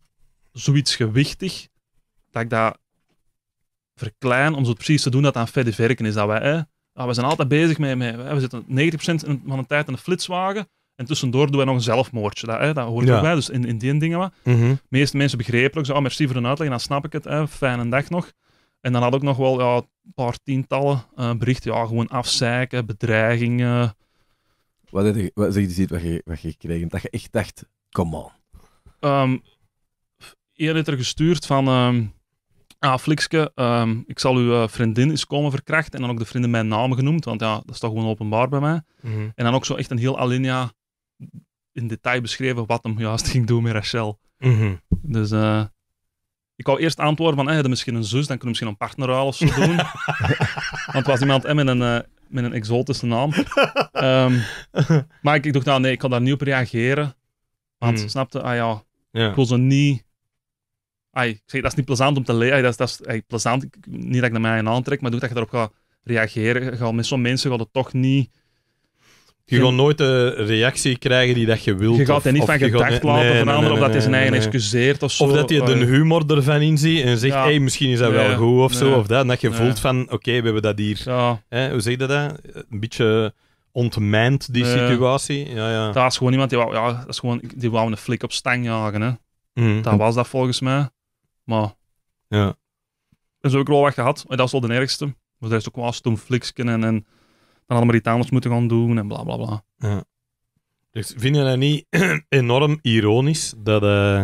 zoiets gewichtig, dat ik dat verklein om zo precies te doen dat aan verder werken is. Dat wij, hè, ah, we zijn altijd bezig met, hè, we zitten 90% van de tijd in de flitswagen en tussendoor doen wij nog een zelfmoordje. Dat, hè, dat hoort ook bij, dus in, in die dingen. wat. Mhm. De meeste mensen begrepen ook zo, oh, merci voor de uitleg, dan snap ik het, hè, fijne dag nog. En dan had ik nog wel ja, een paar tientallen eh, berichten. Ja, gewoon afzeiken, bedreigingen.
Wat, je, wat zeg je, wat je, wat je gekregen? Dat je echt dacht, come on.
Um, ehm, werd er gestuurd van... Um, ah, Flikske, ehm, ik zal uw eh, vriendin eens komen verkrachten. En dan ook de vriendin mijn naam genoemd, want ja, dat is toch gewoon openbaar bij mij. Mhm. En dan ook zo echt een heel alinea in detail beschreven wat hem juist ging doen met Rachel. Mhm. Dus... Uh, ik wou eerst antwoorden van, hey, eh, heb je misschien een zus, dan kunnen we misschien een partnerruil of zo doen. Want het was iemand eh, met een, eh, met een exotische naam. Ehm, maar ik, ik, dacht, nou nee, ik kan daar niet op reageren. Want, hmm. snapte, ah ja, ik wil ze niet... Ay, ik zeg, dat is niet plezant om te leren. Dat is, dat is plezant, ik, niet dat ik naar mij aantrek, maar doe dat je daarop gaat reageren. Ga, met zo'n mensen gaat toch niet je gaat
nooit de reactie krijgen die dat je wilt. Je gaat er niet van gedacht laten, nee, nee, nee, omdat hij zijn eigen excuseert of zo. Of dat je de eh, humor ervan inziet en zegt, hey, misschien is dat wel goed of zo, of dat. En dat je voelt van, oké, we hebben dat hier. Hè, hoe zeg je dat? Een beetje ontmijnd
die situatie. Ja, ja. Dat is gewoon iemand die wou, ja, dat is gewoon, die een flik op stang jagen. Hè. Mhm. Dat was dat volgens mij. Maar... Ja. En zo heb ik wel wat gehad. En dat is wel de ergste. Maar er is ook wel stom fliksken en... en van alle Mauritaners moeten gaan doen en bla bla bla.
Ja. Dus vind je dat niet enorm ironisch dat eh,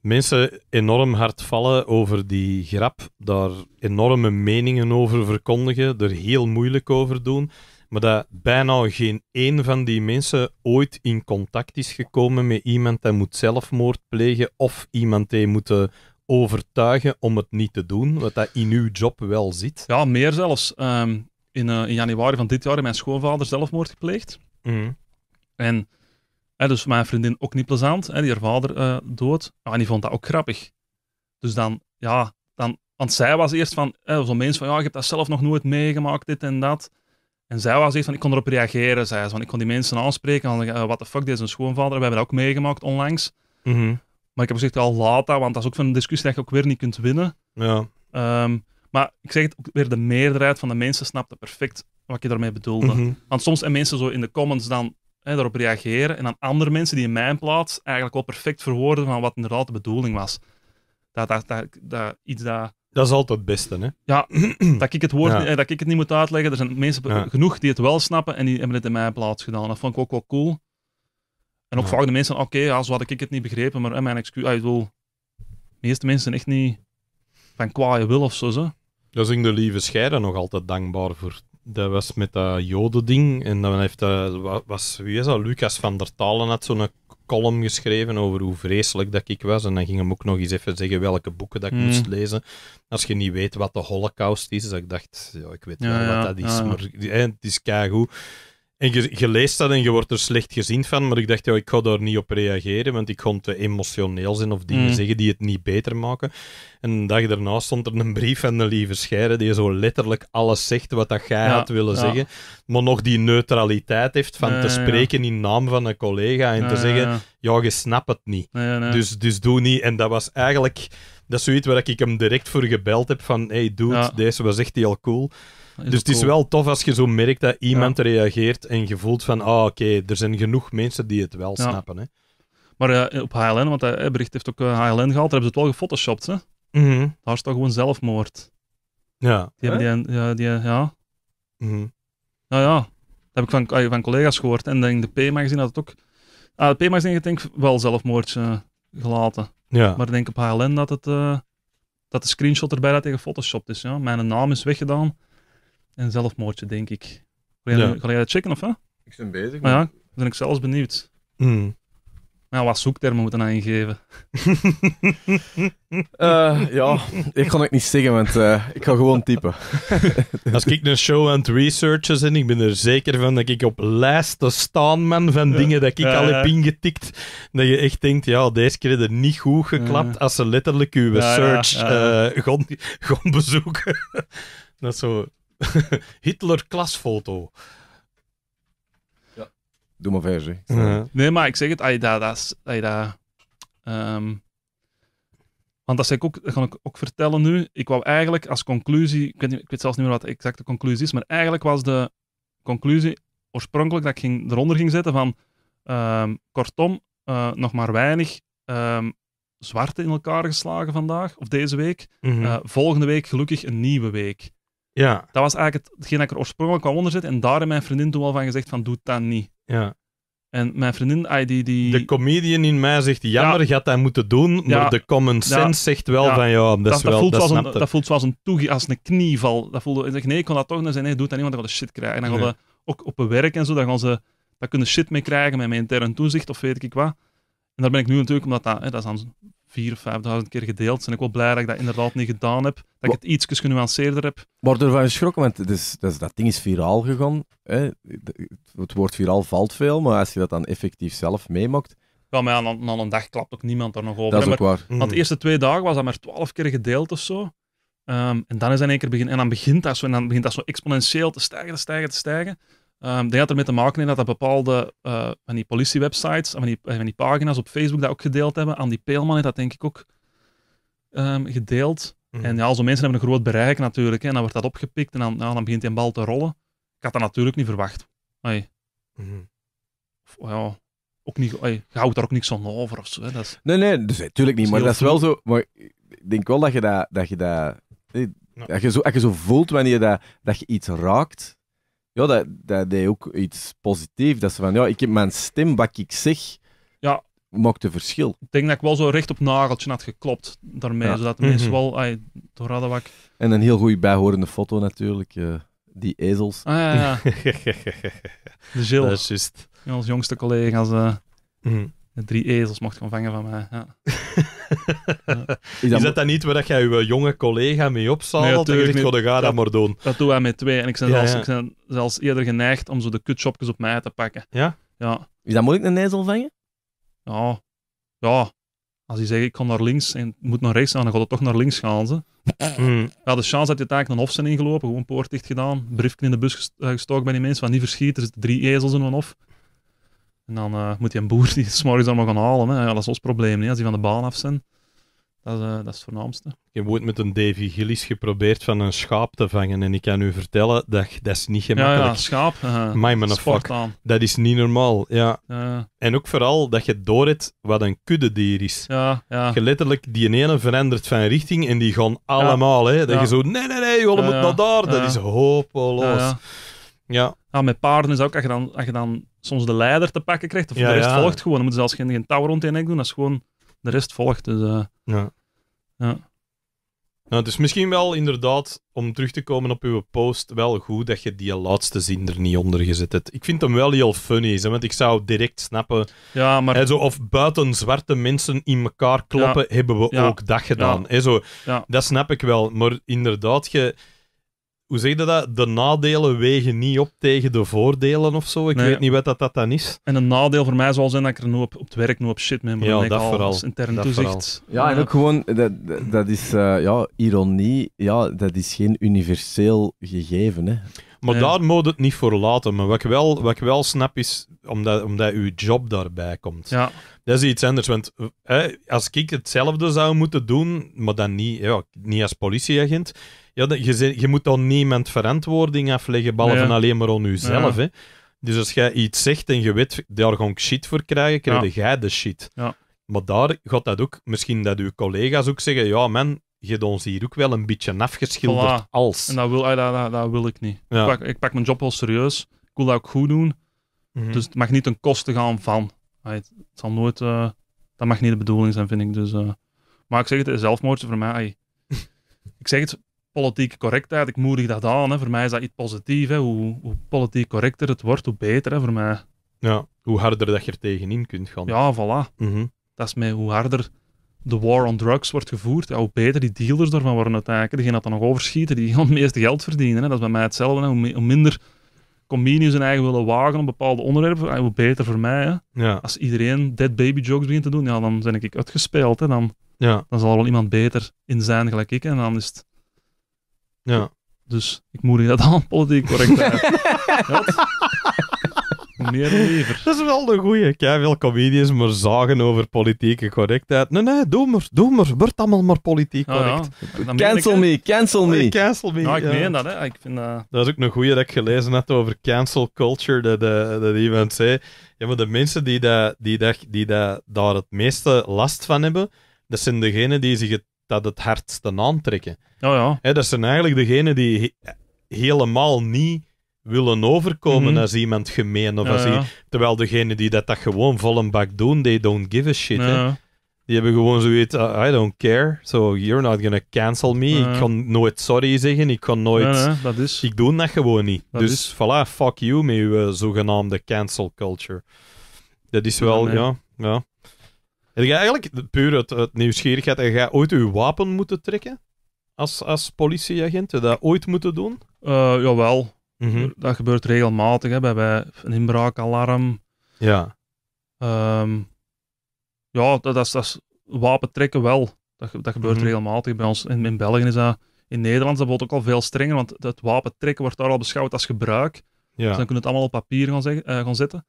mensen enorm hard vallen over die grap, daar enorme meningen over verkondigen, er heel moeilijk over doen, maar dat bijna geen één van die mensen ooit in contact is gekomen met iemand die moet zelfmoord plegen of iemand die moet overtuigen om
het niet te doen, wat dat in uw job wel zit? Ja, meer zelfs. Ehm, in, eh, in januari van dit jaar mijn schoonvader zelfmoord gepleegd. Mhm. En dus mijn vriendin ook niet plezant, hè, die haar vader eh, dood. en die vond dat ook grappig. Dus dan, ja, dan, want zij was eerst van, zo'n mens van, ja, ik heb dat zelf nog nooit meegemaakt, dit en dat. En zij was eerst van, ik kon erop reageren, zei ze. van ik kon die mensen aanspreken van, uh, eh, the fuck, dit is een schoonvader. We hebben dat ook meegemaakt onlangs. Mhm. Maar ik heb gezegd, al laat dat, want dat is ook van een discussie dat je ook weer niet kunt winnen. Ja. Ehm, maar ik zeg het ook weer, de meerderheid van de mensen snapte perfect wat je daarmee bedoelde. Mhm. Want soms zijn mensen zo in de comments dan hè, daarop reageren en dan andere mensen die in mijn plaats eigenlijk wel perfect verwoorden van wat inderdaad de bedoeling was. Dat, dat, dat, dat iets dat...
Dat is altijd het beste, hè?
Ja, dat ik het woord niet, eh, dat ik het niet moet uitleggen. Er zijn mensen genoeg die het wel snappen en die hebben het in mijn plaats gedaan. Dat vond ik ook wel cool. En ook ja. vaak de mensen, oké, ja, zo had ik het niet begrepen, maar hè, mijn excuus, ah, ik bedoel, de meeste mensen echt niet van kwaaie wil of zo, zo.
Dat is de lieve scheiden nog altijd dankbaar voor. Dat was met dat jodending. En dan heeft dat, was, wie is dat? Lucas van der Talen had zo'n column geschreven over hoe vreselijk dat ik was. En dan ging hem ook nog eens even zeggen welke boeken dat ik mm. moest lezen. Als je niet weet wat de holocaust is, dat ik dacht, ja, ik weet wel wat dat is, maar hè, het is keigoed. En je, je, leest dat en je wordt er slecht gezien van, maar ik dacht, ja, ik ga daar niet op reageren, want ik kon te emotioneel zijn of dingen mm. zeggen die het niet beter maken. En een dag daarna stond er een brief van de lieve Scheire, die zo letterlijk alles zegt wat dat jij had willen zeggen, maar nog die neutraliteit heeft van te spreken in naam van een collega en te zeggen, ja, je snapt het niet. dus, dus doe niet. En dat was eigenlijk, dat is zoiets waar ik hem direct voor gebeld heb van, hey, dude, deze was echt heel cool dus het is wel tof als je zo merkt
dat iemand reageert en je voelt van, ah, oké, er zijn genoeg mensen die het wel snappen. Hè. Maar eh, op HLN, want dat eh, bericht heeft ook uh, eh, HLN gehaald, daar hebben ze het wel gefotoshopt, hè? Mm -hmm. Daar toch gewoon zelfmoord.
Ja. Die hebben
die, ja, die, ja. Nou ja, dat heb ik van, ah, van collega's gehoord. En denk de P-magazine had het ook... Ah, de P-magazine heeft denk ik wel zelfmoordje gelaten. Ja. Maar ik denk op HLN dat het... dat de screenshot erbij dat tegen Photoshop is. Ja. Mijn naam is weggedaan en zelfmoordje, denk ik. Ga jij, dat checken of hè? Ik ben bezig. Maar ja, dan ben ik zelfs benieuwd. Hmm. ja, wat zoektermen moeten aan ingeven? Eh, ja,
ik kan het niet zeggen, want eh, ik ga gewoon typen. Als ik een show aan het researchen ben, ik ben er zeker van dat ik op lijsten staan ben van dingen dat ik al heb ingetikt. Dat je echt denkt, ja, deze keer er niet goed geklapt als ze letterlijk uw search eh, gaan, gaan bezoeken.
dat is zo Hitler-klasfoto.
Ja. Doe maar verder.
Nee, maar ik zeg het, als dat, ehm, want dat, zeg ik ook, ga ik ook vertellen nu. Ik wou eigenlijk als conclusie... Ik weet, ik weet zelfs niet meer wat de exacte conclusie is, maar eigenlijk was de conclusie oorspronkelijk dat ik ging, eronder ging zetten van... Ehm, kortom, eh, nog maar weinig um, zwarte in elkaar geslagen vandaag, of deze week. Mhm. Eh, volgende week gelukkig een nieuwe week. Ja. Dat was eigenlijk hetgeen dat ik er oorspronkelijk wel onder zit. En daar heeft mijn vriendin toen al van gezegd van, doe dat niet. Ja. En mijn vriendin, die, die... De comedian in mij zegt, jammer, gaat dat moeten doen. Maar de common sense zegt wel van, ja, dat, is wel, dat, voelt dat, een, dat voelt zoals een als een knieval. Dat voelde, ik zeg, nee, ik kon dat toch niet zijn. Nee, doe dat niet, want dan ga shit krijgen. En dan gaan ook op het werk en zo, dan gaan ze... Daar kunnen shit mee krijgen met mijn intern toezicht of weet ik wat. En daar ben ik nu natuurlijk, omdat dat, hè, dat is dan vier of vijfduizend keer gedeeld. En ik wel blij dat ik dat inderdaad niet gedaan heb. Dat ik het iets genuanceerder heb.
Word er van geschrokken, want dat ding is viraal gegaan. Hè? Het woord viraal valt veel, maar als je dat dan effectief zelf meemaakt...
Ja, maar ja, na, een dag klapt ook niemand er nog over. Dat is ook waar. Want de mm. eerste twee dagen was dat maar twaalf keer gedeeld of zo. Ehm, en dan is in één keer begin, en dan begint dat zo, en dan begint dat zo exponentieel te stijgen, te stijgen, te stijgen denk ehm, dat had ermee te maken in dat, dat bepaalde eh, van die politiewebsites van die, eh, van die pagina's op Facebook dat ook gedeeld hebben. Andy Peelman heeft dat denk ik ook um, gedeeld. Mhm. En ja, zo'n mensen hebben een groot bereik natuurlijk. Hè, en dan wordt dat opgepikt en dan, dan begint die bal te rollen. Ik had dat natuurlijk niet verwacht. Hey. Mm. Of, oh ja, ook niet, hey, houdt daar ook niks van over of zo. Hè. Dat is, nee, nee, natuurlijk dus, eh, niet. Maar dat is wel
zo. Maar ik denk wel dat je dat. Dat je dat, je zo, zo voelt wanneer dat, dat je iets raakt, ja, dat, dat deed ook iets positiefs. Dat ze van, ja, ik heb mijn stem, wat ik zeg, ja. maakt een verschil. Ik
denk dat ik wel zo recht op nageltje had geklopt daarmee, zodat de mensen mhm. wel ay, hadden wat
En een heel goede bijhorende foto natuurlijk, eh, die ezels. Ah,
de Jill. Dat is juist. Onze jongste collega's, uh, drie ezels mocht gaan vangen van mij, ja. Is dat,
dat dan niet waar dat jij je jonge
collega mee opzalt? Nee, dat ga dat, maar doen. Dat doen wij met twee. En ik ben, zelfs, Ik eerder geneigd om zo de kutshopjes op mij te pakken. Ja? Ja. Is dat moeilijk, een ezel vangen? Ja. Ja. Als die zegt, ik kan naar links en moet naar rechts, dan gaat het toch naar links gaan. Ze. Hmm. Ja, de chance dat je taak een hof zijn ingelopen, gewoon poort dicht gedaan, briefje in de bus eh, gestoken bij die mensen, van niet verschiet, er zitten drie ezels in een hof. En dan eh, moet je een boer die s'morgens allemaal gaan halen. Hè. Ja, dat is ons probleem, hè, als die van de baan af zijn. Dat is, eh, dat is het voornaamste. Ik heb ooit met een
Davy Gillies geprobeerd van een schaap te vangen. En ik kan u vertellen, dat, dat is niet gemakkelijk. Ja, ja schaap. Uh, Mijn man fuck. Aan. Dat is niet normaal. Ja. Eh. En ook vooral dat je doorhebt wat een kuddedier is. Ja, ja. Je letterlijk, die ene verandert van richting en die gaan allemaal. Hè, dat je zo, nee, nee, nee, jullie moeten naar daar. Dat is hopeloos.
Ja. Nou, met paarden is ook, als je, dan, als je dan soms de leider te pakken krijgt, of de rest volgt gewoon. Dan moeten ze zelfs geen, touw rond in nek doen, dat is gewoon de rest volgt. Dus, uh, ja. ja.
Nou, dus misschien wel inderdaad, om terug te komen op uw post, wel goed dat je die laatste zin er niet onder gezet hebt. Ik vind hem wel heel funny, hè, want ik zou direct snappen.
Ja, maar... zo, of
buiten zwarte mensen in elkaar kloppen, hebben we ook dat gedaan. Hè, zo, dat snap ik wel, maar inderdaad, je hoe zeg je dat? De nadelen wegen niet op tegen
de voordelen of zo. Ik weet niet wat dat, dat dan is. En een nadeel voor mij zal zijn dat ik er nu op, op het werk nu op shit mee moet. Ja, dat al, vooral. intern dat toezicht.
Vooral. Ja, en ook gewoon, dat, dat is eh, ja, ironie, ja, dat is geen universeel gegeven. Hè. Maar daar
moet het
niet voor laten. Maar wat ik wel, wat ik wel snap is omdat, omdat uw job daarbij komt. Ja. Dat is iets anders. Want hè, eh, als ik hetzelfde zou moeten doen, maar dan niet, ja, niet als politieagent ja, je, je moet dan niemand verantwoording afleggen, behalve alleen maar aan jezelf. Hè. Dus als jij iets zegt en je weet, daar ga ik shit voor krijgen, krijg jij de shit. Maar daar gaat dat ook, misschien dat uw collega's ook zeggen, ja man, je hebt ons hier ook
wel een beetje afgeschilderd als. En dat wil, ah, dat, dat, dat wil ik niet. Ik pak, ik, pak, mijn job wel serieus, ik wil dat ook goed doen. Mhm. Dus het mag niet een koste gaan van. Het zal nooit, eh, dat mag niet de bedoeling zijn, vind ik. Dus, eh. maar ik zeg het, zelfmoord voor mij. ik zeg het, Politiek correctheid, ik moedig dat aan. Hè. Voor mij is dat iets positiefs. Hoe, hoe politiek correcter het wordt, hoe beter hè, voor mij.
Ja, hoe harder dat je er tegenin kunt gaan. Ja,
voilà. Mhm. Dat is mij hoe harder de war on drugs wordt gevoerd, hoe beter die dealers ervan worden uiteindelijk. Degene dat dan nog overschieten, die het meeste geld verdienen. Hè. Dat is bij mij hetzelfde. Hè. Hoe, minder comedians hun eigen willen wagen op bepaalde onderwerpen, hoe beter voor mij. Hè. Ja. Als iedereen dead baby jokes begint te doen, ja, dan ben ik uitgespeeld. Hè. Dan, ja. dan zal er wel iemand beter in zijn gelijk ik. En dan is het ja, dus ik moedig dat aan politiek correct
meer Lever. Dat is wel de goeie. heb veel comedians maar zagen over politieke correctheid. Nee, nee, doe maar, doe maar. Word allemaal maar politiek ah, correct. Cancel me, cancel me. cancel me. ik meen dat, hè. Ik vind, Dat is ook een goeie dat ik gelezen had over cancel culture, dat, dat, eh, dat iemand zei. Ja, maar de mensen die, dat, die, dat, die dat, daar het meeste last van hebben, dat zijn degenen die zich het dat het hardste aantrekken. Oh ja. dat zijn eigenlijk degenen die helemaal niet willen overkomen mhm. als iemand gemeen of als ja. Terwijl degenen die dat, dat gewoon volle een bak doen, they don't give a shit. Die hebben gewoon zoiets, ah, I don't care, so you're not gonna cancel me. Ik kan nooit sorry zeggen, ik kan nooit... dat is... Ik doe dat gewoon niet. dus voilà, fuck you met je eh, zogenaamde cancel culture. Dat is wel, ja, ja. Heb eigenlijk puur het nieuwsgierigheid, en ga ooit uw wapen moeten trekken? Als, als politieagent? je dat ooit moeten doen?
Uh, jawel. Mhm. Dat gebeurt regelmatig. Hè, bij een inbraakalarm. Ja. Um, ja, dat, dat, wapen trekken wel. Dat, dat gebeurt mhm. regelmatig. Bij ons in, in, België is dat. In Nederland is dat ook al veel strenger, want het wapen trekken wordt daar al beschouwd als gebruik. Ja. Dus dan kunnen we het allemaal op papier gaan, zeggen, eh, gaan zetten.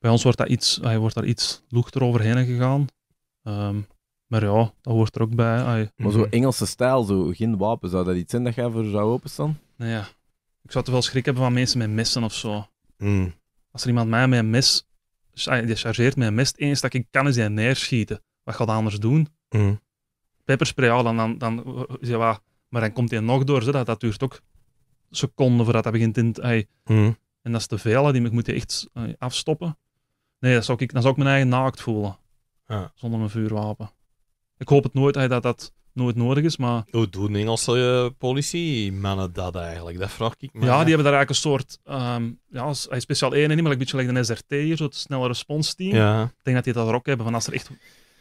Bij ons wordt, dat iets, hij wordt daar iets luchter overheen gegaan. Ehm, maar ja, dat hoort er ook bij. Maar zo
Engelse stijl, zo geen wapen, zou dat iets zijn dat jij voor zou openstaan?
Nee, nou ja. Ik zou te veel schrik hebben van mensen met messen of zo. Hmm. Als er iemand mij met een mes, die chargeert met een mes, eens dat ik kan is die neerschieten. Wat gaat anders doen? Mm. Pepperspray, al, dan, dan, dan wat, maar dan komt hij nog door. Zo, dat, duurt ook seconden voordat hij begint in het... Hmm. En dat is te veel, die moet je echt afstoppen. Nee, dat zou ik, dan zou ik mijn eigen naakt voelen. Ja. Zonder een vuurwapen. Ik hoop het nooit dat dat nooit nodig is, maar... Hoe doen
Engelse eh, politiemannen dat eigenlijk? Dat vraag ik me. Ja, die
hebben daar eigenlijk een soort... Um, ja, speciaal niet, maar een beetje gelijk een SRT hier, zo'n snelle respons team. Ja. Ik denk dat die dat er ook hebben, van als er echt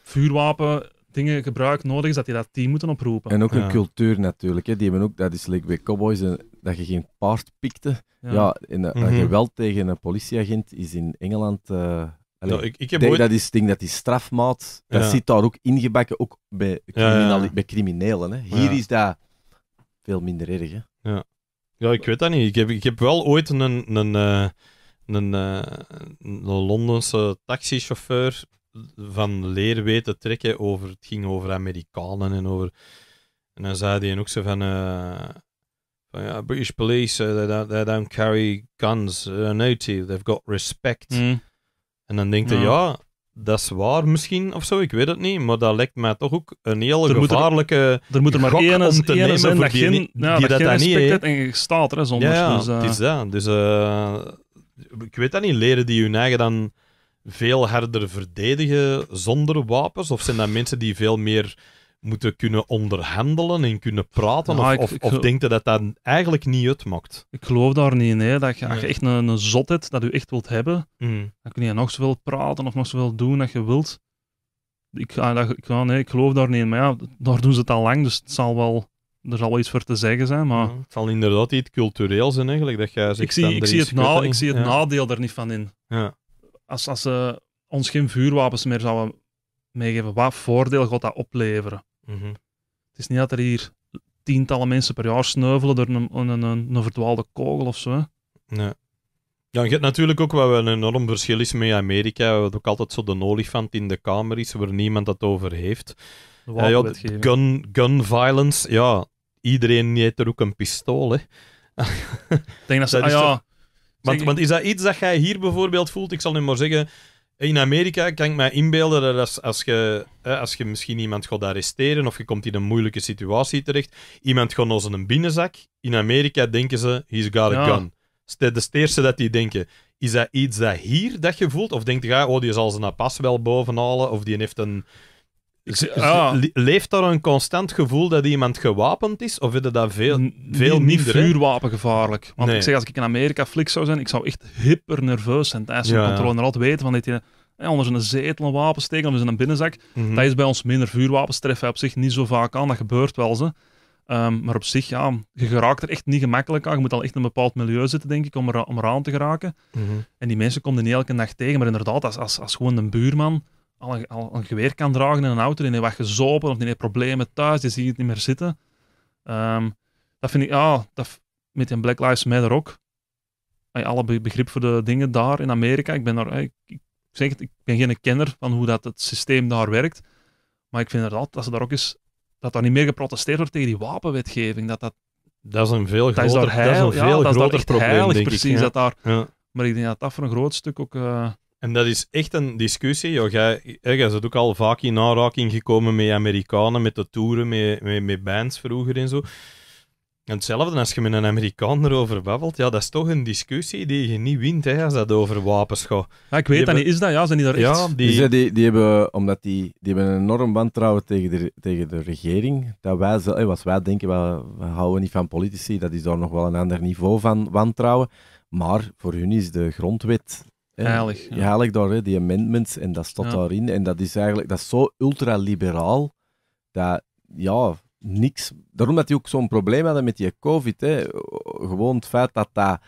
vuurwapen dingen gebruik nodig is, dat die dat team moeten oproepen. En ook een
cultuur natuurlijk. Hè. Die hebben ook, dat is like bij cowboys, eh, dat je geen paard pikte. Ja, en geweld mhm. tegen een politieagent is in Engeland... Eh, ik, ik heb denk, dat is ding dat die strafmaat, dat zit daar ook ingebakken, ook bij, criminelen. Bij criminelen hè. Hier is dat veel minder erg. Hè.
Ja. ja, ik weet dat niet. Ik heb, ik heb wel ooit een, een, eh, een, een, een Londense taxichauffeur van leer weten trekken over... Het ging over Amerikanen en over... En dan zei hij ook zo van... Eh, van ja, British police, eh, they, don't, they don't carry guns. Eh, they They've got respect. Mm. En dan denk hij, ja. dat is waar misschien of zo, ik weet het niet. Maar dat lijkt mij toch ook een hele gevaarlijke er, er moet er maar één om te nemen zijn die, die, dat, niet heeft. En
je staat zonder. Ja, ja dus, het is
dat. Dus ik weet dat niet. Leren die hun eigen dan veel harder verdedigen zonder wapens? Of zijn dat mensen die veel meer moeten kunnen onderhandelen en kunnen praten? Nou, of, ik, of, dat dat
eigenlijk niet uitmaakt? Ik geloof daar niet in. Hè. Dat je, Als je echt een, een zot hebt dat je echt wilt hebben, mm. dan kun je nog zoveel praten of nog zoveel doen dat je wilt. Ik, dat, ik, nee, ik geloof daar niet in. Maar ja, daar doen ze het al lang, dus het zal wel er zal wel iets voor te zeggen zijn, maar... Mm. het
zal inderdaad iets cultureel
zijn, eigenlijk, dat jij zegt... Ik zie, ik zie het, ik zie het nadeel er niet van in. Ja als, als ze eh, ons geen vuurwapens meer zouden meegeven, wat voordeel gaat dat opleveren? Mhm. Het is niet dat er hier tientallen mensen per jaar sneuvelen door een, een, een, een verdwaalde kogel of zo.
Nee. Ja, je hebt natuurlijk ook wel een enorm verschil is met Amerika, wat ook altijd zo de olifant in de kamer is, waar niemand het over heeft. Eh, gun, gun violence, ja, iedereen heeft er ook een pistool, hè. Ik denk dat ze, ah, ja, want, want is dat iets dat jij hier bijvoorbeeld voelt? Ik zal nu maar zeggen, in Amerika kan ik mij inbeelden dat als, als, je, als je misschien iemand gaat arresteren of je komt in een moeilijke situatie terecht, iemand gaat naar een binnenzak. In Amerika denken ze, he's got a gun. Dat is het eerste dat die denken. Is dat iets dat hier dat je voelt? Of denkt je, oh, die zal ze zijn pas wel bovenhalen of die heeft een... Ah. Leeft daar een constant gevoel dat iemand gewapend
is? Of is dat veel, veel minder? Niet vuurwapengevaarlijk. Want ik zeg, als ik in Amerika flik zou zijn, ik zou echt hyper nerveus zijn tijdens ja, controle. En altijd weten van dit... Ja, anders een zetel een wapen steken, of in een binnenzak. Mhm. Dat is bij ons minder. Vuurwapens treffen op zich niet zo vaak aan. Dat gebeurt wel ze. Ehm, maar op zich, ja, je geraakt er echt niet gemakkelijk aan. Je moet al echt in een bepaald milieu zitten, denk ik, om, er, om eraan te geraken. Mhm. En die mensen komen niet elke nacht tegen. Maar inderdaad, als, als, als gewoon een buurman al een, geweer kan dragen in een auto, die heeft wat gezopen of die heeft problemen thuis, je ziet het niet meer zitten. Ehm, dat vind ik, ja, dat, met die Black Lives Matter ook. Alle begrip voor de dingen daar in Amerika. Ik ben, daar, ik, zeg het, ik ben geen kenner van hoe dat het systeem daar werkt. Maar ik vind inderdaad dat ze daar ook is, dat daar niet meer geprotesteerd wordt tegen die wapenwetgeving. Dat, dat,
dat is een veel groter, dat is een veel groter probleem, precies, ja. dat daar,
Maar ik denk dat dat voor een groot stuk ook... Eh,
en dat is echt een discussie. Joh. Jij, jij bent ook al vaak in aanraking gekomen met Amerikanen, met de toeren, met, met, bands vroeger en zo. En hetzelfde als je met een Amerikaan erover babbelt, ja, dat is toch een discussie die je niet wint hè, als dat over wapens gaat. Ja, ik weet dat niet. Is dat? Ja, zijn niet daar echt? Ja, die...
die, hebben, omdat die, die hebben een enorm wantrouwen tegen de, tegen de regering. Dat wij, zelf, eh, wij denken, we, we houden niet van politici, dat is daar nog wel een ander niveau van wantrouwen. Maar voor hun is de grondwet Heilig. Ja. Heilig door die amendments, en dat staat daarin. En dat is eigenlijk dat is zo ultraliberaal dat, ja, niks... Daarom had hij ook zo'n probleem hadden met die COVID. Hè. Gewoon het feit dat dat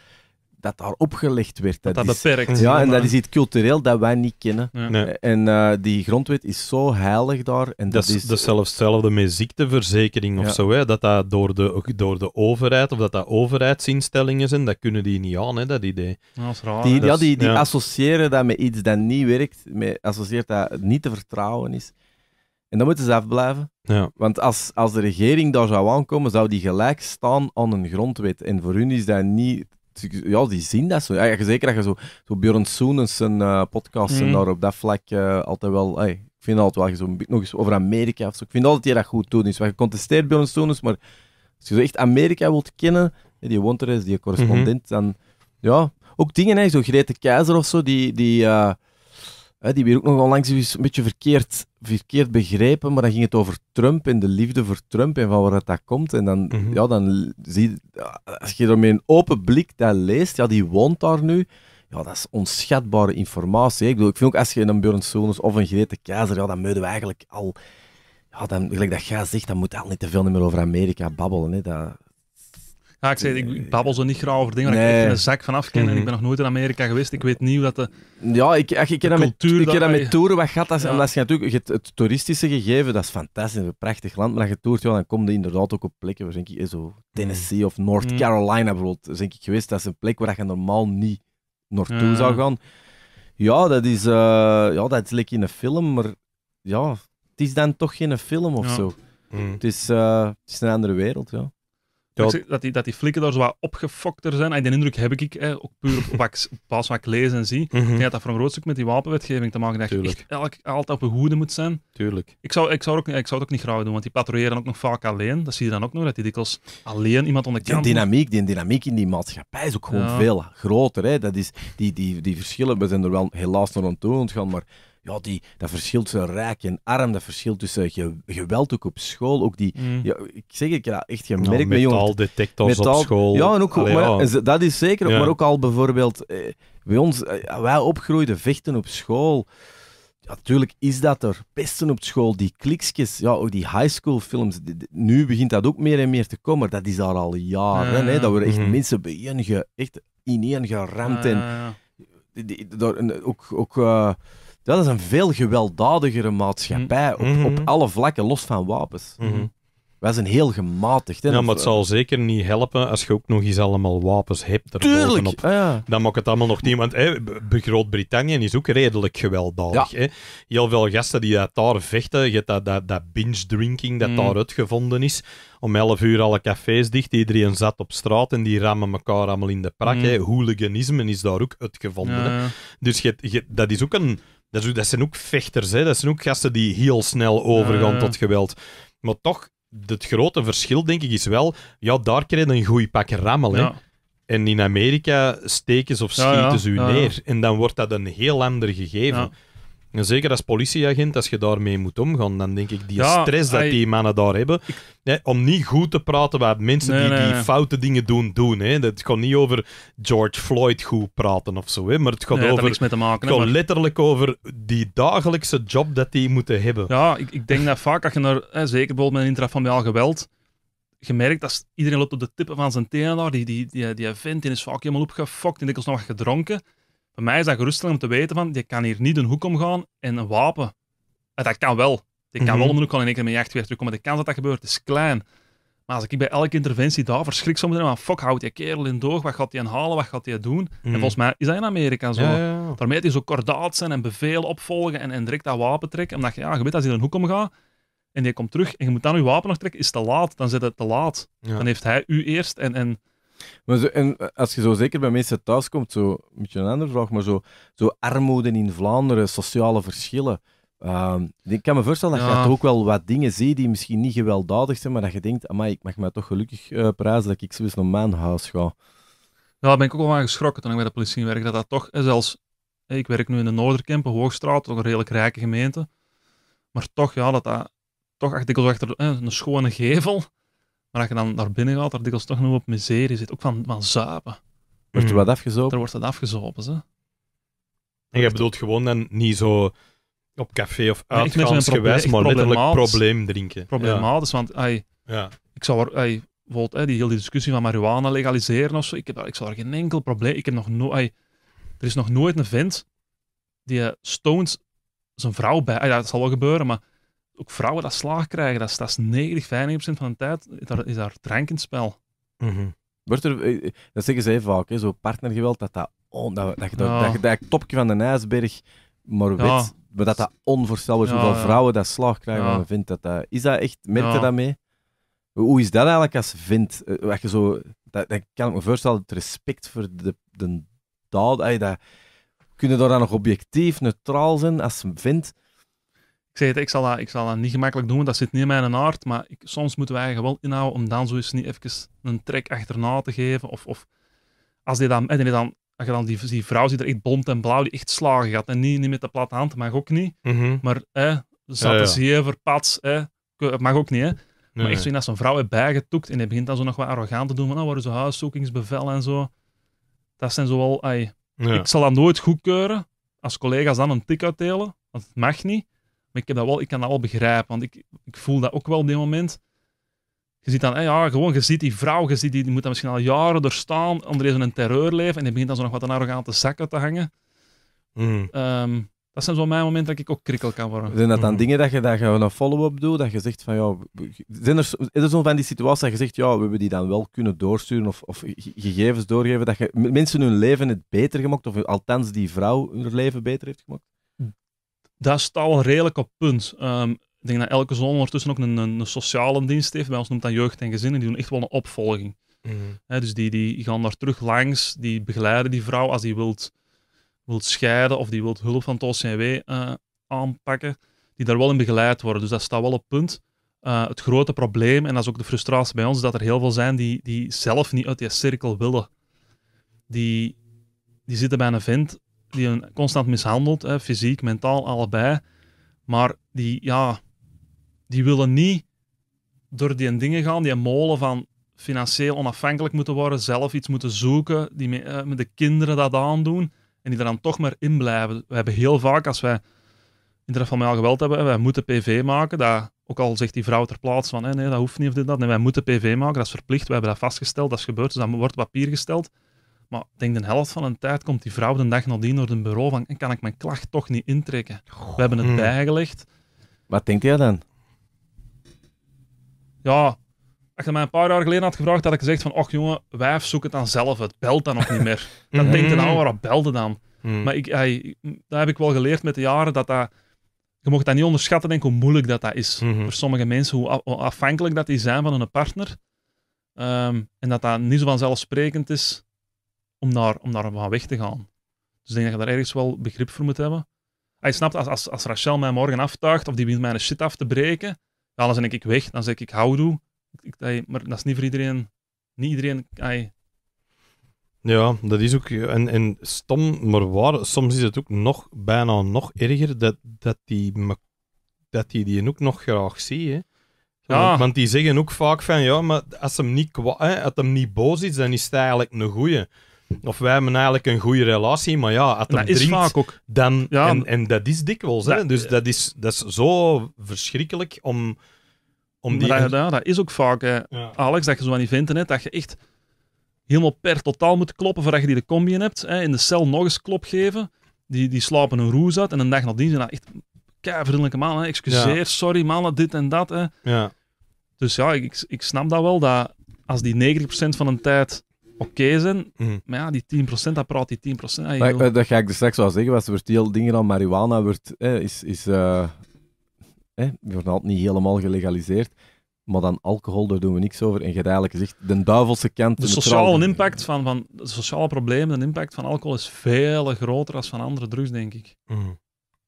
dat daar opgelegd werd. Dat, dat, is, beperkt. Ja, en dat is iets cultureel dat wij niet kennen. Eh, en eh, die grondwet
is zo heilig daar. En dat, dat is, zelfs hetzelfde met ziekteverzekering of zo. Hè, dat dat door de, door de overheid, of dat dat overheidsinstellingen zijn, dat kunnen die niet aan, hè, dat idee.
Dat is raar. Die, ja, die, die
associëren dat met iets dat niet werkt, met, associeert dat niet te
vertrouwen is. En dan moeten ze afblijven. Ja. Want als, als de regering daar zou aankomen, zou die gelijk staan aan een grondwet. En voor hun is dat niet ja, die zien dat zo. Ja, zeker dat je zo, zo Björn Soenens zijn uh, eh, podcast en mm. daar op dat vlak eh, altijd wel. Hey, ik vind altijd wel zo, nog eens over Amerika of zo. Ik vind altijd dat dat goed doet. Dus je contesteert Björn Soenens, maar als je zo echt Amerika wilt kennen, eh, die woont er is, die mhm. correspondent, dan ja. Ook dingen, hè, zo Grete Keizer of zo, die. die die weer ook nog onlangs een beetje verkeerd, verkeerd begrepen, maar dan ging het over Trump en de liefde voor Trump en van waar dat komt. En dan, mhm. ja, dan zie je, als je er met een open blik dat leest, ja, die woont daar nu. Ja, dat is onschatbare informatie. Ik, bedoel, ik vind ook als je een Björn Jones of een Grete Keizer, ja, dan moeten we eigenlijk al... Ja, dan, gelijk dat jij zegt, dan moet al niet te veel meer over Amerika babbelen. Hè. Dat,
ja, ik, zei, ik eh, babbel zo niet graag over dingen waar nee. ik er een zak van ken. En ik mhm. ben nog nooit in Amerika geweest. Ik weet niet dat de Ja, ik, ik, ik ken dat met, ik met toeren wat gaat. Dat, ja. je
natuurlijk het, het, toeristische gegeven, dat is fantastisch. Een prachtig land. Maar als je toert, ja, dan kom je inderdaad ook op plekken waar denk ik, eh, zo Tennessee of North mhm. Carolina bijvoorbeeld. denk ik geweest. Dat is een plek waar je normaal niet naartoe zou gaan. Ja, dat is, uh, ja, dat is lekker in een film, maar ja, het is dan toch geen film of zo. Mhm. Het, is, het is een andere wereld,
ja. Dat, dat, die, dat die flikken daar zo wat opgefokter zijn. die indruk heb ik, eh, ook puur op, wat ik, lees en zie. Mm Ik dat dat voor een groot stuk met die wapenwetgeving te maken Dat je echt elk, altijd op je hoede moet zijn. Tuurlijk. Ik zou, ik, zou ook, ik zou het ook niet graag doen, want die patrouilleren ook nog vaak alleen. Dat zie je dan ook nog, dat die dikwijls alleen iemand onderkent. Die dynamiek, die dynamiek
in die maatschappij is ook gewoon veel groter. Hè? Dat is, die, die, die verschillen, we zijn er wel helaas nog aan toe ontgaan, maar ja, die, dat verschil tussen rijk en arm, dat verschil tussen eh, geweld ook op school, ook die... Mm. Ja, ik zeg, ik echt je nou, merkt bij jongens. Metaaldetectors op school. Ja, en ook, dat is zeker, maar ook al bijvoorbeeld eh, bij ons, eh, wij opgroeiden, vechten op school. Natuurlijk is dat er. Pesten op school, die kliksjes, ja, ook die high school films. Nu begint dat ook meer en meer te komen, maar dat is daar al jaren. Hè, dat we echt mhm. mensen bijeen, echt ineen geramd. En, ook, ook dat is een veel gewelddadigere maatschappij mm. op, op mm-hmm. alle vlakken, los van wapens. Mm-hmm. Wij zijn heel gematigd. Hè, ja, maar het zal
eh, zeker niet helpen als je ook nog eens allemaal wapens hebt Tuurlijk! Ah, ja. Dan mag het allemaal nog niet... Want Groot-Brittannië is ook redelijk gewelddadig. Ja. Hè. Heel veel gasten die dat daar vechten, je hebt dat, dat, dat binge-drinking dat mm. daar uitgevonden is. Om 11 uur alle cafés dicht, iedereen zat op straat en die rammen elkaar allemaal in de prak. Mm. Hè. Hooliganisme is daar ook uitgevonden. Ja, Dus je, je, dat is ook een dat, zijn ook vechters, hè? dat zijn ook gasten die heel snel overgaan tot geweld. Maar toch, het grote verschil, denk ik, is wel... Ja, daar krijg je een goeie pak rammel, hè. En in Amerika steken ze of schieten ze u neer. En dan wordt dat een heel ander gegeven. Zeker als politieagent, als je daarmee moet omgaan, dan denk ik die stress dat die mannen daar hebben. Hè, om niet goed te praten waar mensen die, die foute dingen doen, doen. Hè. Het gaat niet over George Floyd goed praten of
zo, hè, maar het gaat, over, het gaat letterlijk over die dagelijkse job dat die moeten hebben. Ja, ik, ik denk dat vaak, als je naar, hè, zeker bijvoorbeeld met een intrafamiliaal geweld, gemerkt dat iedereen loopt op de tippen van zijn tenen daar. Die, die, die, die vent is vaak helemaal opgefokt en dikwijls nog gedronken. Voor mij is dat geruststellend om te weten van, je kan hier niet een hoek omgaan en een wapen. Eh, dat kan wel. Je kan mhm. wel om de hoek in één keer je jacht weer terugkomen. De kans dat dat gebeurt is klein. Maar als ik bij elke interventie daar verschrik soms van, fuck, houdt die kerel in doog, wat gaat hij halen, wat gaat hij doen? En mhm. volgens mij is dat in Amerika zo. Ja, Daarmee dat die zo kordaat zijn en bevelen opvolgen en, direct dat wapen trekken. Omdat je, ja, je weet dat hij een hoek omgaat en die komt terug en je moet dan je wapen nog trekken, is te laat. Dan zit het te laat. Dan heeft hij u eerst en, en maar en eh, als je zo zeker bij mensen thuis komt, zo, een
beetje een andere vraag, maar zo, zo armoede in Vlaanderen, sociale verschillen. Ehm, ik kan me voorstellen dat ja. je ook wel wat dingen ziet die misschien niet gewelddadig zijn, maar dat je denkt, amai, ik mag mij toch gelukkig uh, prijzen dat ik zo eens naar mijn huis ga.
Ja, daar ben ik ook wel aan geschrokken toen ik bij de politie werkte, dat dat toch, zelfs, eh, ik werk nu in de Noorderkempen, Hoogstraat, toch een redelijk rijke gemeente, maar toch, ja, dat dat, toch echt ik achter een schone gevel, maar als je dan naar binnen gaat, daar dikwijls toch nog op miserie zit, ook van, van zuipen. Wordt er hmm. wat afgezopen? Er wordt dat afgezopen, hè.
En je bedoelt gewoon dan niet zo
op café of uitgaansgewijs, maar letterlijk probleem drinken. Problematisch, want ai, ja. ik zou er, bijvoorbeeld die hele discussie van marihuana legaliseren of zo, ik, heb, ik zou er geen enkel probleem... Ik heb nog nooit... Er is nog nooit een vent die eh, stones zijn vrouw bij... dat zal wel gebeuren, maar ook vrouwen dat slaag krijgen. Dat is, dat is 90, 95 van de tijd is daar, is daar drank in het spel.
Mhm. Wordt er, eh, dat zeggen ze vaak, hè, zo partnergeweld, dat dat, oh dat, dat, je dat, dat, topje van de ijsberg maar weet, maar dat dat onvoorstelbaar is hoeveel vrouwen dat slaag krijgen. Ja. Vindt dat, dat, is dat echt, merk je dat mee? Hoe is dat eigenlijk als vindt? Wat eh, je zo, dat, kan ik me voorstellen, het respect voor de, de daad.
Ay, dat, daar dan nog objectief, neutraal zijn als vindt? Ik het, ik zal, dat, ik zal dat niet gemakkelijk doen, dat zit niet in mijn aard. Maar ik, soms moeten wij eigenlijk wel inhouden om dan zo eens niet even een trek achterna te geven. Of, of als, die dan, en dan, als je dan die, die vrouw ziet er echt bont en blauw, die echt slagen gaat. En niet, niet met de platte hand, mag ook niet. Mhm. Maar eh, zat ja, zeven, pats, eh, mag ook niet. Hè. Maar echt zo als een vrouw heeft bijgetoekt en hij begint dan zo nog wat arrogant te doen van, worden ah, waar huiszoekingsbevel en zo. Dat zijn zo wel, ik zal dat nooit goedkeuren als collega's dan een tik uitdelen, want het mag niet. Maar ik, heb dat wel, ik kan dat wel begrijpen, want ik, ik voel dat ook wel op dit moment. Je ziet dan, ja, gewoon, je ziet die vrouw, je ziet die, die moet dan misschien al jaren er staan onder een terreurleven en die begint dan zo nog wat aan arrogante zakken te hangen. Hmm. Ehm, dat zijn zo mijn momenten dat ik ook krikkel kan worden. Zijn dat dan hmm.
dingen dat je, dat je een follow-up doet? Dat je zegt van ja. Zijn er, is er zo'n van die situaties dat je zegt ja, we hebben die dan wel kunnen doorsturen of, of gegevens doorgeven? Dat je mensen hun leven het beter gemaakt
of althans die vrouw hun leven beter heeft gemaakt? daar staat wel redelijk op punt. Ehm, ik denk dat elke zon ondertussen ook een, een, sociale dienst heeft. Bij ons noemt dat jeugd en gezinnen. Die doen echt wel een opvolging. Mhm. dus die, die gaan daar terug langs. Die begeleiden die vrouw als die wilt, wilt scheiden of die wilt hulp van het OCW eh, aanpakken. Die daar wel in begeleid worden. Dus dat staat wel op punt. Eh, het grote probleem, en dat is ook de frustratie bij ons, dat er heel veel zijn die, die zelf niet uit die cirkel willen. Die, die zitten bij een vent die hem constant mishandelt, hè, fysiek, mentaal, allebei. Maar die, ja, die willen niet door die dingen gaan, die molen van financieel onafhankelijk moeten worden, zelf iets moeten zoeken, die met, eh, met de kinderen dat aandoen en die er dan toch maar in blijven. We hebben heel vaak, als wij interfamiliaal geweld hebben, wij moeten PV maken, dat, ook al zegt die vrouw ter plaatse van, nee, dat hoeft niet of dit, dat, nee, wij moeten PV maken, dat is verplicht, we hebben dat vastgesteld, dat is gebeurd, dus dat wordt papier gesteld. Maar ik denk de helft van een tijd komt die vrouw de dag nadien naar een bureau van en kan ik mijn klacht toch niet intrekken. We hebben het hmm. bijgelegd. Wat denk jij dan? Ja, als je mij een paar jaar geleden had gevraagd, had ik gezegd van, och jongen, wijf, zoek het dan zelf, het belt dan nog niet meer. dan denk je nou, hmm. oh, waarop belde dan? Hmm. Maar ik, hij, dat heb ik wel geleerd met de jaren, dat dat... Je mocht dat niet onderschatten, denk hoe moeilijk dat, dat is. Voor sommige mensen, hoe afhankelijk dat die zijn van hun partner. Ehm, en dat dat niet zo vanzelfsprekend is om daar, om daar van weg te gaan. Dus ik denk dat je daar ergens wel begrip voor moet hebben. Hij snapt, als, als, als Rachel mij morgen aftuigt of die mij mijn shit af te breken, dan ben ik weg, dan zeg ik houdoe. Ik, ik, maar dat is niet voor iedereen. Niet iedereen.
ja, dat is ook. En, en stom, maar waar. Soms is het ook nog bijna nog erger dat, dat, die, dat die die ook nog graag zie. Want die zeggen ook vaak van ja, maar als hem niet, hè, als hem niet boos is, dan is het eigenlijk een goeie of wij hebben eigenlijk een goede relatie, maar ja, als dat vaak ook. dan... en, en dat is dikwijls, hè. Dus dat is, dat is
zo verschrikkelijk om... om die... Dat, is ook vaak, Alex, dat je zo aan die venten hebt, dat je echt helemaal per totaal moet kloppen voordat je die de combi in hebt. Hè. In de cel nog eens klop geven. Die, die slapen een roes uit en een dag nadien zijn dat echt man, mannen. Excuseer, sorry mannen, dit en dat. Hè. Ja. Dus ja, ik, ik snap dat wel, dat als die 90% van de tijd oké zijn. Mhm. Maar ja, die 10%, dat praat die 10%. maar, eh,
dat ga ik dus straks wel zeggen, want wordt heel dingen aan marihuana wordt, is, is eh, wordt altijd niet helemaal gelegaliseerd. Maar dan alcohol, daar doen we niks over. En je hebt gezegd, de duivelse kant... De sociale
impact van, van de sociale problemen, de impact van alcohol is veel groter dan van andere drugs, denk ik. Mhm.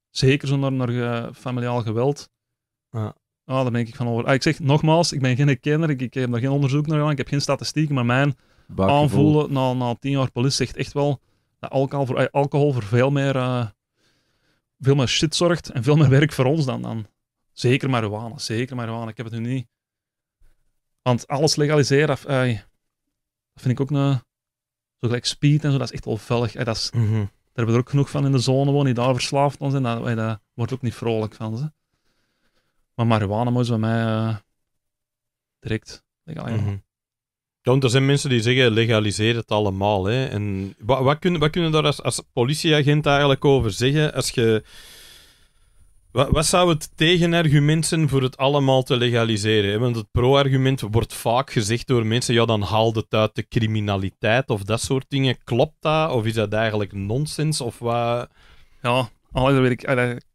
Zeker zonder naar, eh, familiaal geweld. Ja. Ah, daar ben ik van over. Ah, ik zeg nogmaals, ik ben geen kenner, ik, heb nog geen onderzoek naar gedaan, ik heb geen statistieken, maar mijn aanvoelen na, na tien jaar politie zegt echt wel dat alcohol voor, eh, alcohol voor veel, meer, eh, veel meer shit zorgt en veel meer werk voor ons dan. dan. Zeker marihuana, zeker marihuana. Ik heb het nu niet. Want alles legaliseren, eh, vind ik ook een. Zo gelijk speed en zo, dat is echt wel vellig. dat is, mhm. Daar hebben we er ook genoeg van in de zone wonen, die daar verslaafd aan zijn. Daar, wordt ook niet vrolijk van. Ze. Maar marihuana moet bij mij direct legaliseren mhm.
Ja, want er zijn mensen die zeggen, legaliseer het allemaal. Hè. En wat, wat, kun, wat kunnen daar als, als politieagent eigenlijk over zeggen? Als je... Wat, wat, zou het tegenargument zijn voor het allemaal te legaliseren? Hè? Want het pro-argument wordt vaak gezegd door mensen, ja, dan haalt het uit de criminaliteit of dat soort dingen. Klopt dat? Of is dat eigenlijk
nonsens? Of wat... Ja, oh, weet ik.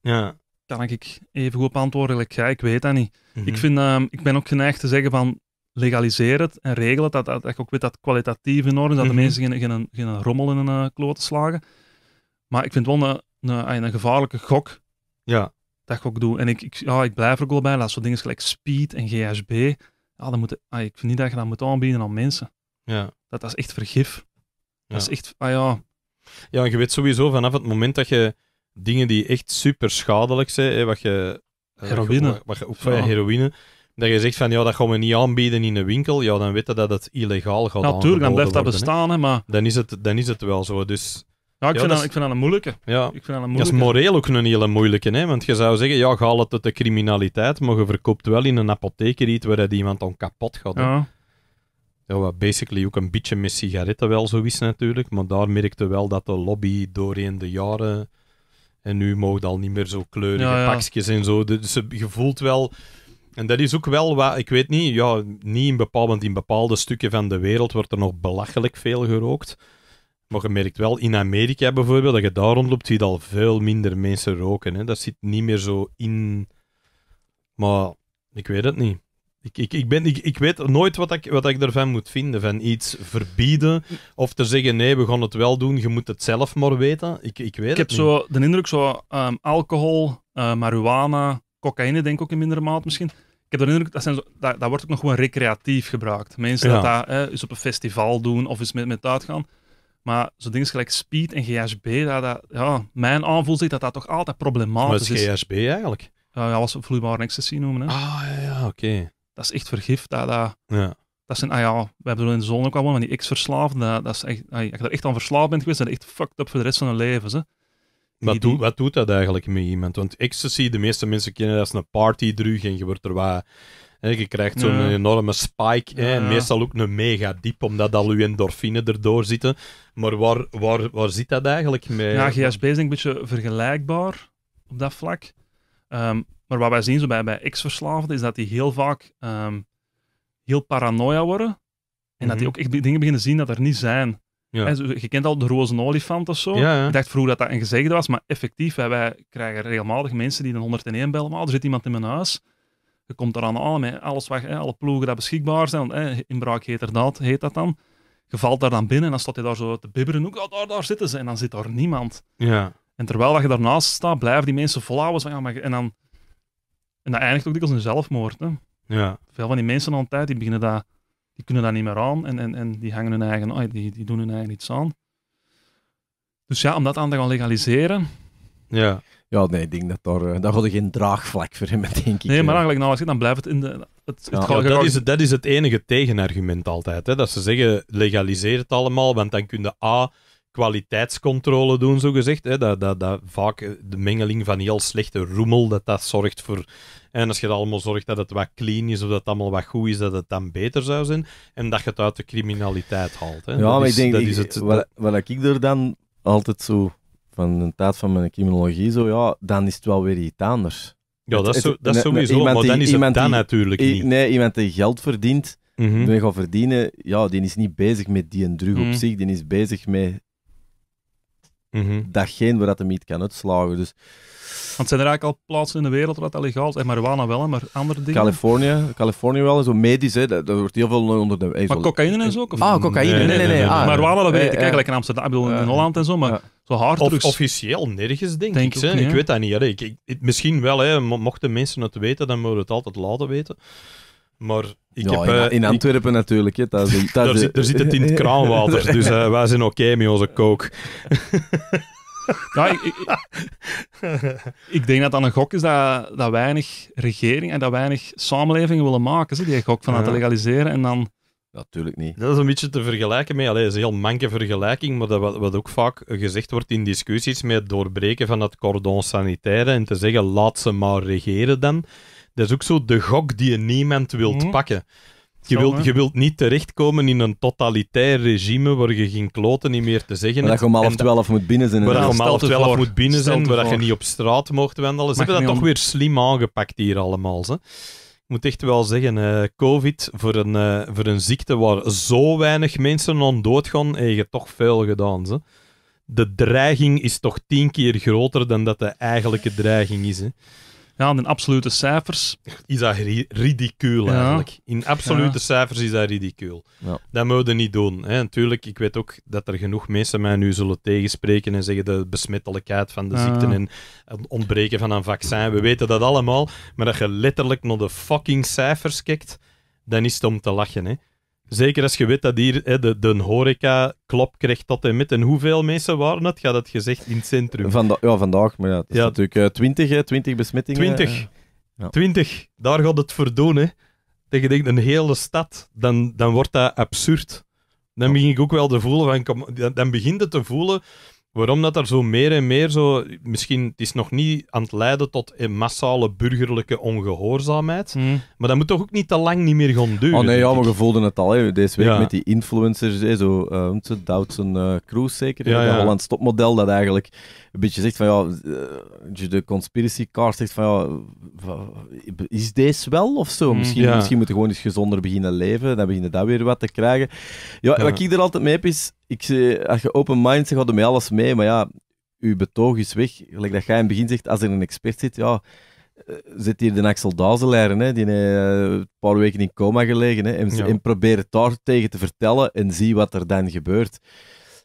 ja. Kan ik even goed op antwoorden? ja, ik weet dat niet. Mhm. Ik, vind, ehm, ik ben ook geneigd te zeggen van, legaliseer het en regel het, dat, dat, dat je ook weet dat kwalitatief in orde is, dat de mhm. mensen geen, geen, geen rommel in een uh, kloot slagen. Maar ik vind wel een, een, een, gevaarlijke gok ja. dat ik ook doe. En ik, ik, ja, ik blijf er ook bij, laat zo dingen gelijk speed en GHB, ja, dan moet, ah, ik vind niet dat je dat moet aanbieden aan mensen. Ja. Dat, is echt vergif. Dat is echt, ah ja. Ja,
en je weet sowieso vanaf het moment dat je dingen die echt super schadelijk zijn, hè, wat je... Eh, heroïne. Wat, ook van je heroïne, dat je zegt van ja, dat gaan we niet aanbieden in een winkel, ja, dan weten dat het illegaal gaat Natuurlijk, dan blijft dat bestaan, maar... Dan is, het, dan is het wel zo, dus... Ja, ik, vind, dat, ik vind een moeilijke. Ja. Ik vind dat, een moeilijke. is moreel ook een hele moeilijke, hè? want je zou zeggen, ja, haal het uit de criminaliteit, maar je verkoopt wel in een apotheker iets waar dat iemand dan kapot gaat. Ja. ja, wat basically ook een beetje met sigaretten wel zo is natuurlijk, maar daar merkte wel dat de lobby doorheen de jaren... En nu mogen al niet meer zo kleurige pakjes en zo. Dus je voelt wel en dat is ook wel wat, ik weet niet, ja, niet in bepaalde, want in bepaalde stukken van de wereld wordt er nog belachelijk veel gerookt. Maar je merkt wel, in Amerika bijvoorbeeld, dat je daar rondloopt, zie je al veel minder mensen roken. Hè. Dat zit niet meer zo in. Maar ik weet het niet. Ik, ik, ik, ben, ik, weet nooit wat ik, wat ik ervan moet vinden. Van iets verbieden of te zeggen: nee, we gaan het wel doen, je moet het zelf maar
weten. Ik, ik weet ik heb zo de indruk: zo, ehm, alcohol, uh, marihuana, cocaïne, denk ik ook in mindere maat misschien ik heb de indruk, dat, zijn dat, wordt ook nog gewoon recreatief gebruikt. Mensen dat dat hè, eens op een festival doen of is met, met uitgaan. Maar zo'n dingen gelijk Speed en GHB, dat, dat, ja, mijn aanvoel zegt dat dat toch altijd problematisch is. met is eigenlijk? ja, dat was vloeibare ecstasy noemen. Hè. Ah, ja, ja oké. Dat is echt vergif. Dat, dat, ja. dat zijn, ah ja, we hebben er in de zone ook al van die X-verslaafden. Dat, is ah, als je er echt aan verslaafd bent geweest, dat echt fucked up voor de rest van je leven. Hè.
Wat, wat, doet dat eigenlijk met iemand? Want ecstasy, de meeste mensen kennen dat als een partydrug en je wordt er wat... Hè, je krijgt zo'n enorme spike. en Meestal ook een mega diep, omdat al uw endorfine erdoor zitten. Maar waar, waar, waar zit dat eigenlijk
mee? Ja, GHB is een beetje vergelijkbaar op dat vlak. Ehm, maar wat wij zien zo bij, bij ex is dat die heel vaak ehm, heel paranoia worden. En dat die mhm. ook echt dingen beginnen zien dat er niet zijn. Ja. je kent al de roze olifant of zo. Ik dacht vroeger dat dat een gezegde was, maar effectief, wij krijgen regelmatig mensen die de 101 bellen. Maar er zit iemand in mijn huis. Je komt eraan aan met alles wat, hè, alle ploegen dat beschikbaar zijn. hè, inbraak heet, er dat, heet dat dan. Je valt daar dan binnen en dan staat je daar zo te bibberen. Ook, daar, daar zitten ze. En dan zit daar niemand. Ja. En terwijl dat je daarnaast staat, blijven die mensen volhouden. maar, en, dan, en dat eindigt ook dikwijls een zelfmoord. Hè. Ja. Veel van die mensen aan de tijd, die beginnen daar die kunnen daar niet meer aan en, en, en die, hangen hun eigen, die, die doen hun eigen iets aan. Dus ja, om dat aan te gaan legaliseren.
Ja, ja nee, ik denk dat daar, eh, daar er geen draagvlak voor
hebben, denk ik. Nee, maar eh. eigenlijk, nou, als ik dan blijft het in de. Het, het dat, is,
het, dat is het enige tegenargument altijd. Hè? Dat ze zeggen: legaliseer het allemaal, want dan kun je A kwaliteitscontrole doen, zogezegd. Hè. Dat, dat, dat, vaak eh, de mengeling van heel slechte roemel, dat dat zorgt voor... En als je allemaal zorgt dat het wat clean is, of dat het allemaal wat goed is, dat het dan beter zou zijn. En dat je het uit de criminaliteit haalt. Hè. Ja, dat maar is, ik denk, dat is het,
wat, wat ik er dan altijd zo, van de tijd van mijn criminologie, zo, ja, dan is het wel weer iets anders. Ja, dat is, zo, dat is sowieso, maar dan is het dan natuurlijk niet. Nee, iemand die geld verdient, mhm. die gaat verdienen, ja, die is niet bezig met die en drug op mhm. zich, die is bezig met -hmm. datgene waar dat de kan uitslagen. Dus...
Want zijn er eigenlijk al plaatsen in de wereld waar dat legaal is? En marijuana wel, maar andere dingen?
Californië, Californië wel, zo medisch, hè, dat, wordt heel veel onder de...
maar cocaïne en zo?
Of... Ah, cocaïne, nee, nee, nee. Ah, marijuana, dat weet ik eigenlijk in
Amsterdam, in Holland en zo, maar... Zo hard officieel nergens, denk, ik. ik weet dat niet. Ik, misschien wel, hè. mochten mensen het weten, dan mogen we het altijd laten weten. Maar ik in, eh, Antwerpen natuurlijk. Hè, daar, zit, het in het kraanwater, dus eh, wij zijn oké met onze kook.
ik, denk dat dat een gok is dat, dat weinig regering en dat weinig samenlevingen willen maken. Ze, die gok van dat legaliseren en dan...
Natuurlijk niet. Dat is een beetje te vergelijken met, alleen dat is een heel manke vergelijking, maar dat, wat, ook vaak gezegd wordt in discussies met het doorbreken van het cordon sanitaire en te zeggen laat ze maar regeren dan. Dat is ook zo de gok die je niemand wilt mhm. pakken. Je wilt, je wilt niet terechtkomen in een totalitair regime waar je geen kloten niet meer te zeggen hebt. Waar je om half twaalf moet binnen
zijn. Waar je om moet binnen zijn, waar je niet
op straat mocht wandelen. Ze hebben dat toch weer slim aangepakt hier allemaal. hè? Ik moet echt wel zeggen, eh, COVID voor een, eh, voor een ziekte waar zo weinig mensen aan doodgaan, heb je toch veel gedaan. hè? De dreiging is toch tien keer groter dan dat de eigenlijke dreiging is. Hè. Ja, in absolute cijfers. Is dat ri
ridicuul
eigenlijk. In absolute cijfers is dat ridicuul. dat Dat moeten niet doen. Hè. Natuurlijk, ik weet ook dat er genoeg mensen mij nu zullen tegenspreken en zeggen de besmettelijkheid van de ziekte en het ontbreken van een vaccin. We weten dat allemaal. Maar dat je letterlijk naar de fucking cijfers kijkt, dan is het om te lachen. Hè. Zeker als je weet dat hier hè, de, de horeca klop krijgt tot en met. En hoeveel mensen waren het? Gaat dat gezegd in het centrum? ja, vandaag. Maar ja, het is natuurlijk uh, eh, 20, hè, 20 besmettingen. 20. Eh, ja. 20. Daar gaat het voor doen. Hè. tegen een hele stad, dan, dan wordt dat absurd. Dan begin ik ook wel te voelen van, dan begint het te voelen waarom dat er zo meer en meer zo... Misschien het is nog niet aan het leiden tot een massale burgerlijke ongehoorzaamheid, hmm. maar dat moet toch ook niet te lang niet meer gaan duren? Oh nee, ja,
we voelden het al. Hè. Deze week met die influencers, hè, zo uh, Doudsen uh, Cruise zeker, ja, ja. stopmodel, stopmodel dat eigenlijk een beetje zegt van ja, eh, de conspiracy car zegt van ja, is deze wel of zo? Hmm. misschien, misschien moeten we gewoon eens gezonder beginnen leven, dan beginnen dat weer wat te krijgen. Ja, wat ik er altijd mee heb is ik zeg, als je open mind zegt, hadden met alles mee, maar ja, uw betoog is weg. Gelijk dat jij in het begin zegt, als er een expert zit, ja, eh, zit hier de Axel Dazelaar, die eh, een paar weken in coma gelegen, hè, en, ja. en probeer het daar
tegen te vertellen en zie wat er dan gebeurt.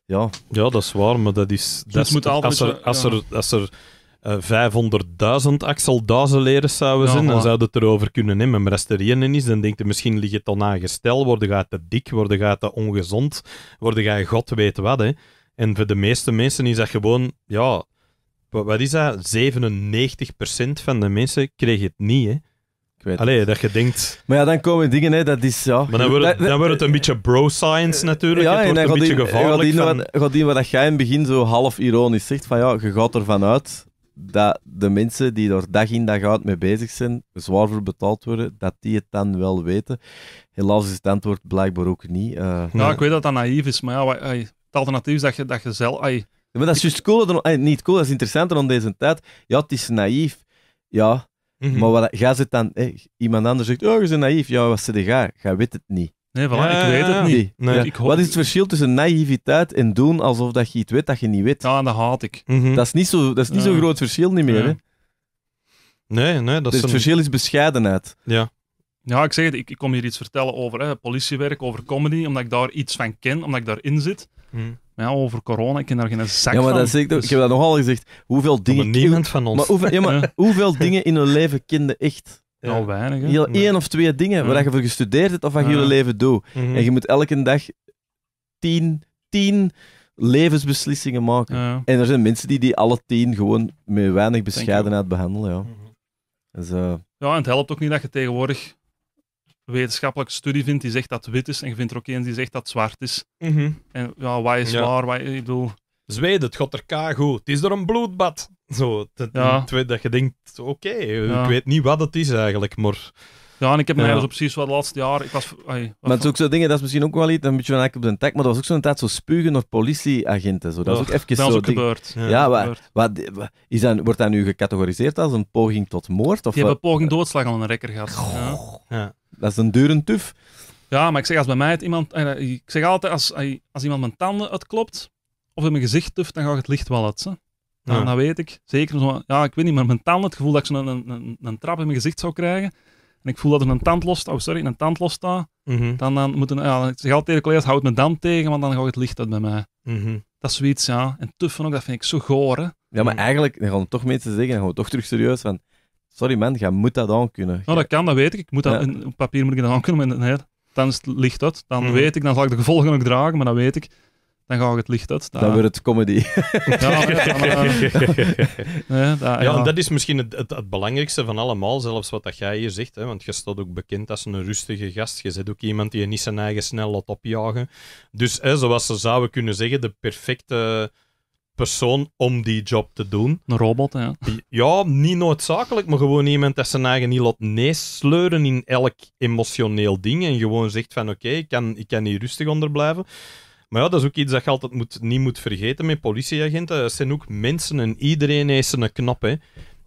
Ja. ja, dat is waar, maar dat is... Dus dat moet als, als, er, als, er, als er 500.000 eh, Axel leren zouden zijn, dan zouden het erover kunnen nemen. Maar als er één is, dan denkt je misschien ligt het dan aan gestel, worden gaat te dik, worden gaat te ongezond, worden gaat god weet wat. Hè. En voor de meeste mensen is dat gewoon, ja, wat is dat? 97% van de mensen kreeg het niet. Hè. Allee, dat je denkt...
Maar ja, dan komen dingen, hè, dat is... Ja. Maar dan wordt, het, dan
wordt het een beetje bro-science natuurlijk, ja, het wordt en een beetje gevaarlijk.
Godin, wat, wat jij in het begin zo half ironisch zegt, van ja, je gaat ervan uit dat de mensen die daar dag in dag uit mee bezig zijn, zwaar voor betaald worden, dat die het dan wel weten. Helaas is het antwoord blijkbaar ook niet. Uh, ja, ik
weet dat dat naïef is, maar ja, het alternatief is dat je, dat je zelf... maar dat is juist
cool, niet cool, dat is interessanter dan deze tijd. Ja, het is naïef. Ja, mhm. maar wat, ga ze dan... iemand anders zegt, oh, je zijn naïef. Ja, wat ze de ga? Ga weet het niet. Nee, voilà, ik weet het niet. Nee. Ik hoop... Wat is het verschil tussen naïviteit en doen alsof dat je iets weet dat je niet weet? Ja, dat haat ik. Mm -hmm. Dat is niet zo'n zo groot verschil niet meer. Hè? Nee, nee. Dat dus is het verschil
is bescheidenheid. Ja. Ja, ik zeg het, ik, ik kom hier iets vertellen over hè, politiewerk, over comedy, omdat ik daar iets van ken, omdat ik daarin zit. Mhm. Maar ja, over corona, ik ken daar geen zak ja, maar dat zeg ik, dus... ik heb dat
nogal gezegd. Hoeveel dingen... Niemand van ons. Maar hoeveel, ja, maar
hoeveel dingen in hun leven kende
echt?
Al weinig. Heel één of twee dingen waar je voor gestudeerd hebt of wat je je leven doet. Mhm. En je moet
elke dag tien, tien levensbeslissingen maken. En er zijn mensen die die alle tien gewoon met weinig bescheidenheid behandelen. Ja. Mhm. dus, eh,
ja, en het helpt ook niet dat je tegenwoordig wetenschappelijke studie vindt die zegt dat wit is en je vindt er ook eens die zegt dat zwart is. Mhm. En ja, wat is ja. waar? Wat, ik bedoel... Zweden, het gaat er Het is er een bloedbad. Zo, ja. dat je denkt, oké, okay, eh, ik weet niet wat
het is eigenlijk, maar... Ja, en ik heb me eigenlijk
precies wat laatste jaar... Ik was, ay, maar het is
ook zo dingen, dat is misschien
ook wel iets, een beetje van op zijn tak, maar dat was ook zo'n tijd zo spugen of politieagenten. Zo. Dat is ook even zo... Ook gebeurd. Ja, wat, is dat, wordt dat nu gecategoriseerd als een poging tot moord? Of Die hebben
poging
doodslag aan een rekker gehad. Goh,
dat is een dure
tuf. Ja, maar ik zeg als bij mij het iemand... Eh, ik zeg altijd, als, als iemand mijn tanden uitklopt of in mijn gezicht tuft, dan gaat het licht wel uit. Dan, ja. Dat weet ik. Zeker zo, ja, ik weet niet, maar mentaal het gevoel dat ik zo een, een, een, trap in mijn gezicht zou krijgen. En ik voel dat er een tand los, oh sorry, een tand los staat. Mhm. Dan, dan moeten, ja, ik zeg altijd tegen collega's, houd me dan tegen, want dan gaat het licht uit bij mij. Mhm. Dat is zoiets, ja. En tuffen ook, dat vind ik zo gore.
Ja, maar eigenlijk, dan gaan we toch mensen zeggen, dan gaan we toch terug serieus van, sorry man, je moet dat dan kunnen.
Nou, dat kan, dat weet ik. ik moet dat, op papier moet ik dat aan kunnen, maar dan is het licht uit. Dan mhm. weet ik, dan zal ik de gevolgen ook dragen, maar dat weet ik dan ga ik het licht uit. Dan wordt het comedy. Ja, dan, ja, en dat
is misschien het, het, belangrijkste van allemaal, zelfs wat dat jij hier zegt. Hè, want je staat ook bekend als een rustige gast. Je zet ook iemand die je niet zijn eigen snel laat opjagen. Dus hè, zoals ze zouden kunnen zeggen, de perfecte persoon om die job te doen.
Een robot, ja.
Ja, niet noodzakelijk, maar gewoon iemand dat zijn eigen niet laat neesleuren in elk emotioneel ding en gewoon zegt van oké, ik, kan, ik kan hier rustig onder blijven. Maar ja, dat is ook iets dat je altijd moet, niet moet vergeten met politieagenten. Dat zijn ook mensen en iedereen heeft zijn knop. Hè.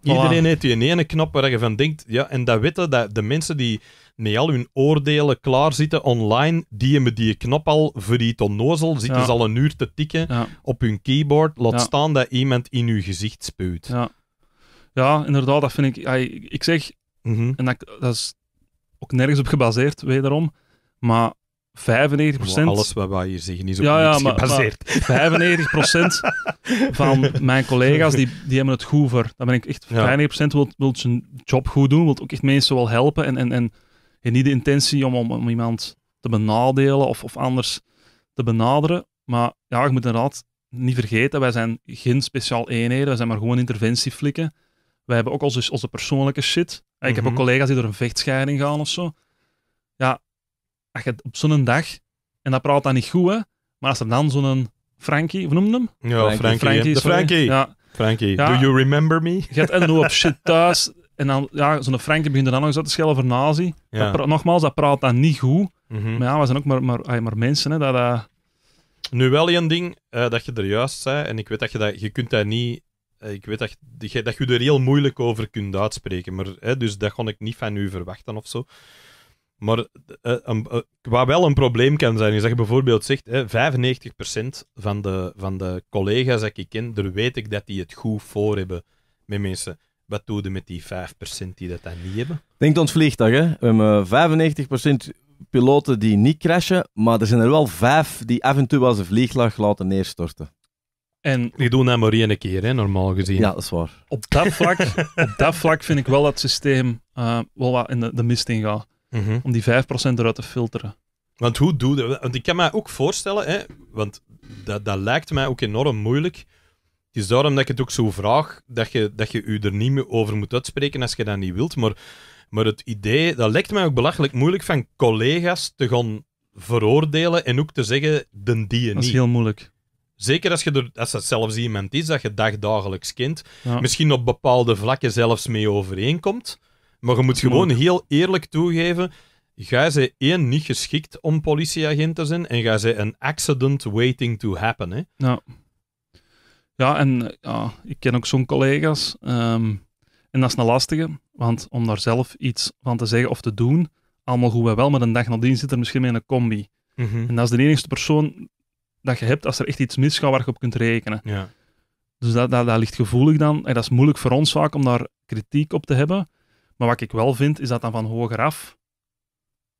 Iedereen heeft die ene knop waar je van denkt. Ja, en dat weten dat de mensen die met al hun oordelen klaar zitten online, die met die knop al voor die tonnozel zitten ze al een uur te tikken op hun keyboard. Laat staan dat iemand in uw gezicht spuwt.
Ja. ja, inderdaad, dat vind ik. Ik zeg, mhm. en dat, dat, is ook nergens op gebaseerd, wederom. Maar 95%. alles wat wij hier zeggen is op ja, gebaseerd. Maar 95% van mijn collega's die, die hebben het goed voor. Dan ben ik echt. Ja. 95% wil, zijn job goed doen, wil ook echt mensen wel helpen en, en, en, en niet de intentie om, om, iemand te benadelen of, of anders te benaderen. Maar ja, ik moet inderdaad niet vergeten, wij zijn geen speciaal eenheden, wij zijn maar gewoon interventieflikken. Wij hebben ook onze, dus onze persoonlijke shit. Ik heb ook mhm. collega's die door een vechtscheiding gaan of zo. Ja, als op zo'n dag, en dat praat dan niet goed, hè, maar als er dan zo'n Frankie, hoe noemde hem? Ja, Frankie. Frankie, de Frankie. Ja. Frankie, do you remember me? Je hebt een hoop shit thuis. En dan, ja, zo'n Frankie begint er dan nog eens te schelden voor nazi. Dat nogmaals, dat praat dan niet goed. Mhm. Maar ja, we zijn ook maar, maar, maar mensen, hè, dat...
Nu wel één ding, eh, dat je er juist zei, en ik weet dat je dat... Je kunt dat niet... Eh, ik weet dat je, dat je er heel moeilijk over kunt uitspreken, maar... Hè, dus dat kon ik niet van u verwachten of zo. Maar eh, eh, eh, wat wel een probleem kan zijn, je zegt bijvoorbeeld zegt, hè, 95% van de, van de collega's dat ik ken, daar weet ik dat die het goed voor hebben met mensen. Wat doen we met die 5% die dat dan niet hebben?
Denk aan het vliegtuig. Hè? We hebben 95% piloten die niet crashen, maar er zijn er wel 5 die af en toe wel zijn vliegtuig laten neerstorten. En die doen dat maar
één keer, hè, normaal gezien. Ja, dat is waar.
Op dat vlak, op dat vlak vind ik wel dat systeem wel wat in de, de mist ingaat. Mhm. Om die 5% eruit te filteren. Want hoe doe je Want ik kan mij ook voorstellen, hè, want dat, dat lijkt mij ook enorm moeilijk. Het
is daarom dat ik het ook zo vraag, dat je dat je, je er niet meer over moet uitspreken als je dat niet wilt. Maar, maar het idee, dat lijkt mij ook belachelijk moeilijk van collega's te gaan veroordelen en ook te zeggen, den die niet. Dat is heel moeilijk. Zeker als, je er, als dat zelfs iemand is dat je dagdagelijks kent. Misschien op bepaalde vlakken zelfs mee overeenkomt. Maar je moet gewoon heel eerlijk toegeven. Jij zij één niet geschikt om politieagent
te zijn en jij zij een
accident waiting to happen. Hè?
Ja. ja, en ja, ik ken ook zo'n collega's. Ehm, en dat is een lastige, want om daar zelf iets van te zeggen of te doen, allemaal goed en wel, maar een dag nadien zit er misschien mee in een combi. Mhm. En dat is de enige persoon dat je hebt als er echt iets misgaat waar je op kunt rekenen. Ja. Dus dat, dat ligt gevoelig dan. En dat is moeilijk voor ons vaak om daar kritiek op te hebben. Maar wat ik wel vind, is dat dan van hoger af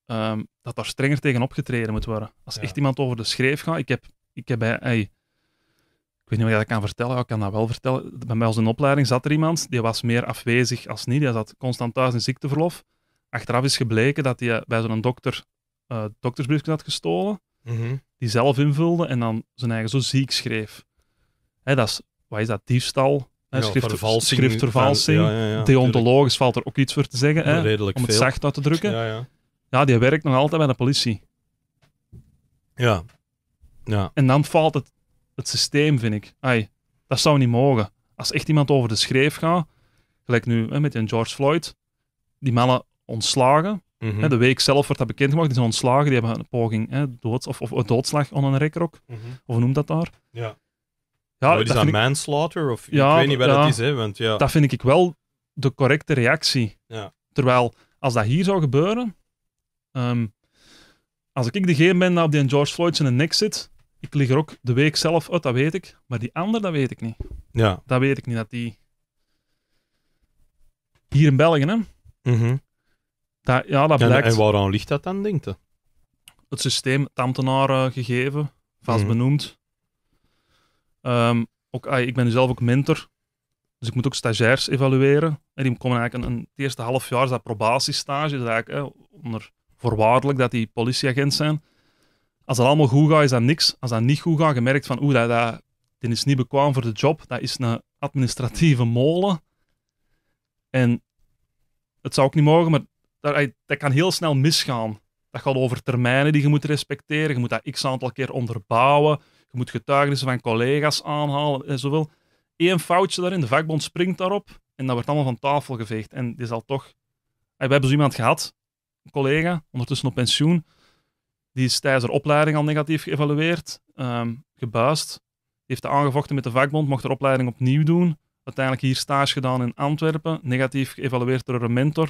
ehm, dat daar strenger tegen opgetreden moet worden. Als echt iemand over de schreef gaat, ik heb, ik heb bij... ik weet niet wat ik dat kan vertellen, ik kan dat wel vertellen. Bij mij als een opleiding zat er iemand, die was meer afwezig als niet. Die zat constant thuis in ziekteverlof. Achteraf is gebleken dat hij bij zo'n dokter uh, eh, doktersbriefjes had gestolen, mhm. die zelf invulde en dan zijn eigen zo ziek schreef. Hè, dat is, wat is dat, diefstal? ja, schrift, schriftvervalsing, deontologisch dus valt er ook iets voor te zeggen, hè, om het zacht uit te drukken. Ja, die werkt nog altijd bij de politie. Ja. ja. En dan valt het, het systeem, vind ik. Ai, dat zou niet mogen. Als echt iemand over de schreef gaat, gelijk nu hè, met een George Floyd, die mannen ontslagen. Mhm. de week zelf wordt dat bekendgemaakt, die zijn ontslagen, die hebben een poging, hè, of, of een doodslag onder een rekrok, mhm. of noem noemt dat daar? Ja. Ja, is dat, dat manslaughter? Of, ja, ik weet niet wat dat is, hè, want, ja. dat vind ik wel de correcte reactie. Terwijl, als dat hier zou gebeuren, ehm, als ik degene ben dat die George Floyd zijn nek zit, ik lig er ook de week zelf uit, dat weet ik. Maar die ander, dat weet ik niet. Ja. Dat weet ik niet, dat die... Hier in België, hè. Mhm. Dat, ja, dat blijkt... En, waarom ligt dat dan, denk je? Het systeem, het gegeven, vast mhm. benoemd. Ehm, ook, ah, ik ben zelf ook mentor, dus ik moet ook stagiairs evalueren. En die komen eigenlijk een, een het eerste half jaar is dat probatiestage, dus eigenlijk onder voorwaardelijk dat die politieagent zijn. Als dat allemaal goed gaat, is dat niks. Als dat niet goed gaat, je merkt van, oeh, dat, dat, dit is niet bekwaam voor de job. Dat is een administratieve molen. En het zou ook niet mogen, maar dat, dat kan heel snel misgaan. Dat gaat over termijnen die je moet respecteren. Je moet dat x aantal keer onderbouwen. Je moet getuigenissen van collega's aanhalen en zoveel. Eén foutje daarin, de vakbond springt daarop en dat wordt allemaal van tafel geveegd. En die zal toch... We hebben zo iemand gehad, een collega, ondertussen op pensioen, die is tijdens haar opleiding al negatief geëvalueerd, um, gebuist. Die heeft aangevochten met de vakbond, mocht haar opleiding opnieuw doen. Uiteindelijk hier stage gedaan in Antwerpen, negatief geëvalueerd door een mentor.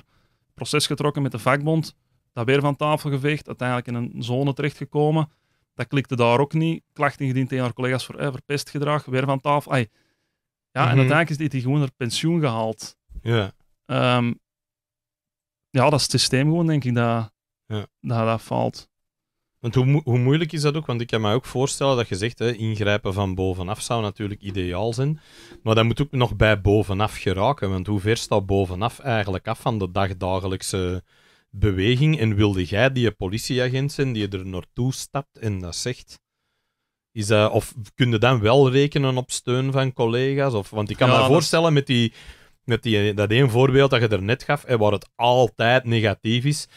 Proces getrokken met de vakbond, dat weer van tafel geveegd, uiteindelijk in een zone terechtgekomen. Dat klikte daar ook niet. Klacht ingediend tegen haar collega's voor eh, verpest gedrag, weer van tafel. Ja, en mhm. uiteindelijk is hij gewoon naar pensioen gehaald. Ja. Ehm, ja, dat is het systeem gewoon, denk ik, dat ja. dat, valt. Want hoe, hoe
moeilijk is dat ook? Want ik kan me ook voorstellen dat je zegt, hè, ingrijpen van bovenaf zou natuurlijk ideaal zijn. Maar dat moet ook nog bij bovenaf geraken. Want hoe ver staat bovenaf eigenlijk af van de dagdagelijkse beweging en wilde jij die politieagent zijn die er naartoe stapt en dat zegt? Is dat, of kun je dan wel rekenen op steun van collega's? Of, want ik kan me voorstellen met, die, met die, dat één voorbeeld dat je er net gaf, en waar het altijd negatief is.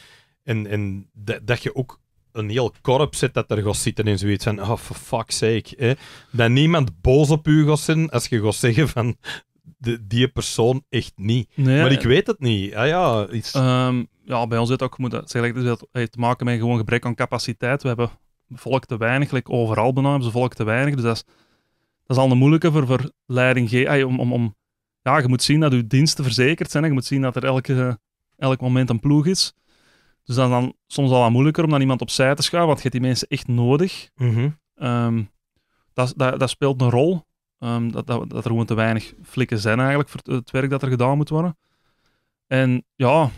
En, en dat, dat je ook een heel korp zit dat er gaat zitten en zoiets van, oh for fuck's sake. Hè? Dat niemand boos op u gaat zijn als je gaat
zeggen van, de, die persoon echt niet. maar ik weet het niet. Ah ja, iets... Ehm, ja, bij ons het ook, moet dat, dat heeft te maken met gewoon gebrek aan capaciteit. We hebben volk te weinig, overal benoemd hebben ze volk te weinig. Dus dat is, dat is al een moeilijke voor, voor leiding. Om, om, om, ja, je moet zien dat je diensten verzekerd zijn. Je moet zien dat er elke, elk moment een ploeg is. Dus dat is dan soms al wat moeilijker om dan iemand opzij te schuiven, want je hebt die mensen echt nodig. Mhm. Ehm, dat, dat, speelt een rol. Ehm, dat, dat, dat er gewoon te weinig flikken zijn eigenlijk voor het werk dat er gedaan moet worden. En ja,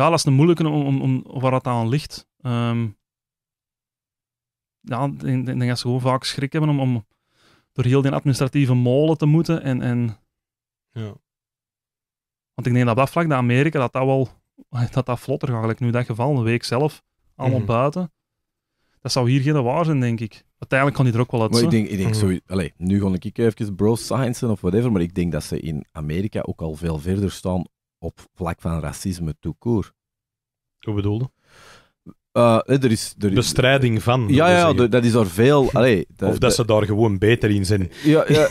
ja, dat is een moeilijke om, om, om waar dat aan ligt. Ehm, ja, ik denk, denk, dat ze gewoon vaak schrik hebben om, om door heel die administratieve molen te moeten. En, en... Ja. Want ik denk dat dat vlak dat Amerika, dat dat wel dat dat vlotter gaat. nu dat geval, een week zelf, allemaal mhm. buiten. Dat zou hier geen waar zijn, denk ik. Uiteindelijk kan hij er ook wel uit. Maar ik denk, ik zo, mhm.
allez, nu ga ik even bro science of whatever, maar ik denk dat ze in Amerika ook al veel verder staan op vlak van racisme toekoor. Hoe bedoelde? Uh, er is, er is, Bestrijding van. Ja, ja dat is er veel. Allee, of dat ze daar gewoon beter in zijn.
Ja, ja,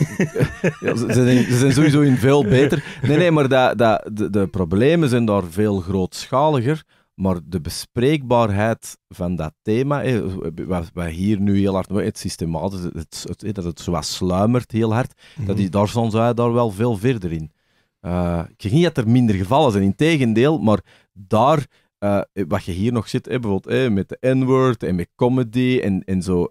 ja ze, zijn, ze, zijn, sowieso in veel beter. Nee, nee,
maar dat, dat, de, problemen zijn daar veel grootschaliger. Maar de bespreekbaarheid van dat thema, eh, wat, wat, hier nu heel hard, het systematisch, het, het, het, dat het zo sluimert heel hard, dat mhm. is, daar zijn zij daar wel veel verder in. Eh, ik zeg niet dat er minder gevallen zijn, in tegendeel, maar daar, eh, wat je hier nog zit, bijvoorbeeld met de N-word en met comedy en, en zo,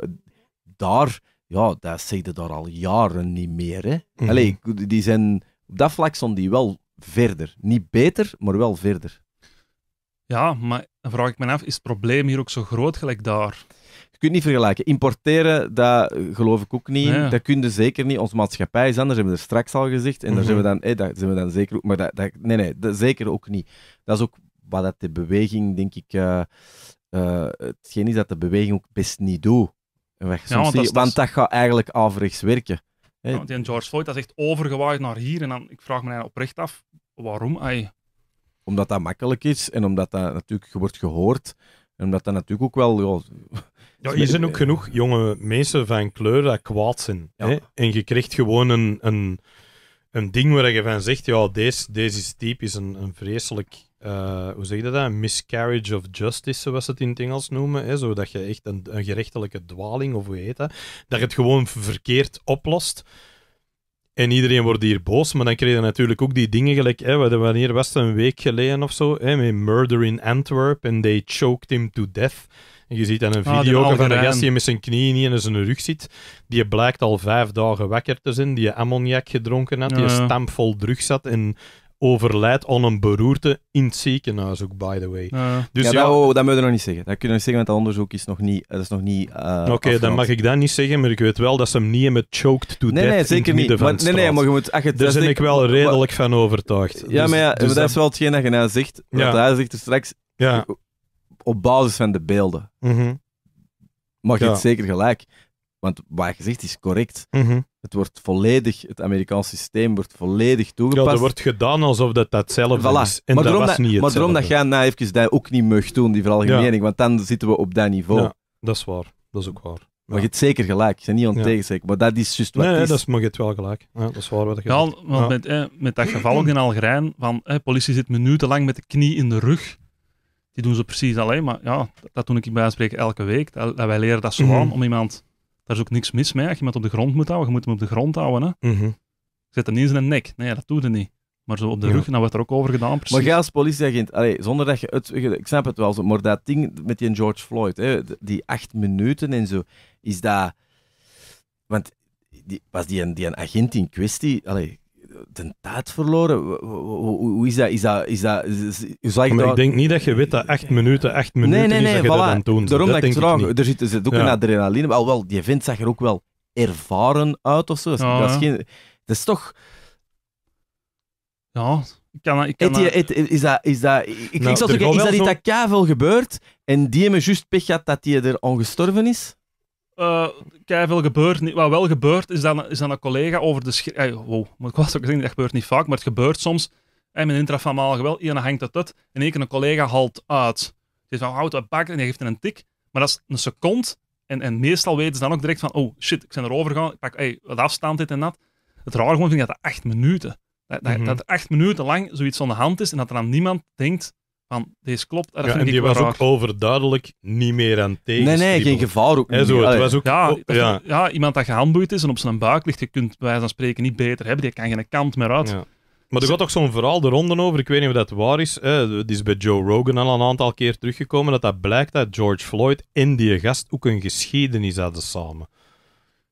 daar, ja, dat zeg je daar al jaren niet meer. Hè? Mhm. die zijn, op dat vlak stonden die wel verder. Niet beter, maar wel verder.
Ja, maar dan vraag ik me af, is het probleem hier ook zo groot gelijk daar?
kunt niet vergelijken. Importeren, dat eh, geloof ik ook niet. Dat kun je zeker niet. Onze maatschappij is anders, hebben we er straks al gezegd. En daar, zijn we mhm. dan, eh, zijn we dan zeker ook... Maar dat, dat, nee, nee, dat, zeker ook niet. Dat is ook wat dat de beweging, denk ik... Eh, hetgeen is dat de beweging ook best niet doet. En want, dat, want dat gaat eigenlijk averechts werken.
Hey. George Floyd, dat is echt overgewaaid naar hier. En dan, ik vraag me oprecht af, waarom? Ay.
Omdat dat makkelijk is en omdat dat natuurlijk wordt gehoord. En omdat dat natuurlijk ook wel...
Ja, hier zijn ook genoeg jonge mensen van kleur dat kwaad zijn. Hè? En je krijgt gewoon een, een, een ding waar je van zegt, ja, deze, deze is een, een vreselijk, eh, hoe zeg je dat? miscarriage of justice, zoals ze het in het Engels noemen. Hè? Zodat je echt een, een gerechtelijke dwaling, of hoe heet dat? Dat je het gewoon verkeerd oplost. En iedereen wordt hier boos, maar dan krijg je natuurlijk ook die dingen gelijk, hè, wanneer was het, een week geleden of zo, hè, met Murder in Antwerp, en they choked him to death je ziet dan een ah, video van een gast die met zijn knieën niet in zijn rug zit. Die blijkt al vijf dagen wakker te zijn. Die je ammoniak gedronken had. Die je stampvol drug zat. En overlijdt aan een beroerte in het ziekenhuis ook, by the way. Dus ja, dat, oh, dat moet je nog niet zeggen. Dat kun je nog zeggen, want dat onderzoek is nog niet...
Dat is nog niet eh, Oké, okay, dan mag ik
dat niet zeggen, maar ik weet wel dat ze hem niet met choked to nee, death nee, zeker niet. nee, nee, maar je moet... Dus daar ben ik wel redelijk van overtuigd. Ja, dus- maar, ja, dus maar dat, is
wel hetgeen dat je nou zegt. Ja, hij zegt er straks... Ja op basis van de beelden. Mm -hmm. je zeker gelijk. Want wat je zegt is correct. Mhm. Het wordt volledig, het Amerikaanse systeem wordt volledig toegepast. Ja, er wordt
gedaan alsof dat datzelfde is. En maar dat was dat, niet hetzelfde. Maar daarom dat jij
nou even dat ook niet mag doen, die veralgemening. Want dan zitten we op dat niveau. Ja,
dat is waar. Dat is ook waar.
Maar je hebt zeker gelijk. Je ben niet aan Maar dat is juist wat nee, nee, dat is, je hebt wel gelijk.
Ja, dat is waar wat je ja, want met, eh, met dat geval in
Algerijn, van eh, politie zit minutenlang lang met de knie in de rug die doen ze precies alleen. Maar ja, dat doe ik bij spreken elke week. Dat, wij leren dat zo mhm. aan om iemand... Daar is ook niks mis mee. Als je iemand op de grond moet houden, je moet hem op de grond houden. Hè. Mm -hmm. Zet hem niet in zijn nek. Nee, dat doet hij niet. Maar zo op de rug, ja. nou werd er ook over gedaan. Precies. Maar jij als
politieagent, allee, zonder dat je het. Ik snap het wel maar dat ding met die George Floyd, hè, die acht minuten en zo, is dat. Want die, was die, een, die een agent in kwestie? Allee, de tijd verloren? Hoe, is dat? Is dat, is dat is, maar dat... ik denk
niet dat je weet dat acht minuten, acht minuten nee, nee, nee, is dat voilà. je dat aan doen Daarom dat, dat ik vraag, er zit, er zit ook
ja. een adrenaline, wel. je vindt zag er ook wel ervaren uit of zo. Dus ja, dat, is geen, dat is toch... Ja, ik kan, ik kan Eet, is dat, is dat, ik, nou, ik zou zeggen, is dat niet zo... dat veel gebeurt en die me juist pech gehad dat hij er
ongestorven is? uh, veel gebeurt. Wat wel gebeurt, is dan, is dan een collega over de schrik. wow, ik was zeggen, dat gebeurt niet vaak, maar het gebeurt soms. En mijn intrafamaal geweld, Iedereen hangt het uit. En één keer een collega haalt uit. Die is van, houd het bak en die geeft een tik. Maar dat is een seconde. En, en meestal weten ze dan ook direct van, oh shit, ik ben erover gegaan. Ik pak hey, wat afstand, dit en dat. Het raar gewoon vind ik dat dat acht minuten. Dat, dat, er mhm. acht minuten lang zoiets aan de hand is en dat er aan niemand denkt deze klopt. ja, en die was ook
overduidelijk niet meer aan tegen. Nee, nee, geen gevaar ook niet. Zo, het was ook, oh, ja,
ja. iemand dat gehandboeid is en op zijn buik ligt, je kunt bij wijze van spreken niet beter hebben, die kan geen kant meer uit. Maar er gaat toch zo'n verhaal de ronden over, ik weet niet of dat waar is.
Het is bij Joe Rogan al een aantal keer teruggekomen dat dat blijkt dat George Floyd en die gast ook een geschiedenis hadden samen.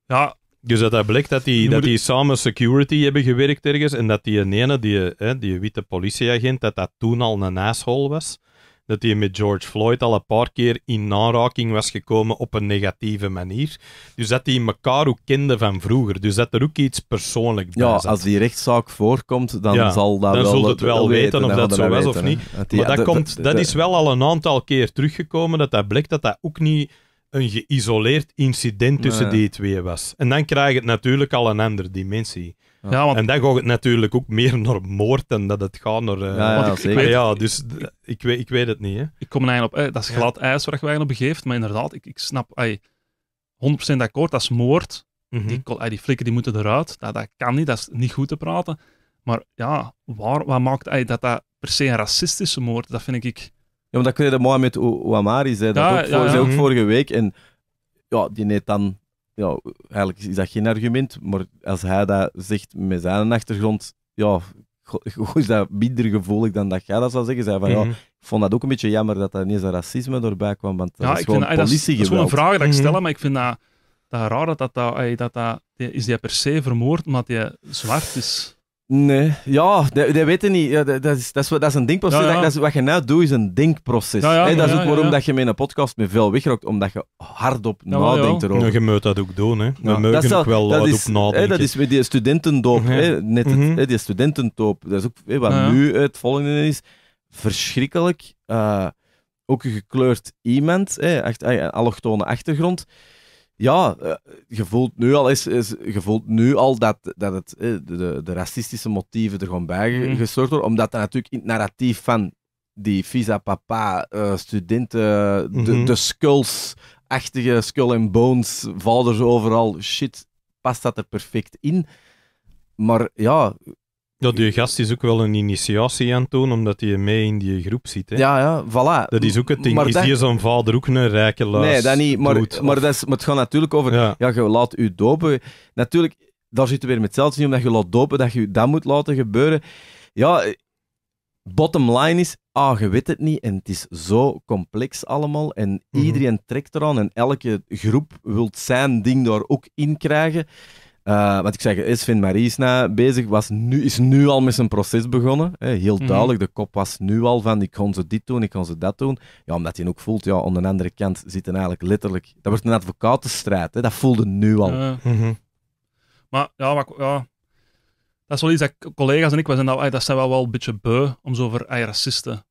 Ja, dus dat, dat blijkt dat die, dat die samen security hebben gewerkt ergens en dat die ene, die, hè, die witte politieagent, dat dat toen al een asshole was. Dat hij met George Floyd al een paar keer in aanraking was gekomen op een negatieve manier. Dus dat die elkaar ook kende van vroeger. Dus dat er ook iets persoonlijk bij
Ja, als die rechtszaak voorkomt, dan zal dat dan wel... Dan het wel weten of dat zo was of niet. maar dat, komt, dat is
wel al een aantal keer teruggekomen, dat dat blijkt dat dat ook niet een geïsoleerd incident tussen die twee was. En dan krijg je het natuurlijk al een andere dimensie. Ja, want... En dan gaat het natuurlijk ook meer naar moord dan dat het gaat naar... Eh, ja, ja, ik, ik ja,
dus ik weet, ik weet het niet. Hè. Ik kom er op, eh, dat is glad ijs waar ik op begeeft, maar inderdaad, ik, ik snap, ay, 100% akkoord, dat is moord. Mhm. die, die, flikken die moeten eruit, dat, dat kan niet, dat is niet goed te praten. Maar ja, waar, wat maakt ay, dat dat per se een racistische moord? Dat vind ik ja, omdat dat Mohamed Ouamari zei dat ja, ook, voor, ook mhm. vorige week. En
ja, die neemt dan... Ja, eigenlijk is dat geen argument, maar als hij dat zegt met zijn achtergrond, ja, is dat minder gevoelig dan dat jij dat zou zeggen. Zei van, ja, mhm. ik vond dat ook een beetje jammer dat er niet zo'n racisme doorbij kwam, want dat is gewoon dat, politiegeweld. Dat is, gewoon een vraag dat ik mhm. stel,
maar ik vind dat, dat raar dat dat, dat, dat, is die per se vermoord, maar hij zwart is.
Nee, ja, dat, dat weet je niet. Ja, dat, is, dat, is, een denkproces. Dat, wat je nou doet, is een denkproces. dat is ook waarom Dat je met een podcast met veel wegrokt, omdat je hardop nadenkt erover. je moet dat ook doen. Hè. We mogen ook wel hardop op nadenken. dat is met die studentendoop. Hey, mhm. net het, mhm. die studentendoop, dat is ook wat nu het volgende is. Verschrikkelijk. Eh, ook een gekleurd iemand, hè, eh, allochtone achtergrond ja, eh, je voelt nu al, is, is, je nu al dat, dat het, eh, de, de racistische motieven er gewoon bij mhm. gestort worden, omdat dat natuurlijk in het narratief van die visa-papa, eh, studenten, de, mhm. de skulls-achtige skull and bones, vaders overal, shit, past dat er perfect in. Maar ja,
dat die gast is ook wel een initiatie aan het doen, omdat hij mee in die groep zit. Hè? Ja, ja, voilà. Dat is ook het ding. Maar is hier zo'n vader ook een rijke luis? Nee, dat niet. Maar, maar, dat
is, het gaat natuurlijk over... Ja, je laat u dopen. Natuurlijk, daar zitten we weer met hetzelfde omdat je laat dopen, dat je dat moet laten gebeuren. Ja, eh, bottom line is, ah, je weet het niet en het is zo complex allemaal en mhm. iedereen trekt eraan en elke groep wil zijn ding daar ook in krijgen. Eh, wat ik zeg, is Finn Marisna bezig, was nu, is nu al met zijn proces begonnen. Hè, heel mhm. duidelijk, de kop was nu al van ik kon ze dit doen, ik kon ze dat doen. Ja, omdat hij ook voelt, ja, aan de andere kant zitten eigenlijk letterlijk... Dat wordt een advocatenstrijd, hè, dat voelde nu al.
Mhm.
Maar ja, ja, dat is wel iets dat collega's en ik, wij zijn dat, dat zijn wel, wel een beetje beu om zo over ey, racisten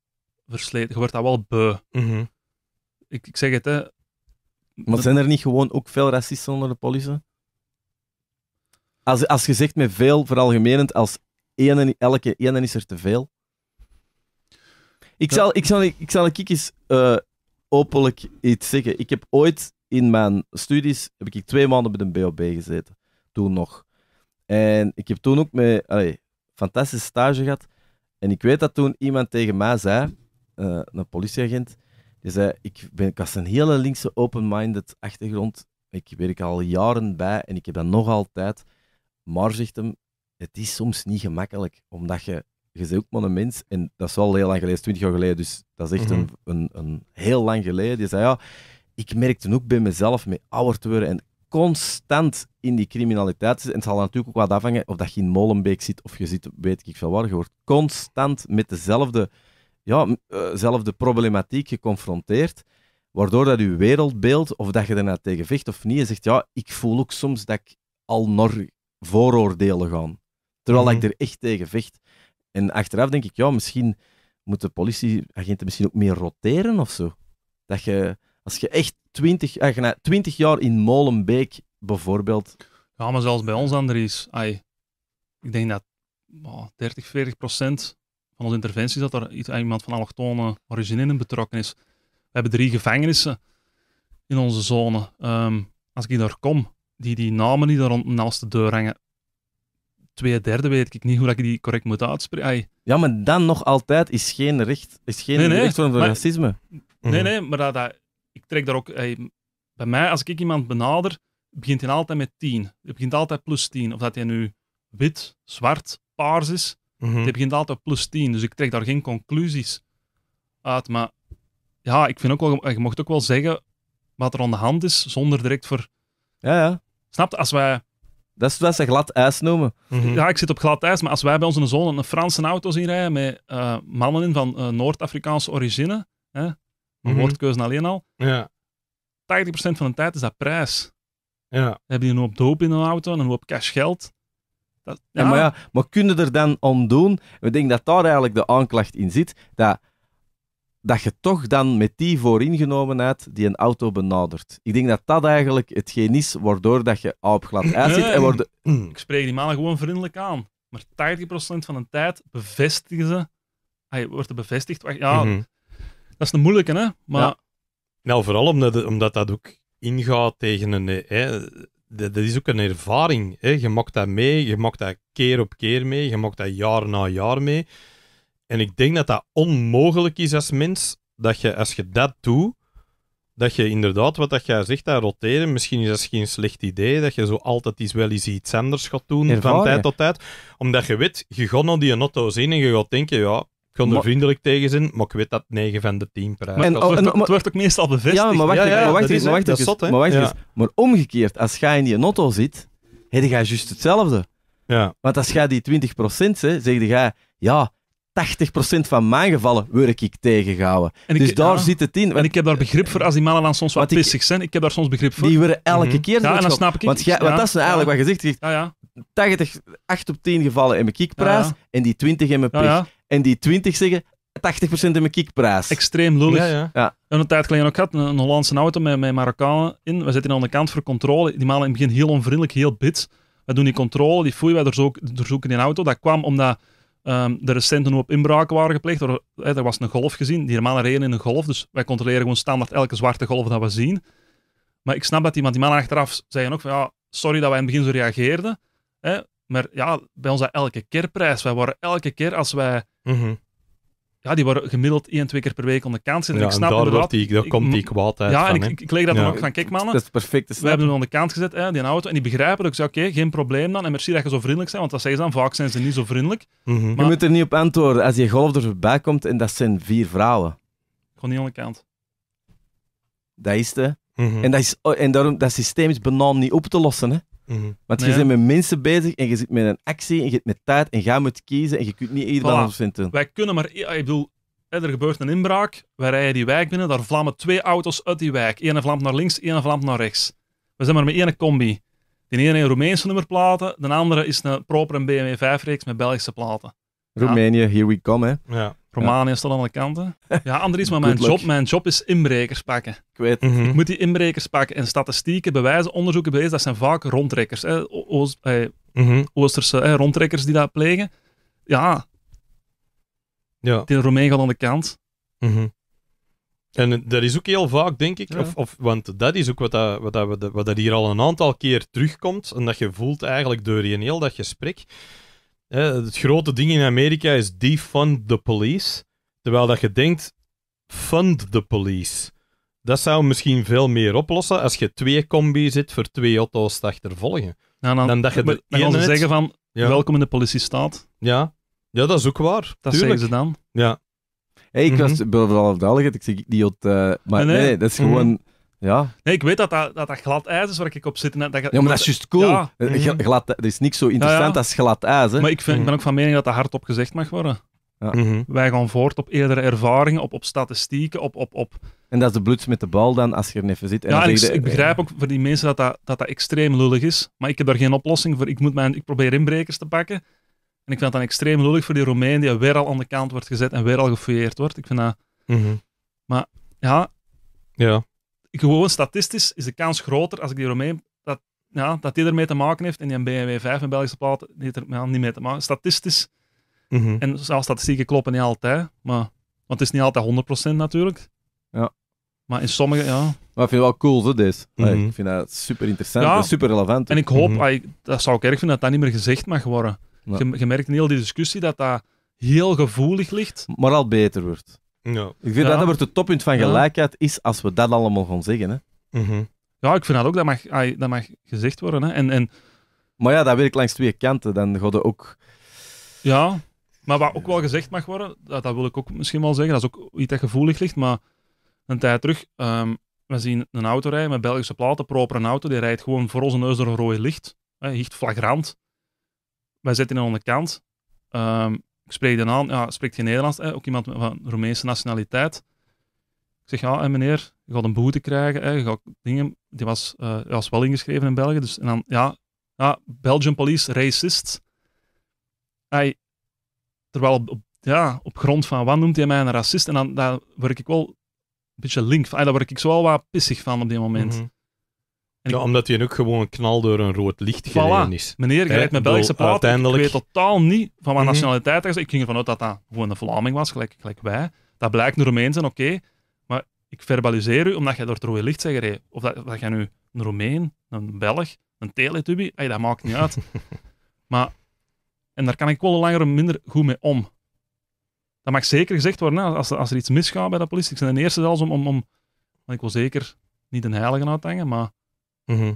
versleten. Je wordt dat wel beu. Mhm. ik, ik zeg het, hè.
Maar
zijn er niet gewoon ook veel racisten onder de politie? Als, als je zegt met veel, veralgemenend, als één, elke en is er te veel. Ik zal, ik zal, ik zal een eens eh, openlijk iets zeggen. Ik heb ooit in mijn studies heb ik twee maanden bij een BOB gezeten. Toen nog. En ik heb toen ook met, allee, fantastische stage gehad. En ik weet dat toen iemand tegen mij zei, eh, een politieagent, die zei, ik, ben, ik was een hele linkse open-minded achtergrond. Ik werk al jaren bij en ik heb dat nog altijd. Maar zegt hem, het is soms niet gemakkelijk, omdat je, je bent ook maar een mens, en dat is al heel lang geleden, 20 jaar geleden, dus dat is echt een, mhm. een, een, heel lang geleden. die zei, ja, ik merkte ook bij mezelf, met ouder te worden en constant in die criminaliteit En het zal natuurlijk ook wat afhangen of dat je in Molenbeek zit of je zit, weet ik veel waar, je wordt constant met dezelfde ja, dezelfde eh, problematiek geconfronteerd waardoor dat je wereldbeeld, of dat je daarna tegen vecht of niet, je zegt, ja, ik voel ook soms dat ik al naar vooroordelen gaan. Terwijl mhm. ik er echt tegen vecht. En achteraf denk ik, ja, misschien moeten politieagenten misschien ook meer roteren of zo. Dat je, als je echt 20, 20 eh, jaar in Molenbeek bijvoorbeeld.
Ja, maar zelfs bij ons, Andries, ai, ik denk dat 30, 40 procent van onze interventies dat er ah, iemand van allochtone origine betrokken is. We hebben drie gevangenissen in onze zone. Ehm, als ik daar kom, die, die namen die daar rond naast de deur hangen, twee derde weet ik niet hoe ik die correct moet uitspreken. Ja, maar dan nog altijd is geen recht, is geen recht voor racisme. Nee, mhm. nee, maar dat, dat, ik trek daar ook... bij mij, als ik iemand benader, begint hij altijd met tien. Hij begint altijd plus tien, Of dat hij nu wit, zwart, paars is, mm hij begint altijd plus tien. Dus ik trek daar geen conclusies uit. Maar ja, ik vind ook wel, je mocht ook wel zeggen wat er aan de hand is, zonder direct voor ja, ja. Snapt? Als wij... Dat is wat ze glad ijs noemen. Mhm. Ja, ik zit op glad ijs, maar als wij bij ons in de zone een Franse auto zien rijden met eh, mannen in van eh, Noord-Afrikaanse origine, hè, mm -hmm. woordkeuze alleen al, ja. 80% van de tijd is dat prijs. Ja. hebben die een hoop doop in een auto en een hoop cash geld. Dat,
ja. maar ja, maar kunnen er dan om doen? We denken dat daar eigenlijk de aanklacht in zit, dat dat je toch dan met die vooringenomenheid die een auto benadert. Ik denk dat dat eigenlijk hetgeen is waardoor dat je op glad ijs zit. En worden. Ik
spreek die mannen gewoon vriendelijk aan. Maar 80% van de tijd bevestigen ze... Hij wordt er bevestigd. Ja, mhm. dat is een moeilijke, hè? Maar...
Nou, vooral omdat, omdat dat ook ingaat tegen een... Eh, hè, dat, is ook een ervaring. Hè? Je maakt dat mee, je maakt dat keer op keer mee, je maakt dat jaar na jaar mee. En ik denk dat dat onmogelijk is als mens, dat je als je dat doet, dat je inderdaad, wat dat jij zegt, dat roteren, misschien is dat geen slecht idee, dat je zo altijd iets wel eens iets anders gaat doen, van tijd tot tijd. Omdat je weet, je gaat naar die Otto zien. en je gaat denken, ja, ik ga er vriendelijk tegen zijn, maar ik weet dat 9 van de 10 praat. En,
wordt, ook, meestal bevestigd. Ja, maar wacht eens, maar wacht, is, maar wacht, eens, maar,
wacht maar omgekeerd, als jij in die auto zit, ga je juist hetzelfde. Ja. Want als jij die 20% hè, zeg je, ja, 80% van mijn gevallen word ik tegengehouden.
dus daar zit het in. Want, en ik heb daar begrip voor als die mannen dan soms wat pissig zijn. Ik heb daar soms begrip voor. Die worden elke mhm. keer... Ja, en dan snap ik... Want, want dat is nou eigenlijk wat je zegt. 80,
8 op 10 gevallen in mijn kickprijs en die 20 in mijn pech. En die 20 zeggen, 80% in
mijn kickprijs. Extreem lullig. Ja, ja. En een tijd geleden ook had een, Hollandse auto met, met Marokkanen in. We zitten aan de kant voor controle. Die malen in het begin heel onvriendelijk, heel bits. We doen die controle, die foei, wij Een doorzoeken die auto. Dat kwam omdat Ehm, de recenten recente op hoop inbraken waren gepleegd. Er, er, was een golf gezien, die mannen reden in een golf, dus wij controleren gewoon standaard elke zwarte golf dat we zien. Maar ik snap dat die, die mannen achteraf zeiden ook van ja, sorry dat wij in het begin zo reageerden. Hè, maar ja, bij ons dat elke keer prijs. Wij worden elke keer als wij mhm ja, die waren gemiddeld één, twee keer per week onder de En ja, ik snap daar, die, komt die kwaad ja, Ja, en ik, ik leg dat dan ook van, kijk mannen, dat is perfect, we hebben hem onder kans gezet, hè, die auto. En die begrijpen zeg oké, geen probleem dan. En merci dat je zo vriendelijk zijn want dat zeggen ze dan, vaak zijn ze niet zo vriendelijk.
Mhm. maar, je moet er niet op antwoorden als je golf er voorbij komt en dat zijn vier vrouwen.
Gewoon niet onder kant.
Dat is het, mhm. En, dat is, oh, en daarom, dat systeem is benauwd niet op te lossen, hè. Mhm. Want je bent met mensen bezig en je zit met een actie en je zit met tijd en je moet kiezen en je kunt niet iedereen voilà. van doen.
Wij kunnen maar... Ik bedoel, er gebeurt een inbraak, wij rijden die wijk binnen, daar vlammen twee auto's uit die wijk. Eén vlamt naar links, één vlamt naar rechts. We zijn maar met één combi. De ene heeft Roemeense nummerplaten, de andere is een proper BMW 5-reeks met Belgische platen. Roemenië,
here we come, hè.
Ja. Romanen ja. aan de kanten. Ja, Andries, maar mijn job, mijn job is inbrekers pakken. Ik weet mhm. Ik moet die inbrekers pakken. En statistieken, bewijzen, onderzoeken bewijzen. dat zijn vaak rondtrekkers. Hè. Oost, eh, mhm. Oosterse eh, rondtrekkers die dat plegen. Ja. ja. Die Romein gaat aan de kant. Mhm. En dat is ook heel vaak, denk ik. Of, of, want dat is ook wat,
dat, wat, dat, wat dat hier al een aantal keer terugkomt. En dat je voelt eigenlijk door je heel dat gesprek het grote ding in Amerika is defund the police. Terwijl dat je denkt, fund the police. Dat zou misschien veel meer oplossen als je twee combi zit voor twee auto's te achtervolgen. dan, dan, je kan zeggen van, welkom
in de politiestaat. Ja. ja, dat is ook waar. Dat tuurlijk. zeggen ze dan. Ja.
Hey,
ik mm -hmm. was mhm. wel duidelijk, ik zeg dat... uh, eh, maar nee, dat is mhm. gewoon ja.
Nee, ik weet dat dat, dat, glad ijs is waar ik op zit. Dat, dat, ja, maar dat is juist cool. Eh, mhm. Glad, dat is niks zo interessant als glad ijs. Hè? Maar ik, vind, ik ben mhm. ook van mening dat dat hardop gezegd mag worden. Ja. Mhm. Wij gaan voort op eerdere ervaringen, op, op statistieken, op, op, op...
En dat is de bloeds met de bal dan, als je er even zit. En ja, ik, begrijp
ook voor die mensen dat dat, dat extreem lullig is, maar ik heb daar geen oplossing voor. Ik, moet mijn, ik probeer inbrekers te pakken, en ik vind dat dan extreem lullig voor die Romein die weer al aan de kant wordt gezet en weer al gefouilleerd wordt. Ik vind dat... Maar, ja... Ja gewoon statistisch is de kans groter als ik die Romein, dat, ja, dat die ermee te maken heeft en die een BMW 5 in Belgische platen die er niet mee te maken Statistisch, mhm. en zelfs statistieken kloppen niet altijd, maar, want het is niet altijd 100% natuurlijk. Ja. Maar in sommige, ja. Maar
ik vind het wel cool, zo, dit. Mhm. Ik vind dat super interessant ja, en super relevant. En ik hoop, mhm.
dat zou ik erg vinden, dat dat niet meer gezegd mag worden. Je, je merkt in heel die discussie dat dat heel gevoelig ligt. Maar al beter wordt.
Ja. Ik vind dat dat het toppunt van gelijkheid is als we dat allemaal gaan zeggen. Hè. Mhm. Ja,
ik vind dat ook, dat mag, dat mag gezegd worden. Hè. En, en, Maar
ja, dat ik langs twee kanten. Dan gaat
ook... ja, maar wat ook wel gezegd mag worden, dat, dat wil ik ook misschien wel zeggen, dat is ook iets dat gevoelig ligt, maar een tijd terug, ehm, we zien een auto rijden met Belgische platen, proper een auto, die rijdt gewoon voor onze neus door een rode licht. Hè, flagrant. Wij zitten aan de kant. Ehm, ik spreek dan aan, ja, spreekt geen Nederlands, ook iemand van Roemeense nationaliteit. Ik zeg, ja, en meneer, je gaat een boete krijgen, hè? je gaat dingen... Die was, uh, was wel ingeschreven in België, dus... En dan, ja, ja Belgian police, racist. Hij, terwijl op, ja, op grond van wat noemt hij mij een racist? En dan daar word ik wel een beetje link van. daar word ik zo wel wat pissig van op die moment. Mhm omdat hij ook gewoon knal door een rood licht gereden is. Meneer, je met Belgische plaat. Uiteindelijk... Ik weet totaal niet van mijn mhm. nationaliteit mm Ik ging ervan uit dat dat gewoon een Vlaming was, gelijk, gelijk wij. Dat blijkt een Romein zijn, oké. Maar ik verbaliseer u omdat jij door het rode licht bent gereden. Of dat, dat jij nu een Romein, een Belg, een Teletubby, dat maakt niet uit. maar, en daar kan ik wel langer of minder goed mee om. Dat mag zeker gezegd worden, als, als er iets misgaat bij de politie. Ik ben de eerste zelfs om, om, om ik wil zeker niet een heilige uithangen, maar Mhm.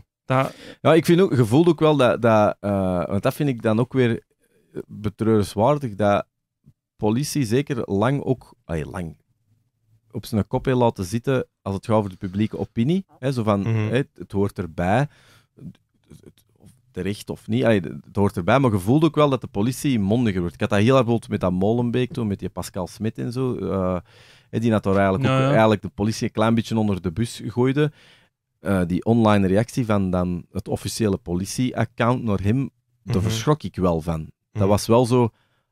Ja, ik vind ook, je voelt ook wel dat, dat eh, want dat vind ik dan ook weer betreurenswaardig, dat politie zeker lang ook, lang, op zijn kop heeft laten zitten als het gaat over de publieke opinie. Hè, zo van, mhm. het, hoort erbij, terecht of niet, het hoort erbij, maar je voelt ook wel dat de politie mondiger wordt. Ik had dat heel erg bijvoorbeeld met dat Molenbeek toen, met die Pascal Smit en zo. Eh, die had daar eigenlijk, eigenlijk de politie een klein beetje onder de bus gooide. Eh, die online reactie van dan het officiële politie-account naar hem, daar mhm. verschrok ik wel van. Dat mhm. was wel zo,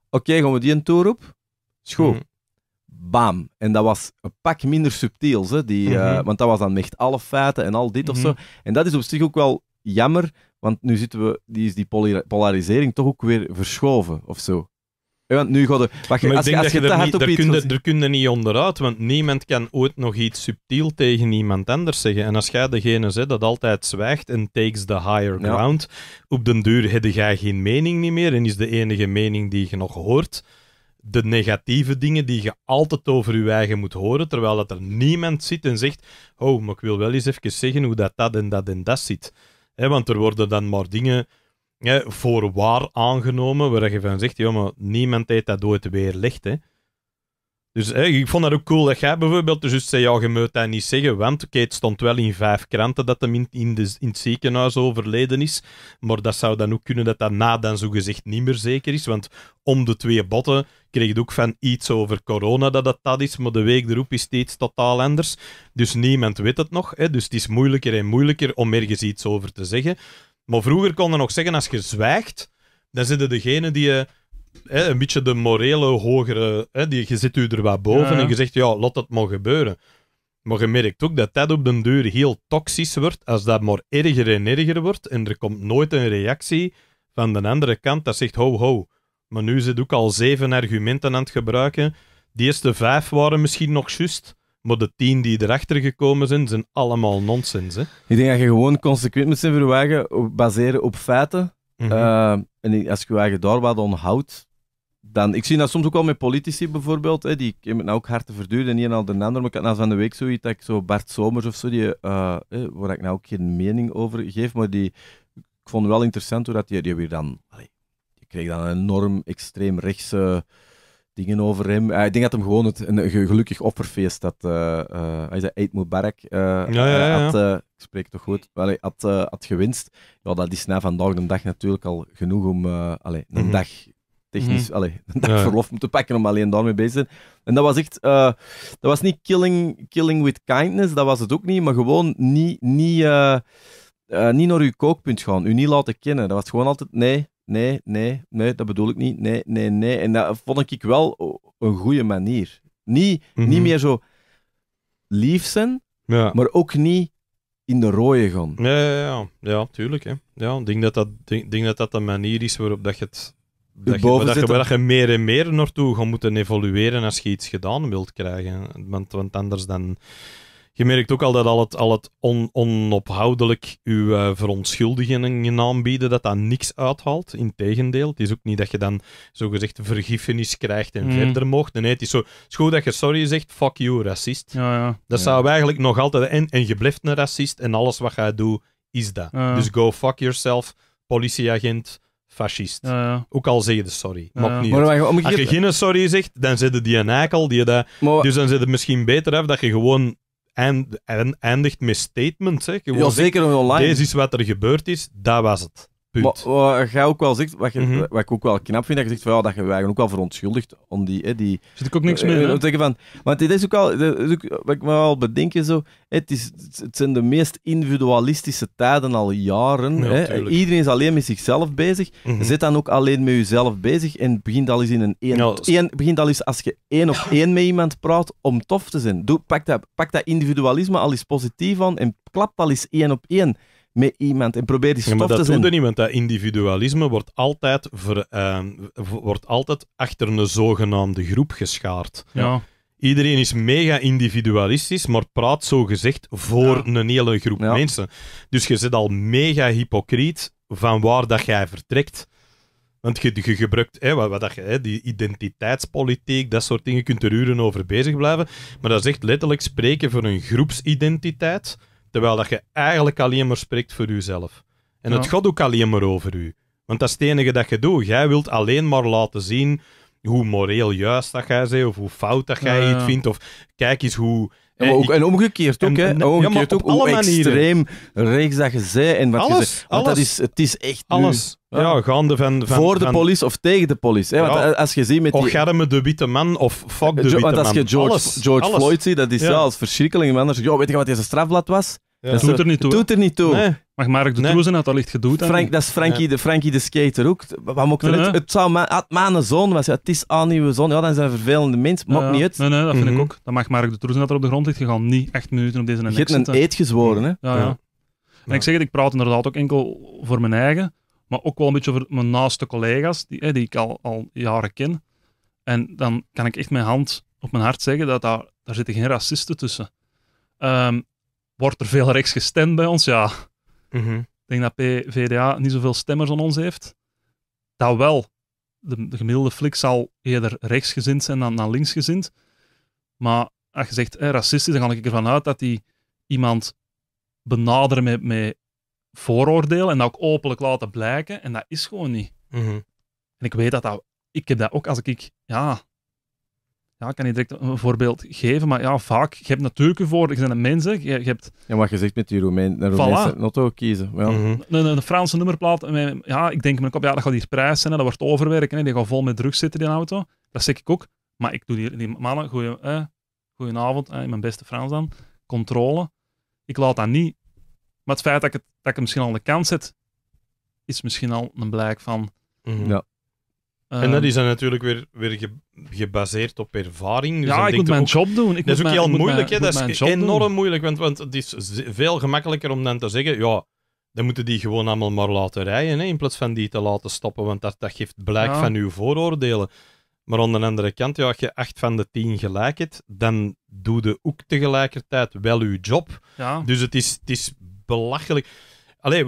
oké, gaan we die een tour op? Schoon. Mhm. Bam. En dat was een pak minder subtiel, hè, die, eh, want dat was dan echt alle feiten en al dit of zo. En dat is op zich ook wel jammer, want nu zitten we, die is die polarisering toch ook weer verschoven of zo. Want nu gaat Wacht, als, ik als je, het er, niet, er,
er kun niet onderuit, want niemand kan ooit nog iets subtiel tegen iemand anders zeggen. En als jij degene zet dat altijd zwijgt en takes the higher ground, op den duur heb jij geen mening niet meer en is de enige mening die je nog hoort de negatieve dingen die je altijd over je eigen moet horen, terwijl dat er niemand zit en zegt, oh, maar ik wil wel eens even zeggen hoe dat dat en dat en dat zit. want er worden dan maar dingen hè, voor waar aangenomen, waar je van zegt, ja, maar niemand heeft dat ooit weer licht, hè. Dus hè, ik vond dat ook cool dat jij bijvoorbeeld dus zei, ja, je moet dat niet zeggen, want het stond wel in vijf kranten dat hem in, in, de, in het ziekenhuis overleden is, maar dat zou dan ook kunnen dat dat na dan zogezegd niet meer zeker is, want om de twee botten kreeg je ook van iets over corona dat dat, dat is, maar de week erop is steeds totaal anders. Dus niemand weet het nog, hè, dus het is moeilijker en moeilijker om ergens iets over te zeggen. Maar vroeger konden nog zeggen, als je zwijgt, dan zitten degene die je... Eh, hè, een beetje de morele hogere... Hè, die, je zit u er wat boven en je zegt, ja, laat dat maar gebeuren. Maar je merkt ook dat dat op den duur heel toxisch wordt, als dat maar erger en erger wordt en er komt nooit een reactie van de andere kant dat zegt, ho, ho. Maar nu zit ook al zeven argumenten aan het gebruiken. Die eerste vijf waren misschien nog juist, maar de tien die erachter gekomen zijn, zijn allemaal nonsens. Hè? Ik denk dat je
gewoon consequent moet
zijn voor je baseren op feiten. Mhm. Eh, en als je je eigen
daar wat onthoudt, dan... Ik zie dat soms ook al met politici bijvoorbeeld, hè, die ik nou ook hard te verduren, hier en al de ander. Maar ik had naast nou van de week zoiets dat ik zo Bart Somers of zo, die, eh, eh, waar ik nou ook geen mening over geef, maar die... Ik vond het wel interessant hoe dat die, die weer dan... Allee, die kreeg dan een enorm extreem rechtse dingen over hem. Eh, ik denk dat hem gewoon het, een gelukkig offerfeest had. Uh, uh, hij zei Eid Mubarak. Eh, eh, had, ik spreek toch goed. Well, had, had gewinst. Ja, dat is na vandaag de dag natuurlijk al genoeg om mhm. mhm. allee, een dag technisch, mm. een dag verlof te pakken om alleen daarmee bezig te zijn. En dat was echt, dat was niet killing, killing with kindness, dat was het ook niet, maar gewoon niet, niet, niet naar uw kookpunt gaan, u niet laten kennen. Dat was gewoon altijd, nee, nee, nee, nee, dat bedoel ik niet. Nee, nee, nee. En dat vond ik wel een goede manier. Niet, niet mhm. meer zo lief zijn, maar ook niet in de rode gaan.
Ja, ja, ja. ja tuurlijk. Hè. Ja, ik denk dat dat, denk, denk dat dat de manier is waarop dat je het
dat je, dat, je, dat je
meer en meer naartoe gaat moeten evolueren als je iets gedaan wilt krijgen. Want, want anders dan, je merkt ook al dat al het, al het on, onophoudelijk uw eh, verontschuldigingen aanbieden, dat dat niks uithaalt. Integendeel, het is ook niet dat je dan zogezegd vergiffenis krijgt en mm. verder mocht. Nee, het is zo, het goed dat je sorry zegt, fuck you, racist. Ja, ja. Dat zou eigenlijk nog altijd... En, en je blijft een racist en alles wat jij doet, is dat. Dus go fuck yourself, politieagent, fascist. Ja, ja. Ook al zeg je de sorry. niet maar, Als je geen sorry zegt, dan zitten die een eikel. Die dat... Dus dan zit het misschien beter af dat je gewoon en, eindigt met statement. Hè. Gewoon, ja, online. Deze is wat er gebeurd is, dat was het. Punt. Wat, ook wel zegt, wat, je, mhm. wat ik
ook wel knap vind, dat je zegt van, ja, dat je eigenlijk ook wel verontschuldigd. om die... Hè, die Zit ik ook niks mee, uh, eh, zeggen van, Want het is ook al, is ook, wat ik me wel bedenk, zo, het, is, het zijn de meest individualistische tijden al jaren. hè. Iedereen is alleen met zichzelf bezig. Mm Zit dan ook alleen met jezelf bezig en begint al eens in een één... begint al eens als je één op één met iemand praat om tof te zijn. Doe, pak, dat, pak dat individualisme al eens positief aan en klap al eens één op één iemand en probeer die stof ja, maar dat te zijn. Dat
niemand. Dat individualisme wordt altijd, ehm, wordt altijd achter een zogenaamde groep geschaard. Ja. Iedereen is mega individualistisch, maar praat zo gezegd voor een hele groep mensen. Dus je zit al mega hypocriet van waar dat jij vertrekt. Want je, je gebruikt hè, wat, dat, hè, die identiteitspolitiek, dat soort dingen, je kunt er uren over bezig blijven. Maar dat is echt letterlijk spreken voor een groepsidentiteit Terwijl dat je eigenlijk alleen maar spreekt voor jezelf. En het god ook alleen maar over u. Want dat is het enige dat je doet. Jij wilt alleen maar laten zien hoe moreel juist dat jij bent, of hoe fout dat jij het iets vindt, of kijk eens hoe en, ook, en omgekeerd ook, hè? Omgekeerd ja, ook. Hoe extreem reeks dat je zei en wat alles, je zei. Want alles. Dat is, het is echt alles. Nu, ja, gaande van, van, Voor de van... police of tegen de police. Hè? Want ja. als je ziet met die... Ocharme de witte man of fuck de jo witte man. Want als je George, George Floyd ziet, dat is ja. als
verschrikkeling. Anders, ja, weet je wat deze strafblad was? Dat doet er niet toe. Doet er niet toe. Maar Mark de nee. Troezen had al licht gedoet. Frank, dat is Frankie, de, Frankie de skater ook. Wat mocht nee, het, het zou ma ah, een zoon was. Ja, het is al nieuwe zoon. Ja, dan zijn vervelende mensen. mag niet het. Nee, nee, dat vind ik mhm. ook.
Dan mag Mark de Troezen dat er op de grond ligt gegaan. Niet echt minuten op deze NET.
Je hebt een eet gezworen, hè? Ja, ja.
En ik zeg het, ik praat inderdaad ook enkel voor mijn eigen. Maar ook wel een beetje voor mijn naaste collega's, die, die ik al, al jaren ken. En dan kan ik echt mijn hand op mijn hart zeggen dat daar, daar zitten geen racisten tussen. Um, wordt er veel rechts gestemd bij ons? Ja. Mhm. Ik denk dat PVDA niet zoveel stemmers aan ons heeft. Dat wel. De, gemiddelde flik zal eerder rechtsgezind zijn dan, dan linksgezind. Maar als je zegt eh, racistisch, dan ga ik ervan uit dat die iemand benaderen met, met vooroordelen en dat ook openlijk laten blijken. En dat is gewoon niet. Mhm. En ik weet dat, dat ik heb dat ook als ik, ja, ja, ik kan niet direct een voorbeeld geven, maar ja, vaak. Je hebt natuurlijk voor, je bent een mensen. Je, je, hebt... Ja, wat je zegt met die Romein, Romeinse auto kiezen. Wel. Mm -hmm. een, Franse nummerplaat. Ja, ik denk in mijn kop, ja, dat gaat hier prijs zijn, hè, dat wordt overwerken. Hè, die gaat vol met drugs zitten, die auto. Dat zeg ik ook. Maar ik doe die, die mannen, goeie, eh, goedenavond, in mijn beste Frans dan, controle. Ik laat dat niet. Maar het feit dat ik, het, dat ik hem misschien al aan de kant zet, is misschien al een blijk van... Mhm. Ja en dat ehm, is
dan natuurlijk weer, weer gebaseerd op ervaring. Dus ja, ik moet mijn job doen. dat is ook heel moeilijk. hè? dat is enorm moeilijk, want, want het is veel gemakkelijker om dan te zeggen: ja, dan moeten die gewoon allemaal maar laten rijden. Hè, in plaats van die te laten stoppen, want dat, dat geeft blijk van uw vooroordelen. Maar aan de andere kant, ja, als je acht van de tien gelijk hebt, dan doe je ook tegelijkertijd wel uw job. Ja. Dus het is, het is belachelijk. Allee,